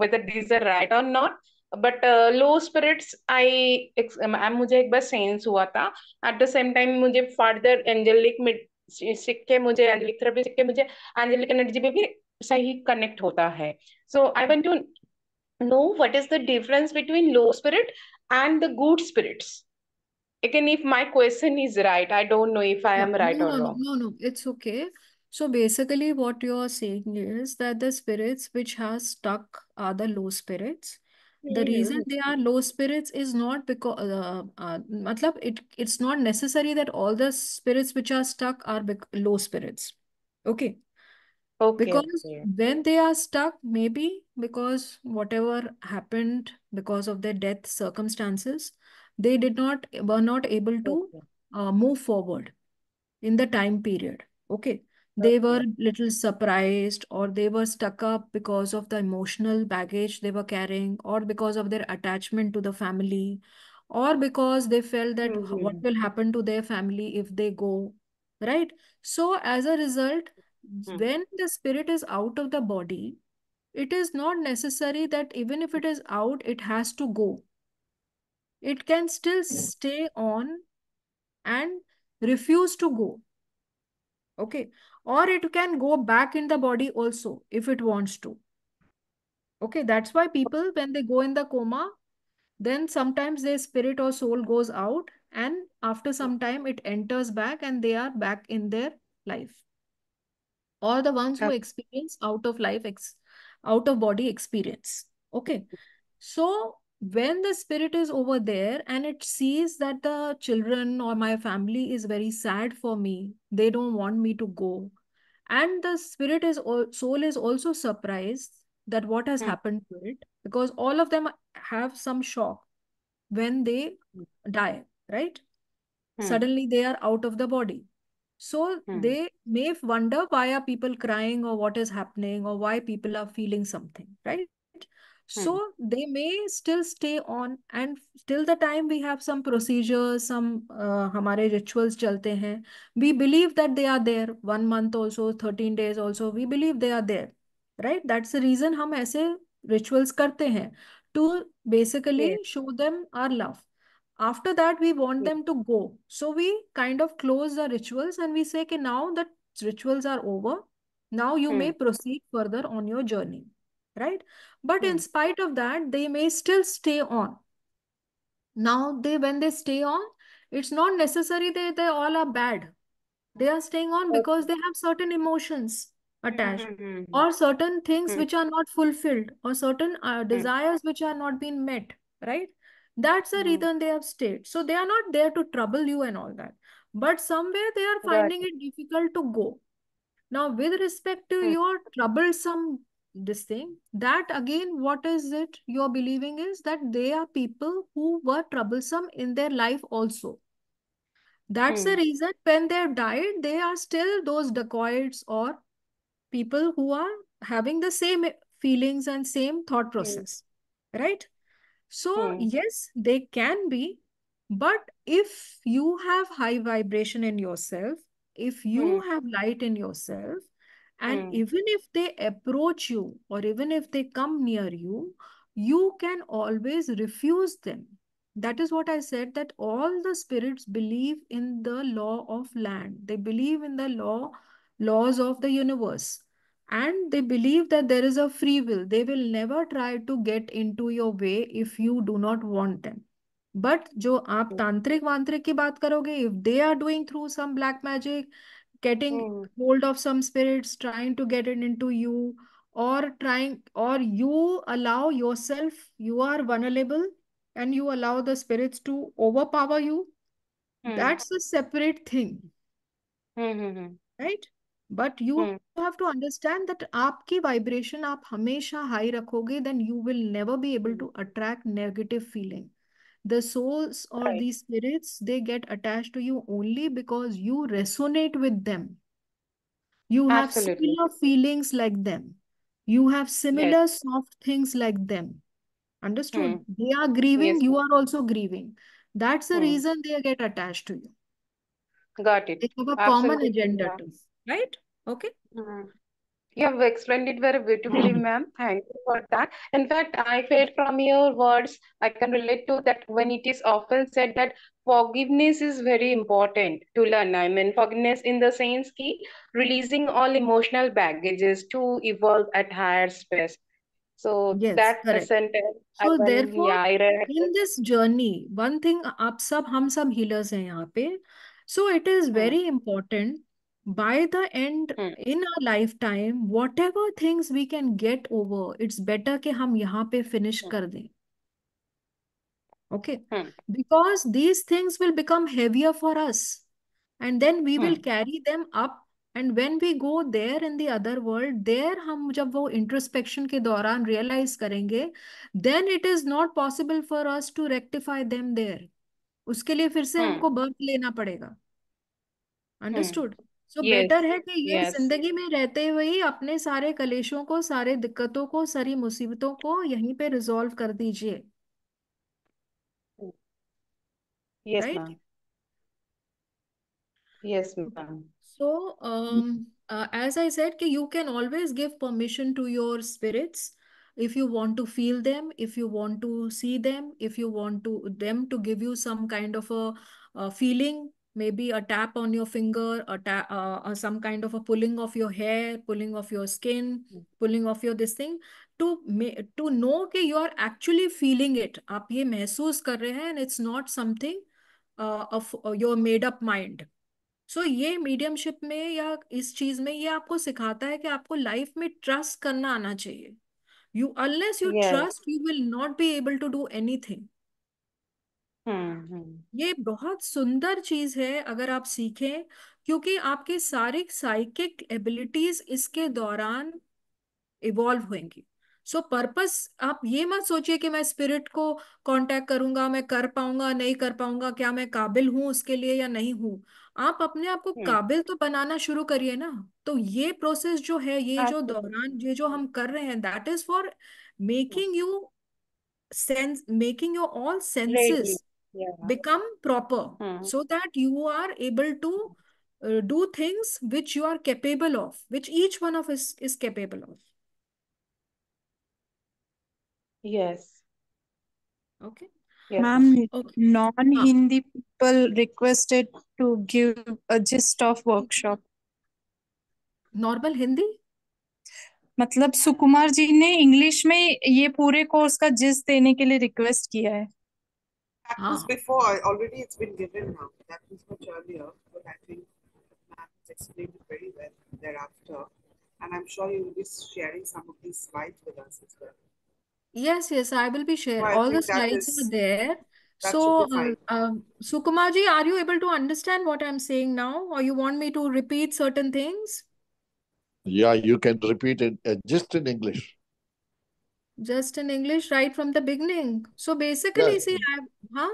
whether this are right और not but low spirits I ma'am मुझे एक बार सेंस हुआ था एट द सेम टाइम मुझे फर्दर एंजेलिक सीख के मुझे एंजेलिक थेरेपी सीख के मुझे एंजेलिक एनर्जी में भी सही कनेक्ट होता है so I want to know what is the difference between low spirit and the good spirits again if my question is right i don't know if i am no, right no, or wrong no no it's okay so basically what you are saying is that the spirits which has stuck are the low spirits the hmm. reason they are low spirits is not because uh, uh, matlab it it's not necessary that all the spirits which are stuck are bec- low spirits okay okay because okay. when they are stuck maybe because whatever happened because of their death circumstances they did not were not able to uh, move forward in the time period okay they were little surprised or they were stuck up because of the emotional baggage they were carrying or because of their attachment to the family or because they felt that mm -hmm. what will happen to their family if they go right so as a result mm -hmm. when the spirit is out of the body it is not necessary that even if it is out it has to go it can still stay on and refuse to go. Okay. Or it can go back in the body also if it wants to. Okay. That's why people, when they go in the coma, then sometimes their spirit or soul goes out and after some time it enters back and they are back in their life or the ones who experience out of life ex out of body experience okay so when the spirit is over there and it sees that the children or my family is very sad for me they don't want me to go and the spirit is soul is also surprised that what has hmm. happened to it because all of them have some shock when they hmm. die right hmm. suddenly they are out of the body so hmm. they may wonder why are people crying or what is happening or why people are feeling something right So they may still stay on and till the time we have some procedures, some uh, हमारे rituals chalte hain We believe that they are there. One month also, 13 days also, we believe they are there. Right? That's the reason hum aise rituals karte hain To basically yes. show them our love. After that, we want yes. them to go. So we kind of close the rituals and we say, okay, now that rituals are over, now you hmm. may proceed further on your journey. right? But mm. in hmm. spite of that, they may still stay on. Now, they when they stay on, it's not necessary they they all are bad. They are staying on because they have certain emotions attached mm-hmm. or certain things mm-hmm. which are not fulfilled or certain uh, desires which are not being met, right? That's the mm-hmm. reason they have stayed. So they are not there to trouble you and all that. But somewhere they are finding right. it difficult to go. Now, with respect to your troublesome this thing that again what is it you're believing is that they are people who were troublesome in their life also that's hmm. the reason when they've died they are still those dacoits or people who are having the same feelings and same thought hmm. process hmm. right so hmm. yes they can be but if you have high vibration in yourself if you hmm. have light in yourself and mm. even if they approach you or even if they come near you, you can always refuse them. That is what I said that all the spirits believe in the law of land. They believe in the law, laws of the universe. And they believe that there is a free will. They will never try to get into your way if you do not want them. But जो आप hmm. तांत्रिक वांत्रिक की बात करोगे if they are doing through some black magic getting mm. hold of some spirits trying to get it into you or trying or you allow yourself you are vulnerable and you allow the spirits to overpower you mm. that's a separate thing mm-hmm. right but you have to understand that vibration, vibration आप हमेशा high then you will never be able to attract negative feeling feeling the souls or right. these spirits they get attached to you only because you resonate with them you have Absolutely. similar feelings like them you have similar yes. soft things like them understood hmm. they are grieving yes. you are also grieving that's the hmm. reason they get attached to you got it they have a Absolutely. common agenda yeah. too, right okay mm. You have explained it very beautifully, hmm. ma'am. Thank you for that. In fact, I felt from your words, I can relate to that when it is often said that forgiveness is very important to learn. I mean, forgiveness in the sense key, releasing all emotional baggages to evolve at higher space. So yes, that correct. sentence. So I therefore, yeah, in this journey, one thing, आप सब हम some healers हैं यहाँ So it is hmm. very important by the end hmm. in our lifetime whatever things we can get over it's better ke hum yahan pe finish hmm. kar de. okay hmm. because these things will become heavier for us and then we hmm. will carry them up and when we go there in the other world there hum jab wo introspection ke dauran realize karenge then it is not possible for us to rectify them there uske liye fir se hmm. हमको birth lena padega understood hmm. So better है कि ये yes जिंदगी में रहते हुए अपने सारे कलेशों को सारे दिक्कतों को सारी मुसीबतों को यहीं पे रिजोल्व कर दीजिए yes right ma'am yes ma'am so as I said कि you can always give permission to your spirits if you want to feel them if you want to see them if you want to them to give you some kind of a feeling maybe a tap on your finger a ta- uh, or some kind of a pulling of your hair pulling of your skin mm-hmm. pulling of your this thing to to know that you are actually feeling it आप ये महसूस कर रहे हैं and it's not something uh, of uh, your made up mind so so, ये mediumship में या इस चीज में ये आपको सिखाता है कि आपको लाइफ में ट्रस्ट करना आना चाहिए you unless you trust you will not be able to do anything hmm, hmm ये बहुत सुंदर चीज है अगर आप सीखें क्योंकि आपके सारे साइकिक एबिलिटीज इसके दौरान इवॉल्व होंगी सो पर्पस आप ये मत सोचिए कि मैं स्पिरिट को कांटेक्ट करूंगा मैं कर पाऊंगा नहीं कर पाऊंगा क्या मैं काबिल हूं उसके लिए या नहीं हूं आप अपने आप को हम्म, काबिल तो बनाना शुरू करिए ना तो ये प्रोसेस जो है ये जो अच्छा। दौरान ये जो हम कर रहे हैं that is for making you sense making your already senses yeah. become proper mm. so that you are able to uh, do things which you are capable of which each one of us is capable of yes okay yes. ma'am okay. non-hindi ah. people requested to give a gist of workshop normal hindi मतलब सुकुमार जी ने English में ये पूरे course का जिस देने के लिए रिक्वेस्ट किया है That ah. was before. Already it's been given now. That was much earlier, but I think Matt explained it very well thereafter. And I'm sure you will be sharing some of these slides with us as well. Yes, yes, I will be sharing. Well, All the slides is, are there. So, um, um, Sukumaji, are you able to understand what I'm saying now? Or you want me to repeat certain things? Yeah, you can repeat it uh, just in English just in English right from the beginning. So basically, yeah. see, I, huh?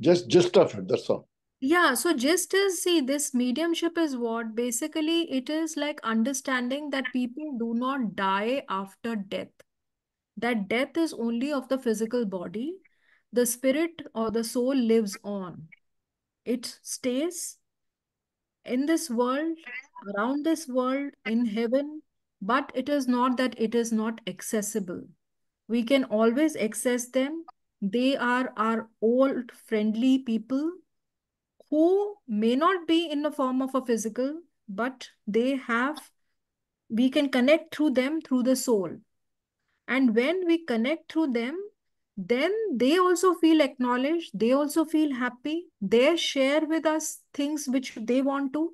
Just gist of it, that's all. Yeah, so just as see, this mediumship is what basically it is like understanding that people do not die after death, that death is only of the physical body, the spirit or the soul lives on, it stays in this world, around this world, in heaven, but it is not that it is not accessible. We can always access them. They are our old friendly people who may not be in the form of a physical, but they have, we can connect through them through the soul. And when we connect through them, then they also feel acknowledged, they also feel happy, they share with us things which they want to,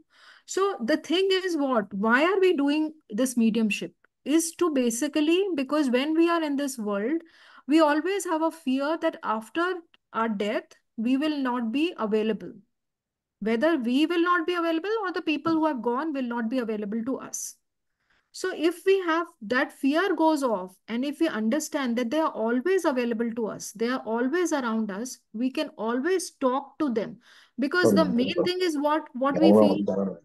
so the thing is what? Why are we doing this mediumship? Is to basically because when we are in this world, we always have a fear that after our death, we will not be available. Whether we will not be available or the people who have gone will not be available to us. So if we have that fear goes off and if we understand that they are always available to us, they are always around us, we can always talk to them. Because the main thing is what, what we feel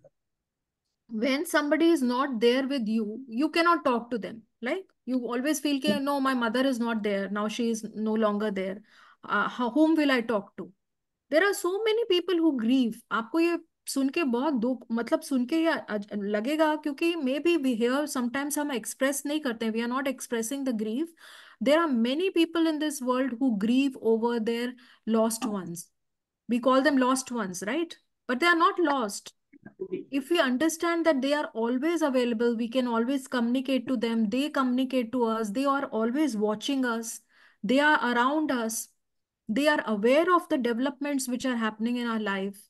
when somebody is not there with you, you cannot talk to them. Like you always feel, ke, no, my mother is not there. Now she is no longer there. Uh, whom will I talk to? There are so many people who grieve. Aapko ye sunke bahut dukh, matlab sunke ya lagega, kyunki maybe we hear sometimes hum express nahi karte, we are not expressing the grief. There are many people in this world who grieve over their lost ones. We call them lost ones, right? But they are not lost if we understand that they are always available we can always communicate to them they communicate to us they are always watching us they are around us they are aware of the developments which are happening in our life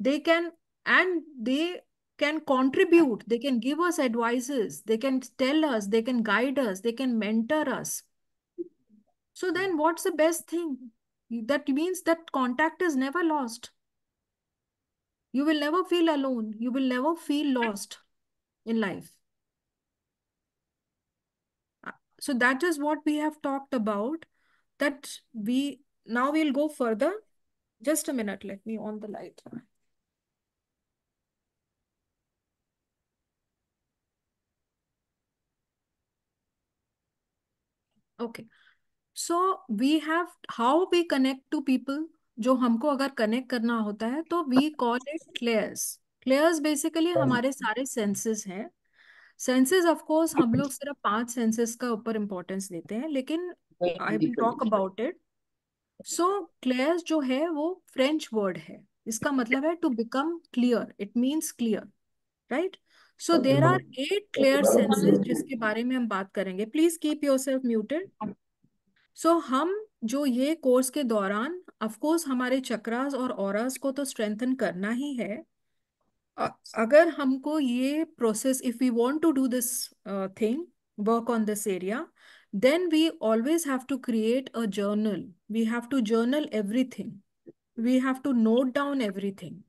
they can and they can contribute they can give us advices they can tell us they can guide us they can mentor us so then what's the best thing that means that contact is never lost you will never feel alone. You will never feel lost in life. So that is what we have talked about that we now we'll go further. Just a minute. Let me on the light. Okay. So we have how we connect to people, जो हमको अगर connect करना होता है तो we call it clairs clairs basically हमारे सारे senses हैं सेंसेस ऑफ कोर्स हम लोग सिर्फ पांच सेंसेस का ऊपर इंपॉर्टेंस देते हैं लेकिन I will talk about it so clairs जो है वो फ्रेंच वर्ड है इसका मतलब है to become clear it means clear right so there are eight clear senses जिसके बारे में हम बात करेंगे please keep yourself muted so हम जो ये कोर्स के दौरान अफकोर्स हमारे चक्रास और ऑरास को तो स्ट्रेंथन करना ही है अगर हमको ये process if we want to do this thing work on this area then we always have to create a journal we have to journal everything we have to note down everything thing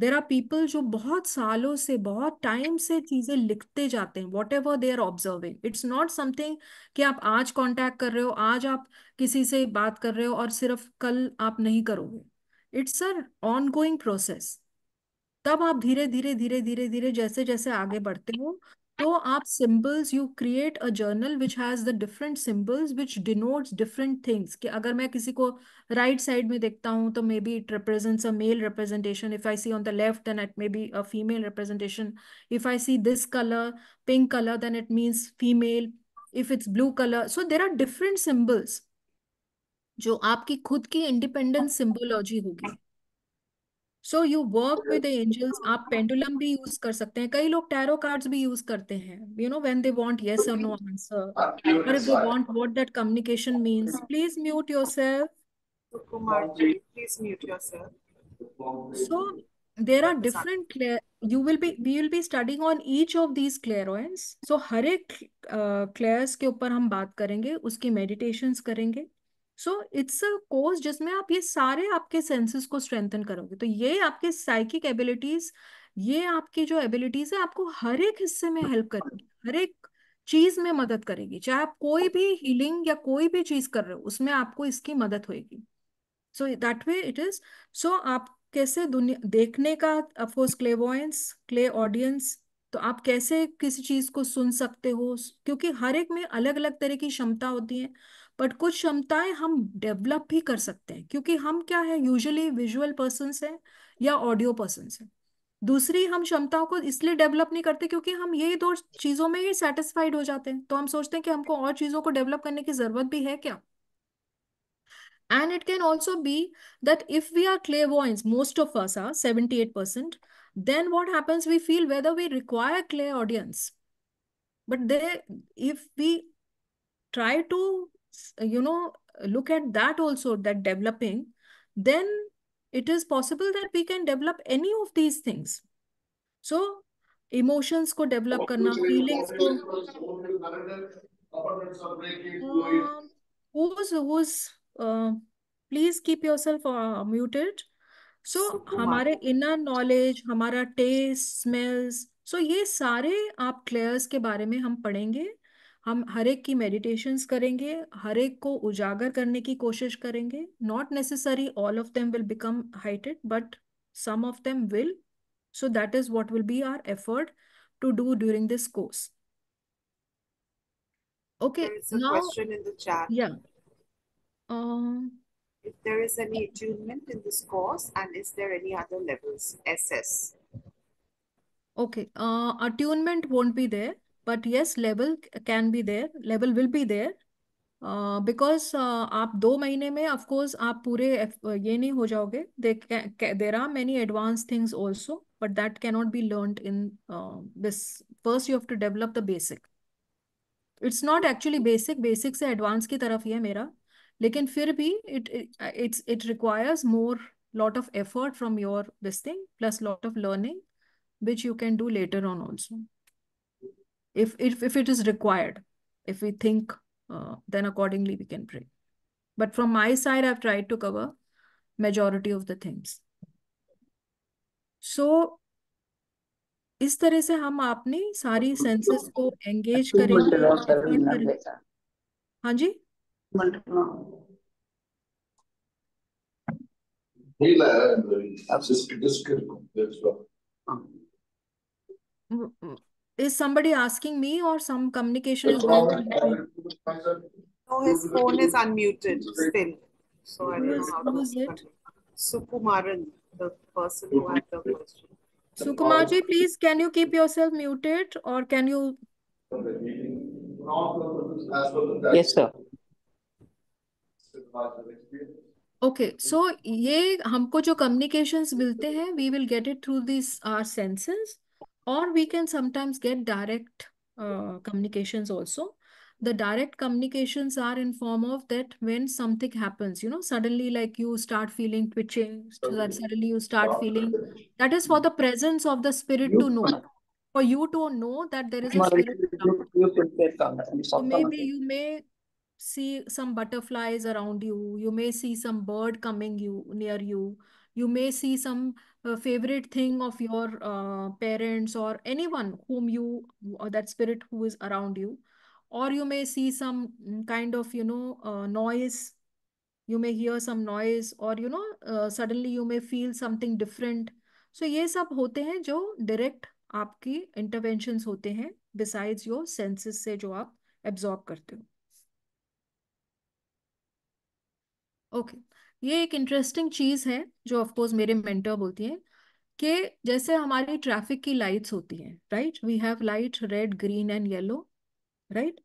there are people जो बहुत सालों से बहुत time से चीजें लिखते जाते हैं whatever they are observing it's not something कि आप आज कॉन्टैक्ट कर रहे हो आज आप किसी से बात कर रहे हो और सिर्फ कल आप नहीं करोगे it's uh ongoing process तब आप धीरे धीरे धीरे धीरे धीरे जैसे जैसे आगे बढ़ते हो तो आप symbols you create a journal which has the different symbols which denotes different things कि अगर मैं किसी को राइट right साइड में देखता हूँ तो maybe it represents a male representation if I see on the left then it may be a female representation if I see this colour pink colour then it means female if it's blue colour so there are different symbols जो आपकी खुद की independent symbology होगी so you work with angels आप pendulum भी use कर सकते हैं कई लोग टैरो कार्ड्स भी यूज करते हैं you know when they want yes और नो आंसर और if they want what that communication means please mute yourself Kumar ji please mute yourself so there are different you will be we will be studying on each of these clairvoyance so हर एक clairs के ऊपर हम बात करेंगे उसकी meditations करेंगे सो it's a course जिसमें आप ये सारे आपके सेंसेस को स्ट्रेंथन करोगे तो ये आपके साइकिक एबिलिटीज ये आपकी जो एबिलिटीज है आपको हर एक हिस्से में हेल्प करेगी हर एक चीज में मदद करेगी चाहे आप कोई भी हीलिंग या कोई भी चीज कर रहे हो उसमें आपको इसकी मदद होगी so that way it is so आप कैसे दुनिया देखने का of course clairvoyance clairaudience तो आप कैसे किसी चीज को सुन सकते हो क्योंकि हर एक में अलग अलग तरह की क्षमता होती है बट कुछ क्षमताएं हम डेवलप भी कर सकते हैं क्योंकि हम क्या है यूजुअली विजुअल पर्सन है या ऑडियो पर्सन है दूसरी हम क्षमताओं को इसलिए डेवलप नहीं करते क्योंकि हम यही दो चीजों में ही सेटिस्फाइड हो जाते हैं तो हम सोचते हैं कि हमको और चीजों को डेवलप करने की जरूरत भी है क्या and it can also be that if we are clairvoyants most of us are seventy eight percent then what happens we feel whether we require clairaudience but they if we try to you know look at that also that developing then it is possible that we can develop any of these things so emotions ko develop what karna feelings ko who who's who uh, please keep yourself uh, muted so so, हमारे inner knowledge हमारा taste smells सो ये सारे आप क्लेयर्स के बारे में हम पढ़ेंगे हम हर एक की मेडिटेशन करेंगे हर एक को उजागर करने की कोशिश करेंगे not necessary all of them will become हाइटेड but some of them will so that is what will be our effort to do during this course okay If there is any attunement in this course, and is there any other levels? SS. Okay. Uh, attunement won't be there. But yes level can be there level will be there because आप दो महीने में of course आप पूरे ये नहीं हो जाओगे there are many advance things also but that cannot be learn in this first you have to develop the basic it's not actually basic basic से एडवांस की तरफ ही है मेरा लेकिन फिर भी it it's it requires more lot of effort from your this thing plus lot of learning which you can do later on also if if, if it is required if we think uh, then accordingly we can pray but from my side i've tried to cover majority of the things so इस तरह से हम आपने सारी senses को engage करेंगे हाँ जी Is somebody asking me or some communication is going on? No, his phone is unmuted still. So I don't know how to. is it? Sukumaran, the person who had the question. sukumar ji please, can you keep yourself muted or can you? Yes, sir. Okay so ये हमको जो communications मिलते हैं we will get it through this our senses or we can sometimes get direct uh, communications also the direct communications are in form of that when something happens you know suddenly like you start feeling twitching so that suddenly you start feeling that is for the presence of the spirit to know for you to know that there is a spirit so maybe you may see some butterflies around you you may see some bird coming you near you you may see some uh, favorite thing of your uh, parents or anyone whom you or that spirit who is around you or you may see some kind of you know uh, noise you may hear some noise or you know suddenly you may feel something different so ये सब होते हैं जो direct आपकी interventions होते हैं besides your senses से जो आप absorb करते हो okay ये एक इंटरेस्टिंग चीज़ है जो ऑफकोर्स मेरे मेंटर बोलती हैं कि जैसे हमारी ट्रैफिक की लाइट्स होती हैं right we have light red green and yellow right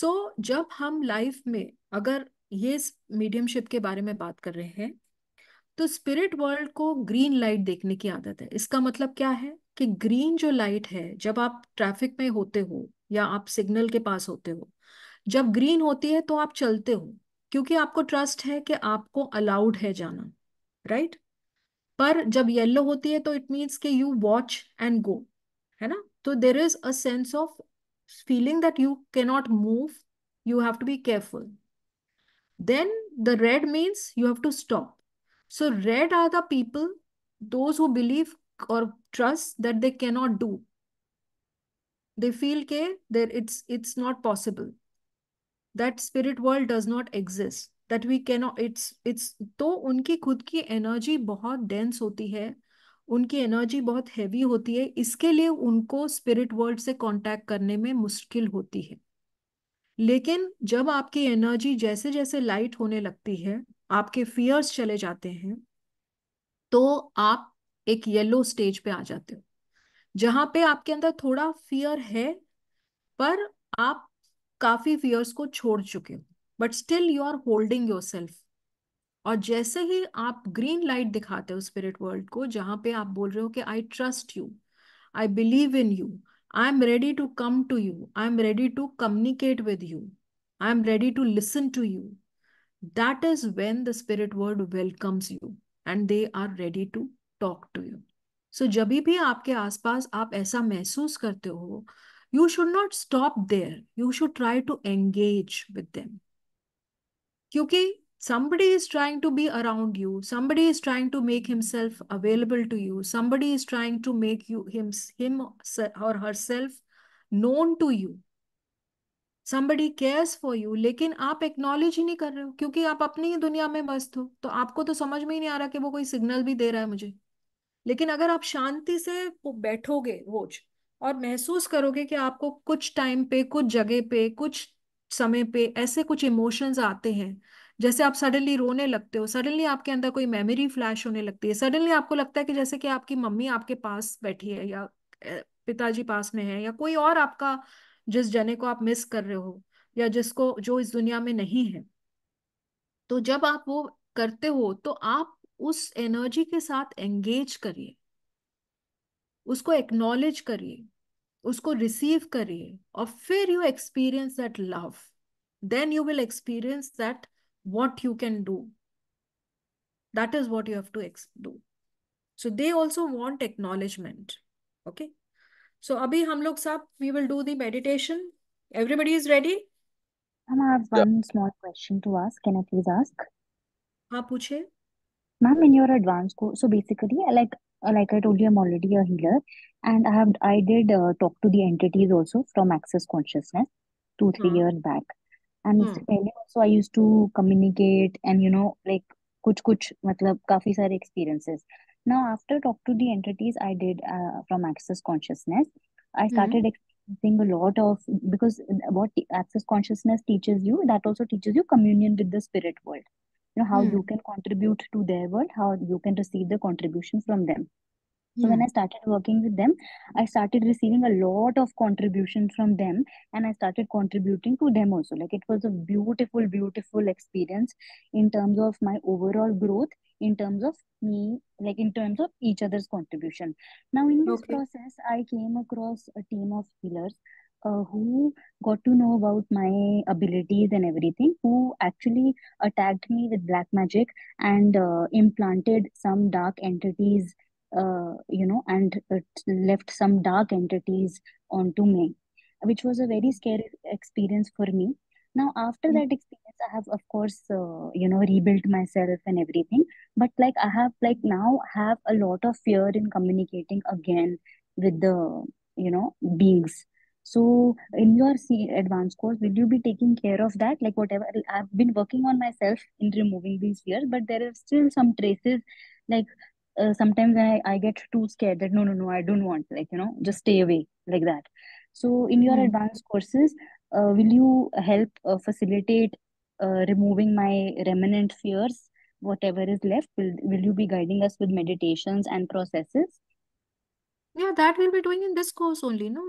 so जब हम लाइफ में अगर ये मीडियमशिप के बारे में बात कर रहे हैं तो स्पिरिट वर्ल्ड को ग्रीन लाइट देखने की आदत है इसका मतलब क्या है कि ग्रीन जो लाइट है जब आप ट्रैफिक में होते हो या आप सिग्नल के पास होते हो जब ग्रीन होती है तो आप चलते हो क्योंकि आपको ट्रस्ट है कि आपको अलाउड है जाना राइट right? पर जब येलो होती है तो इट मीन्स के यू वॉच एंड गो है ना तो there is a sense of feeling that you cannot move you have to be careful then the red means you have to stop so red are the people those who believe और trust that they cannot do they feel के there it's it's not possible that spirit world does not exist that we cannot it's it's तो उनकी खुद की energy बहुत dense होती है उनकी एनर्जी बहुत हैवी होती है इसके लिए उनको स्पिरिट वर्ल्ड से कॉन्टैक्ट करने में मुश्किल होती है लेकिन जब आपकी एनर्जी जैसे जैसे लाइट होने लगती है आपके फियर्स चले जाते हैं तो आप एक येलो स्टेज पे आ जाते हो जहां पे आपके अंदर थोड़ा फियर है पर आप काफी फियर्स को छोड़ चुके हो but still you are holding yourself और जैसे ही आप ग्रीन लाइट दिखाते हो स्पिरिट वर्ल्ड को जहां पे आप बोल रहे हो कि I trust you I believe in you I am ready to come to you I am ready to communicate with you I am ready to listen to you that is when the spirit world welcomes you and they are ready to talk to you so जब भी आपके आसपास आप ऐसा महसूस करते हो you should not stop there. You should try to engage with them. kyunki somebody is trying to be around you somebody is trying to make himself available to you somebody is trying to make you him him or herself known to you somebody cares for you lekin aap acknowledge hi nahi kar rahe ho kyunki aap apni hi duniya mein mast ho to aapko to samajh mein hi nahi aa raha ki wo koi signal bhi de raha hai mujhe lekin agar aap shanti se वो बैठोगे रोज और महसूस करोगे कि आपको कुछ time पे कुछ जगह पे कुछ समय पे ऐसे कुछ इमोशंस आते हैं जैसे आप सडनली रोने लगते हो सडनली आपके अंदर कोई मेमोरी फ्लैश होने लगती है सडनली आपको लगता है कि जैसे कि आपकी मम्मी आपके पास बैठी है या पिताजी पास में है या कोई और आपका जिस जने को आप मिस कर रहे हो या जिसको जो इस दुनिया में नहीं है तो जब आप वो करते हो तो आप उस एनर्जी के साथ एंगेज करिए उसको एक्नॉलेज करिए उसको रिसीव करिए और फिर you experience that love then you will experience that what you can do that is what you have to do so they also want acknowledgement okay so अभी हम लोग सब we will do the meditation everybody is ready ma'am I have one small question to ask can I please ask हाँ पूछिए ma'am in your advance को so basically like Uh, like I told you, I'm already a healer, and I have I did uh, talk to the entities also from Access Consciousness two three hmm. years back, and hmm. also I used to communicate and you know like kuch kuch, matlab kafi सारे experiences. Now after talk to the entities I did uh, from Access Consciousness, I hmm. started. Hmm. a lot of because uh, what access consciousness teaches you that also teaches you communion with the spirit world know how mm. you can contribute to their world how you can receive the contribution from them so mm. when hmm. i started working with them i started receiving a lot of contribution from them and i started contributing to them also like it was a beautiful beautiful experience in terms of my overall growth in terms of me like in terms of each other's contribution now in this okay. process i came across a team of healers uh, who got to know about my abilities and everything who actually attacked me with black magic and uh, implanted some dark entities uh, you know and uh, left some dark entities onto me which was a very scary experience for me now after mm. that experience i have of course uh, you know rebuilt myself and everything but like i have like now have a lot of fear in communicating again with the you know beings so in your C advanced course, will you be taking care of that? Like whatever I've been working on myself in removing these fears, but there are still some traces like uh, sometimes I, I get too scared that no no no i don't want like you know just stay away like that so in your mm. advanced courses uh, will you help uh, facilitate uh, removing my remnant fears whatever is left will, will you be guiding us with meditations and processes yeah that we'll be doing in this course only no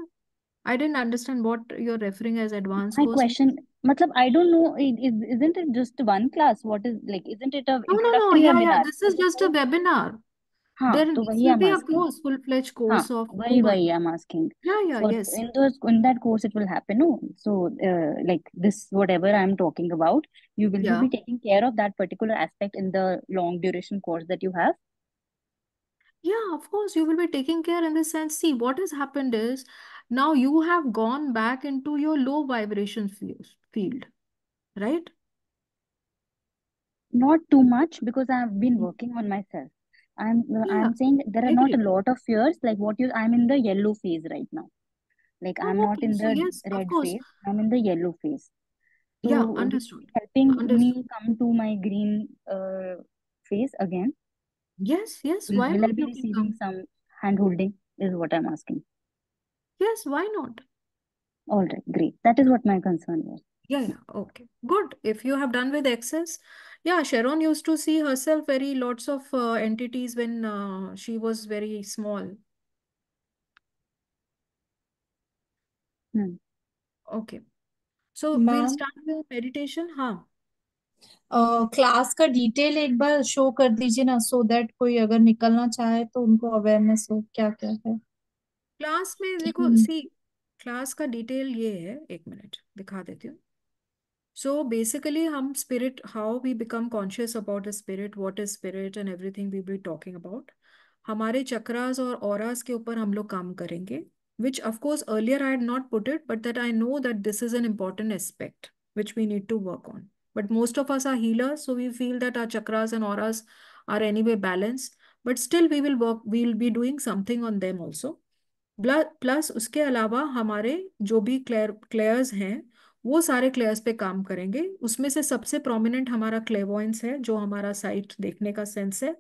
I didn't understand what you're referring as advanced My course. question, matlab, I don't know, is, not it just one class? What is, like, isn't it a No, no, no, yeah, webinar? yeah, this is just a webinar. Haan, there will be asking. a course, full-fledged course Haan, of I'm asking. Yeah, yeah, so yes. In those, in that course, it will happen, no? So, uh, like this, whatever I'm talking about, you will yeah. be taking care of that particular aspect in the long duration course that you have. Yeah, of course, you will be taking care in the sense. See, what has happened is now you have gone back into your low vibration field, right? Not too much because I've been working on myself. I'm yeah. I'm saying there are not a lot of fears. Like what you, I'm in the yellow phase right now. Like I'm okay. not in the so yes, red phase. I'm in the yellow phase. So yeah, understood. Helping understood. me come to my green uh, phase again. Yes, yes. Why will I be receiving some hand holding? Is what I'm asking. Yes, why not? All right, great. That is what my concern was. Yeah, yeah, okay. Good. If you have done with excess, yeah, Sharon used to see herself very lots of uh, entities when uh, she was very small. Hmm. Okay. So we'll start with meditation. हाँ. Class uh, का detail एक बार show कर दीजिए ना so that. कोई अगर nikalna चाहे तो उनको अवेयरनेस हो क्या क्या है क्लास में देखो सी क्लास का डिटेल ये है एक मिनट दिखा देती हूँ सो बेसिकली हम spirit how we become conscious about the spirit what is spirit and everything we be talking about हमारे चक्रास और ओरास के ऊपर हम लोग काम करेंगे which of course earlier I not put it but that I know that this is an important aspect which we need to work on but most of us are healer so we feel that our chakras and auras are anyway balance but still we will work will be doing something on them also plus उसके अलावा हमारे जो भी clear क्लेयर्स हैं वो सारे क्लेयर्स पे काम करेंगे उसमें से सबसे प्रोमिनेंट हमारा क्लेवॉइंस है जो हमारा साइट देखने का सेंस है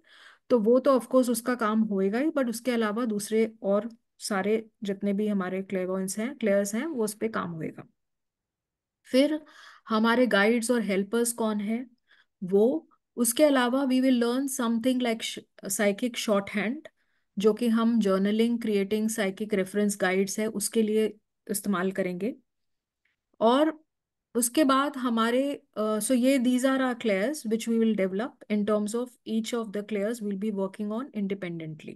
तो वो तो ऑफकोर्स उसका काम होएगा ही बट उसके अलावा दूसरे और सारे जितने भी हमारे क्लेवॉइंस हैं क्लेयर्स हैं वो उस पर काम होएगा फिर हमारे गाइड्स और हेल्पर्स कौन है वो उसके अलावा we will learn something like psychic shorthand जो कि हम journaling creating psychic reference guides है उसके लिए इस्तेमाल करेंगे और उसके बाद हमारे सो ये these are our clairs which we will develop in terms of each of the clairs will be working on independently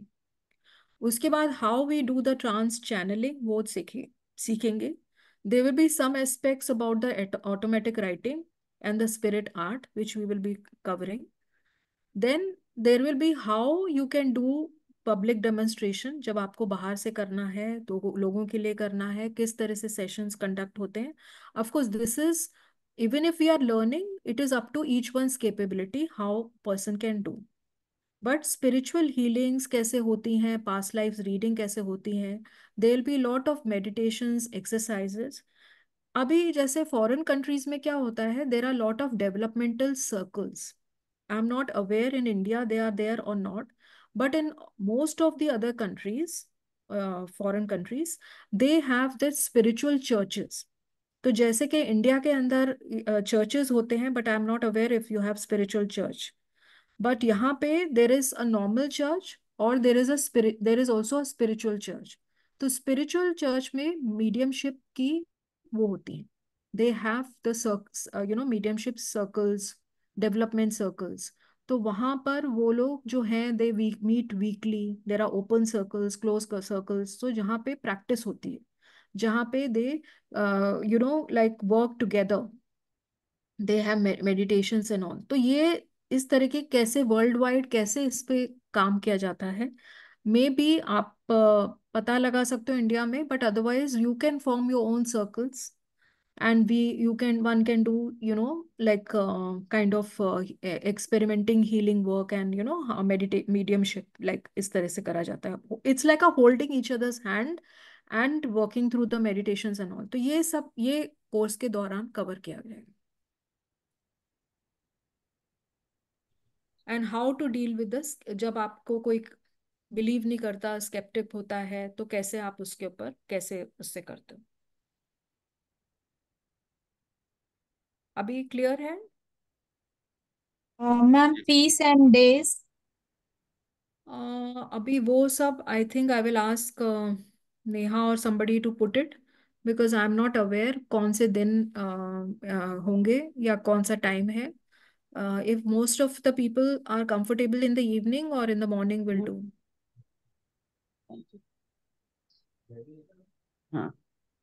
उसके बाद how we do the trance channelling वो सीखे सीखेंगे they will be some aspects about the automatic writing and the spirit art which we will be covering then there will be how you can do public demonstration जब आपको बाहर से करना है तो लोगों के लिए करना है किस तरह से सेशंस कंडक्ट होते हैं of course this is even if you are learning it is up to each one's capability how person can do but spiritual healings कैसे होती हैं पास लाइफ रीडिंग कैसे होती हैं there be lot of meditation exercises अभी जैसे foreign countries में क्या होता है there are lot of developmental circles I am not aware in India they are there और not But in most of the other countries, uh, foreign countries, they have the spiritual churches. तो जैसे कि India के अंदर churches uh, होते हैं but I am not aware if you have spiritual church but यहाँ पे there is a normal church और there is a there is also a spiritual church तो स्पिरिचुअल चर्च में मीडियमशिप की वो होती है they have the you know mediumship circles development circles तो वहां पर वो लोग जो हैं they week meet weekly there are open circles close circles तो जहाँ पे प्रैक्टिस होती है जहाँ पे they you know like work together they have meditation and all तो ये इस तरह के कैसे वर्ल्ड वाइड कैसे इस पे काम किया जाता है मे बी आप uh, पता लगा सकते हो इंडिया में but otherwise you can form your own circles and we you can one can do you know like uh, kind of uh, experimenting healing work and you know meditate mediumship like is tarah se kara jata hai it's like a holding each other's hand and working through the meditations and all to तो ये सब ये course के दौरान cover किया जाएगा and how to deal with जब आपको कोई बिलीव नहीं करता स्केप्टिक होता है तो कैसे आप उसके ऊपर कैसे उससे करते हो अभी क्लियर है मैम फीस एंड डेज अभी वो सब I think I will ask Neha और somebody to put it because I am not aware कौन से दिन uh, uh, होंगे या कौन सा टाइम है if most of the people are comfortable in the evening और in the morning will do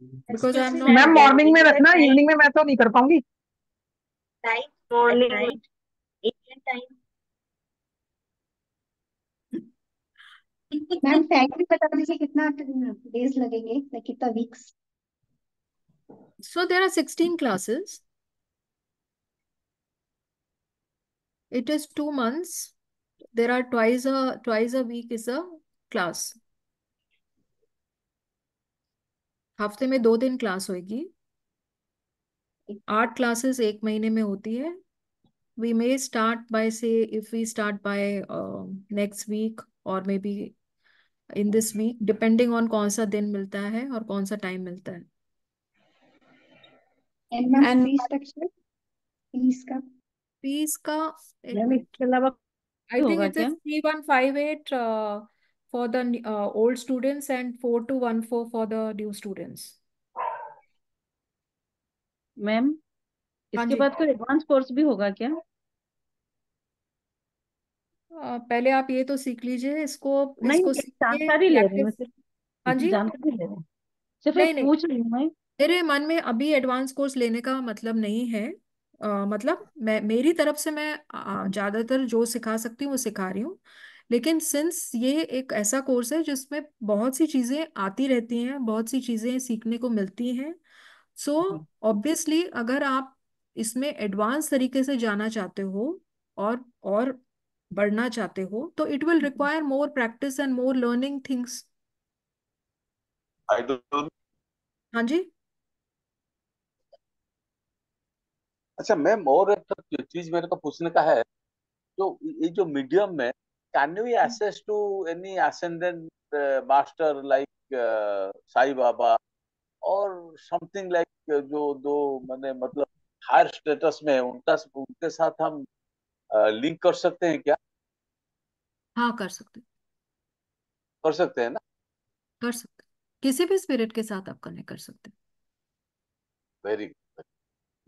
because I am not ma'am morning में रखना इवनिंग में मैं तो नहीं कर पाऊंगी मैम टाइम भी बता दीजिए कितना डेज लगेंगे लाइक कितना weeks so there are 16 classes it is 2 months there are twice a twice a week is a class हफ्ते में दो दिन क्लास होगी आठ क्लासेस एक महीने में होती है वी मे स्टार्ट बाय से if we start by next week और maybe in this week depending on कौन सा दिन मिलता है और कौन सा टाइम मिलता है एंड फीस का इसके अलावा I think it is 3158 for the old students and four two one four for the new students ma'am हाँ इसके बाद कोई एडवांस कोर्स भी होगा क्या आ, पहले आप ये तो सीख लीजिए इसको नहीं इसको जानकारी ले रही हूँ हाँ जी जानकारी ले रही हूँ सिर्फ नहीं, नहीं, पूछ रही हूँ मैं मेरे मन में अभी एडवांस कोर्स लेने का मतलब नहीं है आ, मतलब मैं मेरी तरफ से मैं ज़्यादातर जो सिखा सकती हूँ वो सिखा रही हूँ लेकिन सिंस ये एक ऐसा कोर्स है जिसमें बहुत सी चीज़ें आती रहती हैं बहुत सी चीज़ें सीखने को मिलती हैं सो so, ऑब्वियसली हाँ। अगर आप इसमें एडवांस तरीके से जाना चाहते हो और और बढ़ना चाहते हो तो it will require more practice and more learning things हाँ जी अच्छा मैं और एक तो चीज मेरे को पूछने का है तो ये जो मीडियम में can you access to any ascendant master like Sai Baba और समथिंग लाइक like जो दो मैंने मतलब हायर स्टेटस में है उनका उनके साथ हम लिंक कर सकते हैं क्या हाँ कर सकते कर सकते हैं ना कर सकते किसी भी स्पिरिट के साथ आप कनेक्ट कर सकते वेरी गुड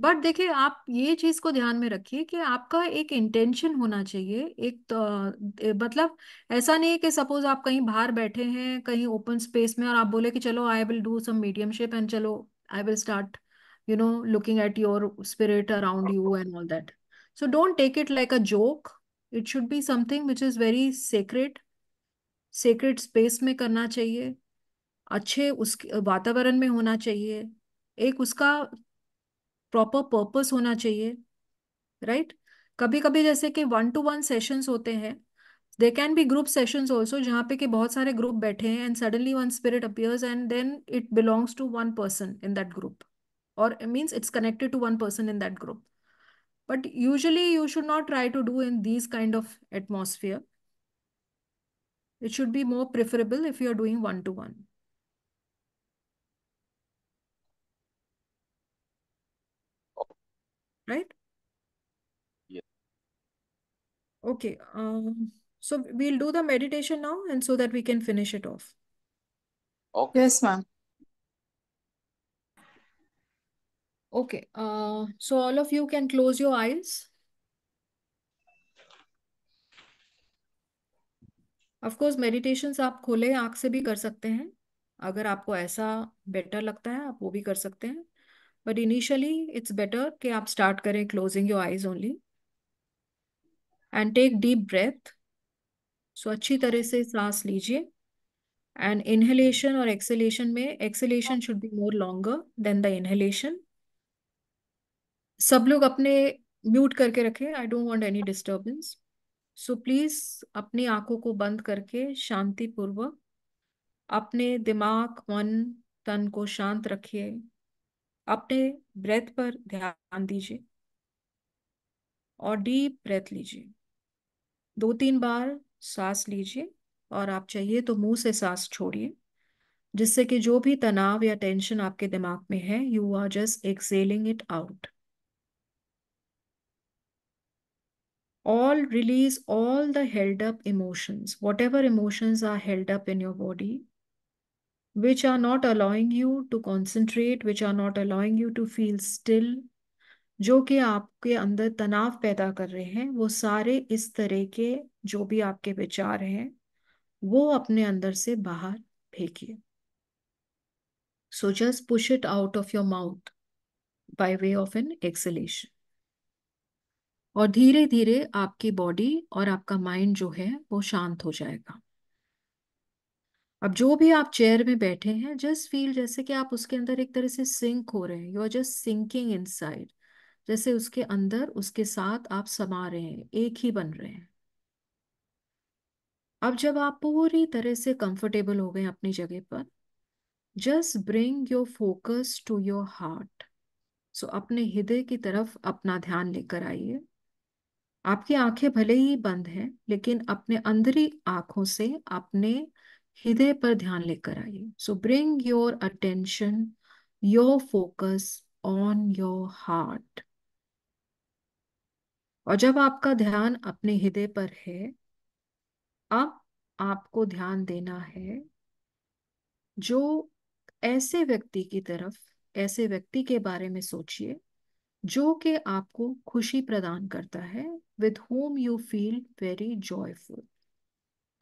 बट देखिए आप ये चीज को ध्यान में रखिए कि आपका एक इंटेंशन होना चाहिए एक तो, मतलब ऐसा नहीं है कि सपोज आप कहीं बाहर बैठे हैं कहीं ओपन स्पेस में और आप बोले कि चलो I will do some mediumship and चलो I will start you know looking at your spirit around you and all that so don't take it like a joke it should be something which is very secret secret space में करना चाहिए अच्छे उस वातावरण में होना चाहिए एक उसका प्रॉपर पर्पस होना चाहिए राइट right? कभी कभी जैसे कि वन टू वन सेशंस होते हैं they can be group sessions also जहाँ पे कि बहुत सारे ग्रुप बैठे हैं and suddenly one spirit appears and then it belongs to one person in that group और means it's connected to one person in that group but usually you should not try to do in these kind of atmosphere it should be more preferable if you are doing one to one right? Yeah. Okay. Um, so we'll do the meditation now and so that we can finish it off. Okay. Yes, ma'am. Okay. Uh, so all of you can close your eyes. Of course meditations आप खुले आंख से भी कर सकते हैं अगर आपको ऐसा बेटर लगता है आप वो भी कर सकते हैं बट इनिशियली इट्स बेटर कि आप स्टार्ट करें closing your eyes only and take deep breath so अच्छी तरह से सांस लीजिए एंड इनहेलेशन और एक्सेलेशन में exhalation should be more longer than the inhalation सब लोग अपने म्यूट करके रखें I don't want any disturbance so please अपनी आंखों को बंद करके शांतिपूर्वक अपने दिमाग मन तन को शांत रखिए अपने ब्रेथ पर ध्यान दीजिए और डीप ब्रेथ लीजिए दो तीन बार सांस लीजिए और आप चाहिए तो मुंह से सांस छोड़िए जिससे कि जो भी तनाव या टेंशन आपके दिमाग में है you are just exhaling it out release all the held up emotions whatever emotions are held up in your body which are not allowing you to concentrate, which are not allowing you to feel still, जो कि आपके अंदर तनाव पैदा कर रहे हैं वो सारे इस तरह के जो भी आपके विचार हैं वो अपने अंदर से बाहर फेंकिए so just push it out of your mouth by way of an exhalation और धीरे धीरे आपकी बॉडी और आपका माइंड जो है वो शांत हो जाएगा अब जो भी आप चेयर में बैठे हैं जस्ट फील जैसे कि आप उसके अंदर एक तरह से सिंक हो रहे हैं you are just sinking inside जैसे उसके अंदर उसके साथ आप समा रहे हैं एक ही बन रहे हैं अब जब आप पूरी तरह से कंफर्टेबल हो गए अपनी जगह पर just bring your focus to your heart so अपने हृदय की तरफ अपना ध्यान लेकर आइए आपकी आंखें भले ही बंद हैं लेकिन अपने अंदरी आंखों से अपने हृदय पर ध्यान लेकर आइए so bring your attention your focus on your heart और जब आपका ध्यान अपने हृदय पर है अब आपको ध्यान देना है जो ऐसे व्यक्ति की तरफ ऐसे व्यक्ति के बारे में सोचिए जो कि आपको खुशी प्रदान करता है with whom you feel very joyful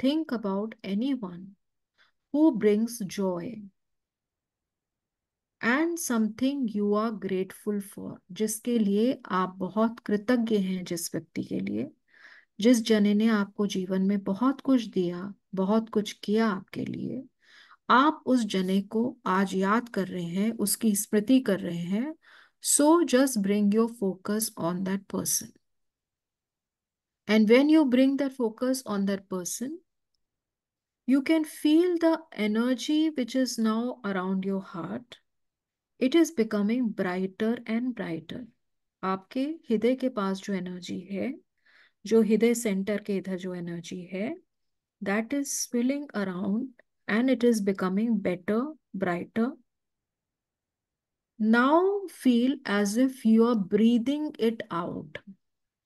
think about anyone who brings joy and something you are grateful for जिसके लिए आप बहुत कृतज्ञ हैं जिस व्यक्ति के लिए जिस जने ने आपको जीवन में बहुत कुछ दिया बहुत कुछ किया आपके लिए आप उस जने को आज याद कर रहे हैं उसकी स्मृति कर रहे हैं so just bring your focus on that person and when you bring that focus on that person You can feel the energy which is now around your heart. It is becoming brighter and brighter. आपके हृदय के पास जो energy है जो हृदय centre के इधर जो एनर्जी है that is swirling around and it is becoming better brighter now feel as if you are breathing it out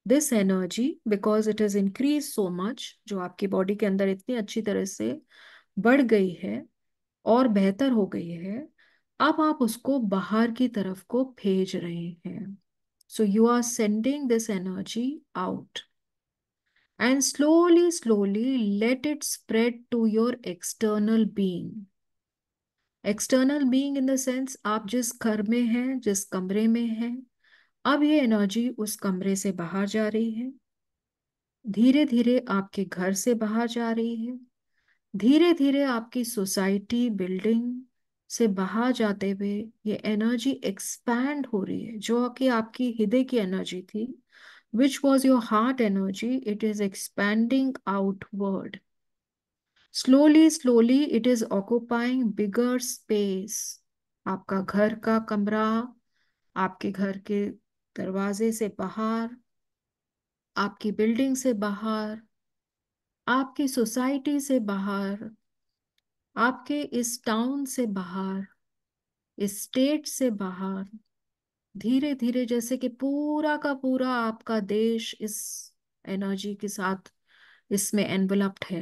this energy because it is increase so much जो आपकी बॉडी के अंदर इतनी अच्छी तरह से बढ़ गई है और बेहतर हो गई है अब आप उसको बाहर की तरफ को भेज रहे हैं so you are sending this energy out and slowly slowly let it spread to your external being external being in the sense आप जिस घर में हैं जिस कमरे में हैं अब ये एनर्जी उस कमरे से बाहर जा रही है धीरे धीरे आपके घर से बाहर जा रही है धीरे धीरे आपकी सोसाइटी बिल्डिंग से बाहर जाते हुए ये एनर्जी एक्सपैंड हो रही है जो कि आपकी हृदय की एनर्जी थी which was your heart energy it is expanding outward slowly slowly it is occupying bigger space आपका घर का कमरा आपके घर के दरवाजे से बाहर आपकी बिल्डिंग से बाहर आपकी सोसाइटी से बाहर आपके इस टाउन से बाहर इस स्टेट से बाहर धीरे धीरे जैसे कि पूरा का पूरा आपका देश इस एनर्जी के साथ इसमें एनवलप्ड है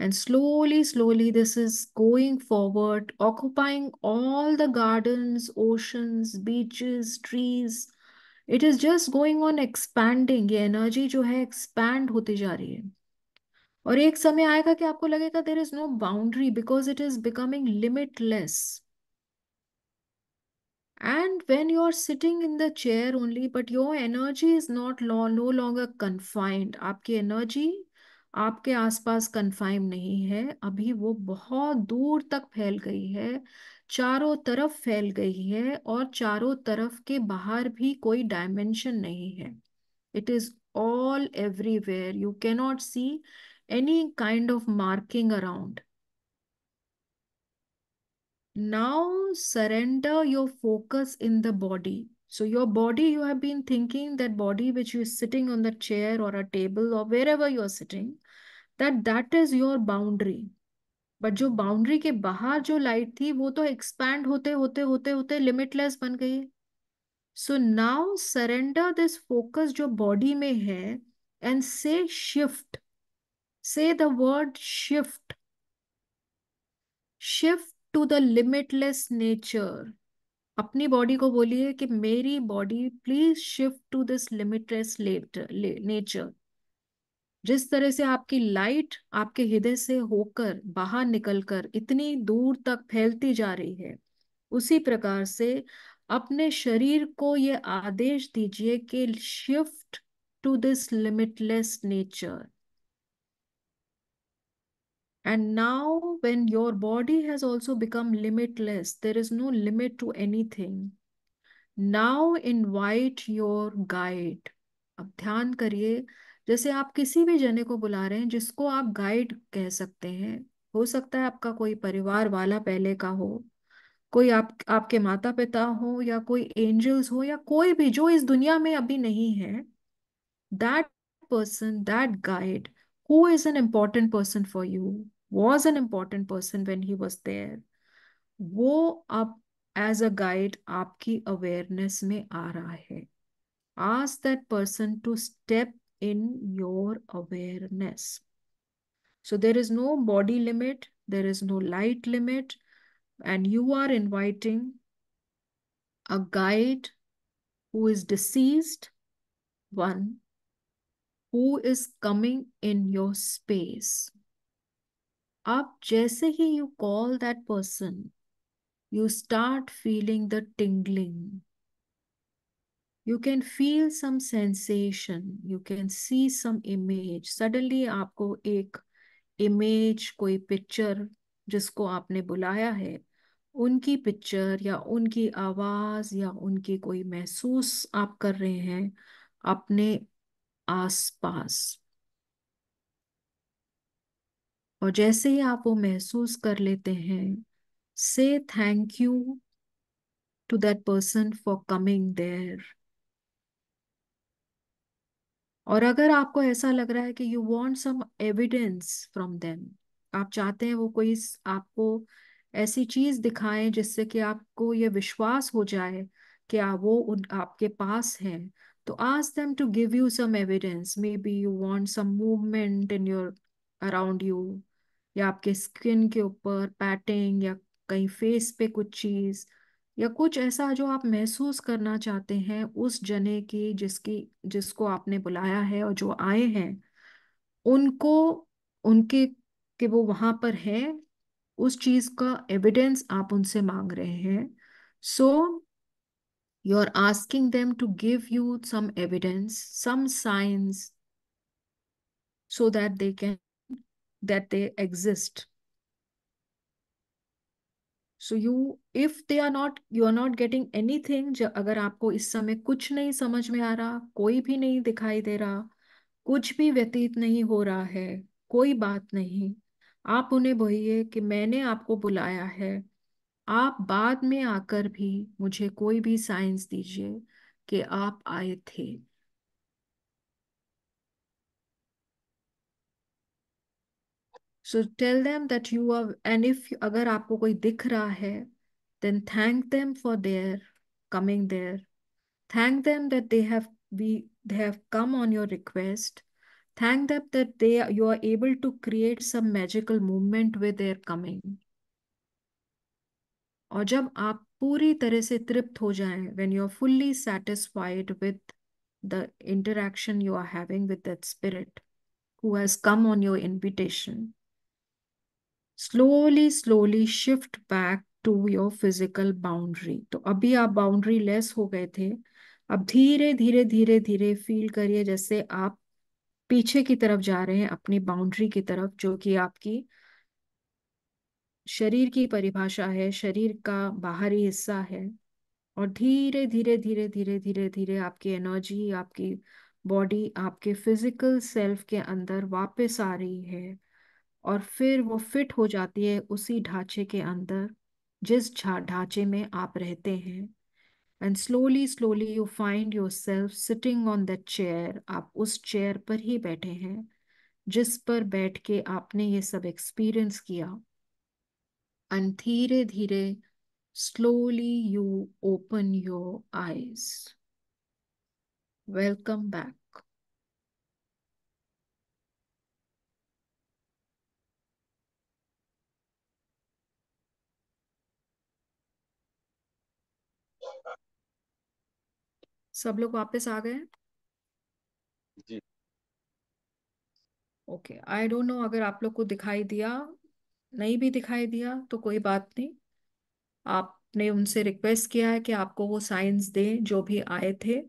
and slowly slowly this is going forward occupying all the gardens oceans beaches trees it is just going on expanding ये एनर्जी जो है एक्सपैंड होती जा रही है और एक समय आएगा कि आपको लगेगा there is no boundary because it is becoming limitless And when you're sitting in the chair only, but your energy is not law, no longer confined आपकी एनर्जी आपके आसपास कन्फाइंड नहीं है अभी वो बहुत दूर तक फैल गई है चारों तरफ फैल गई है और चारों तरफ के बाहर भी कोई डायमेंशन नहीं है it is all everywhere you cannot see any kind of marking around now surrender your focus in the body so your body you have been thinking that body which you is sitting on the chair और a table और wherever you are sitting that that is your boundary but जो boundary के बाहर जो light थी वो तो expand होते होते होते होते लिमिटलेस बन गई so now surrender this focus जो बॉडी में है and say shift say the word shift shift to the limitless nature अपनी बॉडी को बोलिए कि मेरी body please shift to this limitless nature जिस तरह से आपकी लाइट आपके हृदय से होकर बाहर निकलकर इतनी दूर तक फैलती जा रही है उसी प्रकार से अपने शरीर को ये आदेश दीजिए कि shift to this limitless nature and now when your body has also become limitless there is no limit to anything now invite your guide अब ध्यान करिए जैसे आप किसी भी जने को बुला रहे हैं जिसको आप गाइड कह सकते हैं हो सकता है आपका कोई परिवार वाला पहले का हो कोई आप आपके माता पिता हो या कोई एंजल्स हो या कोई भी जो इस दुनिया में अभी नहीं है that person that guide who is an important person for you was an important person when he was there वो अब एज अ गाइड आपकी अवेयरनेस में आ रहा है आज that person to step in your awareness. So there is no body limit, there is no light limit, and you are inviting a guide who is deceased, one who is coming in your space. Up, जैसे ही you call that person, you start feeling the tingling you can feel some sensation you can see some image suddenly आपको एक image कोई picture जिसको आपने बुलाया है उनकी पिक्चर या उनकी आवाज़ या उनकी कोई महसूस आप कर रहे हैं अपने आसपास और जैसे ही आप वो महसूस कर लेते हैं say thank you to that person for coming there और अगर आपको ऐसा लग रहा है कि you want some evidence from them आप चाहते हैं वो कोई आपको ऐसी चीज दिखाएं जिससे कि आपको ये विश्वास हो जाए कि वो उन आपके पास हैं तो ask them to give you some evidence maybe you want some movement in your around you या आपके स्किन के ऊपर पैटिंग या कहीं फेस पे कुछ चीज या कुछ ऐसा जो आप महसूस करना चाहते हैं उस जने की जिसकी जिसको आपने बुलाया है और जो आए हैं उनको उनके कि वो वहां पर है उस चीज का एविडेंस आप उनसे मांग रहे हैं so you are asking them to give you some evidence some signs so that they can that they exist so you if they are not you are not getting anything अगर आपको इस समय कुछ नहीं समझ में आ रहा कोई भी नहीं दिखाई दे रहा कुछ भी व्यतीत नहीं हो रहा है कोई बात नहीं आप उन्हें बोलिए कि मैंने आपको बुलाया है आप बाद में आकर भी मुझे कोई भी साइंस दीजिए कि आप आए थे So tell them that you are, and if अगर आपको कोई दिख रहा है then thank them for their coming there thank them that they have be they have come on your request thank them that they you are able to create some magical movement with their coming और when you are fully satisfied with the interaction you are having with that spirit who has come on your invitation slowly slowly shift back to your physical boundary तो अभी आप boundary less हो गए थे अब धीरे धीरे धीरे धीरे फील करिए जैसे आप पीछे की तरफ जा रहे हैं अपनी बाउंड्री की तरफ जो कि आपकी शरीर की परिभाषा है शरीर का बाहरी हिस्सा है और धीरे धीरे धीरे धीरे धीरे धीरे आपकी एनर्जी आपकी बॉडी आपके फिजिकल सेल्फ के अंदर वापस आ रही है और फिर वो फिट हो जाती है उसी ढांचे के अंदर जिस ढांचे में आप रहते हैं and slowly slowly you find yourself sitting on that chair आप उस चेयर पर ही बैठे हैं जिस पर बैठ के आपने ये सब एक्सपीरियंस किया एंड धीरे धीरे slowly you open your eyes welcome back सब लोग वापस आ गए जी ओके आई डोंट नो अगर आप लोग को दिखाई दिया नहीं भी दिखाई दिया तो कोई बात नहीं आपने उनसे रिक्वेस्ट किया है कि आपको वो साइंस दें जो भी आए थे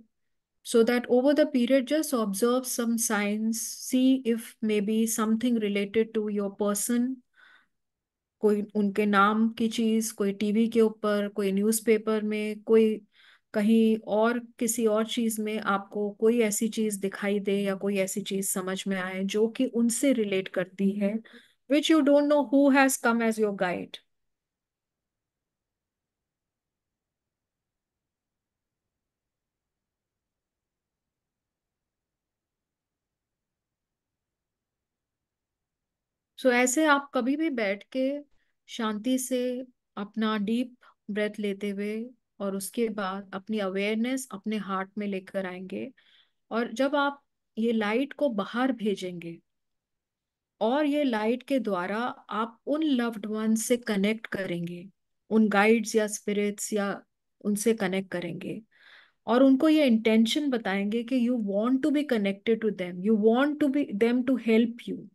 so that over the period just observe some signs see if maybe something related to your person कोई उनके नाम की चीज़ कोई टीवी के ऊपर कोई न्यूज़पेपर में कोई कहीं और किसी और चीज में आपको कोई ऐसी चीज दिखाई दे या कोई ऐसी चीज समझ में आए जो कि उनसे रिलेट करती है which you don't know who has come as your guide so ऐसे आप कभी भी बैठ के शांति से अपना डीप ब्रेथ लेते हुए और उसके बाद अपनी अवेयरनेस अपने हार्ट में लेकर आएंगे और जब आप ये लाइट को बाहर भेजेंगे और ये लाइट के द्वारा आप उन लव्ड वन से कनेक्ट करेंगे उन गाइड्स या स्पिरिट्स या उनसे कनेक्ट करेंगे और उनको ये इंटेंशन बताएंगे कि you want to be connected to them you want to be them to help you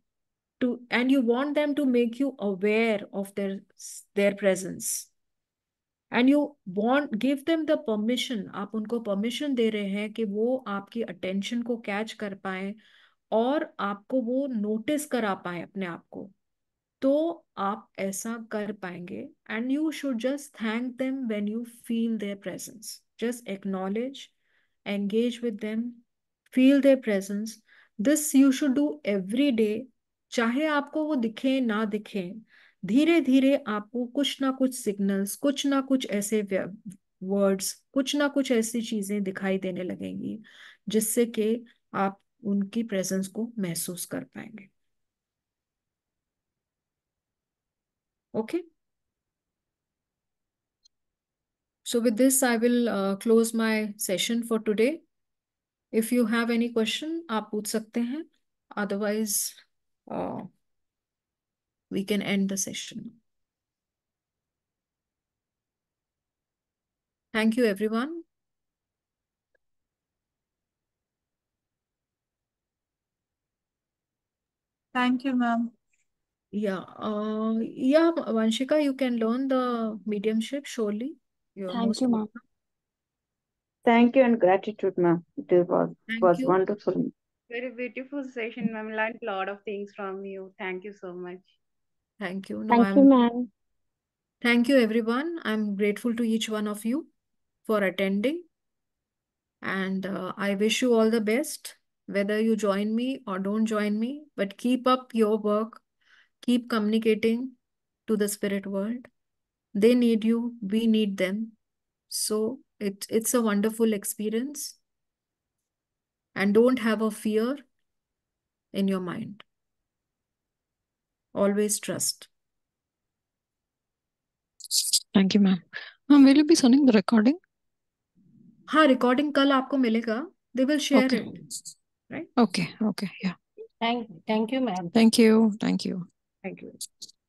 to and you want them to make you aware of their their presence and you want give them the permission आप उनको permission दे रहे हैं कि वो आपकी attention को catch कर पाए और आपको वो नोटिस करा पाए अपने आप को तो आप ऐसा कर पाएंगे and you should just thank them when you feel their presence just acknowledge engage with them feel their presence this you should do every day चाहे आपको वो दिखे ना दिखे धीरे धीरे आपको कुछ ना कुछ सिग्नल्स कुछ ना कुछ ऐसे वर्ड्स कुछ ना कुछ ऐसी चीजें दिखाई देने लगेंगी जिससे कि आप उनकी प्रेजेंस को महसूस कर पाएंगे okay so with this I will close my session for today if you have any question आप पूछ सकते हैं otherwise we can end the session. Thank you, everyone. Thank you, ma'am. Yeah, uh, yeah, Vanshika, you can learn the mediumship, surely. You're Thank you, ma'am. Thank you and gratitude, ma'am. It was, was wonderful. Very beautiful session, ma'am. Learned a lot of things from you. Thank you so much. Thank you. No, Thank you, I'm ma'am. thank you everyone. I'm grateful to each one of you for attending. And uh, I wish you all the best, whether you join me or don't join me, but keep up your work, keep communicating to the spirit world. They need you, we need them. So it, it's a wonderful experience. And don't have a fear in your mind always trust. Thank you, ma'am. will you be sending the recording? Ha, recording kal aapko milega. They will share it. Right? Okay, okay, yeah. Thank, thank you, ma'am. Thank you, thank you. Thank you.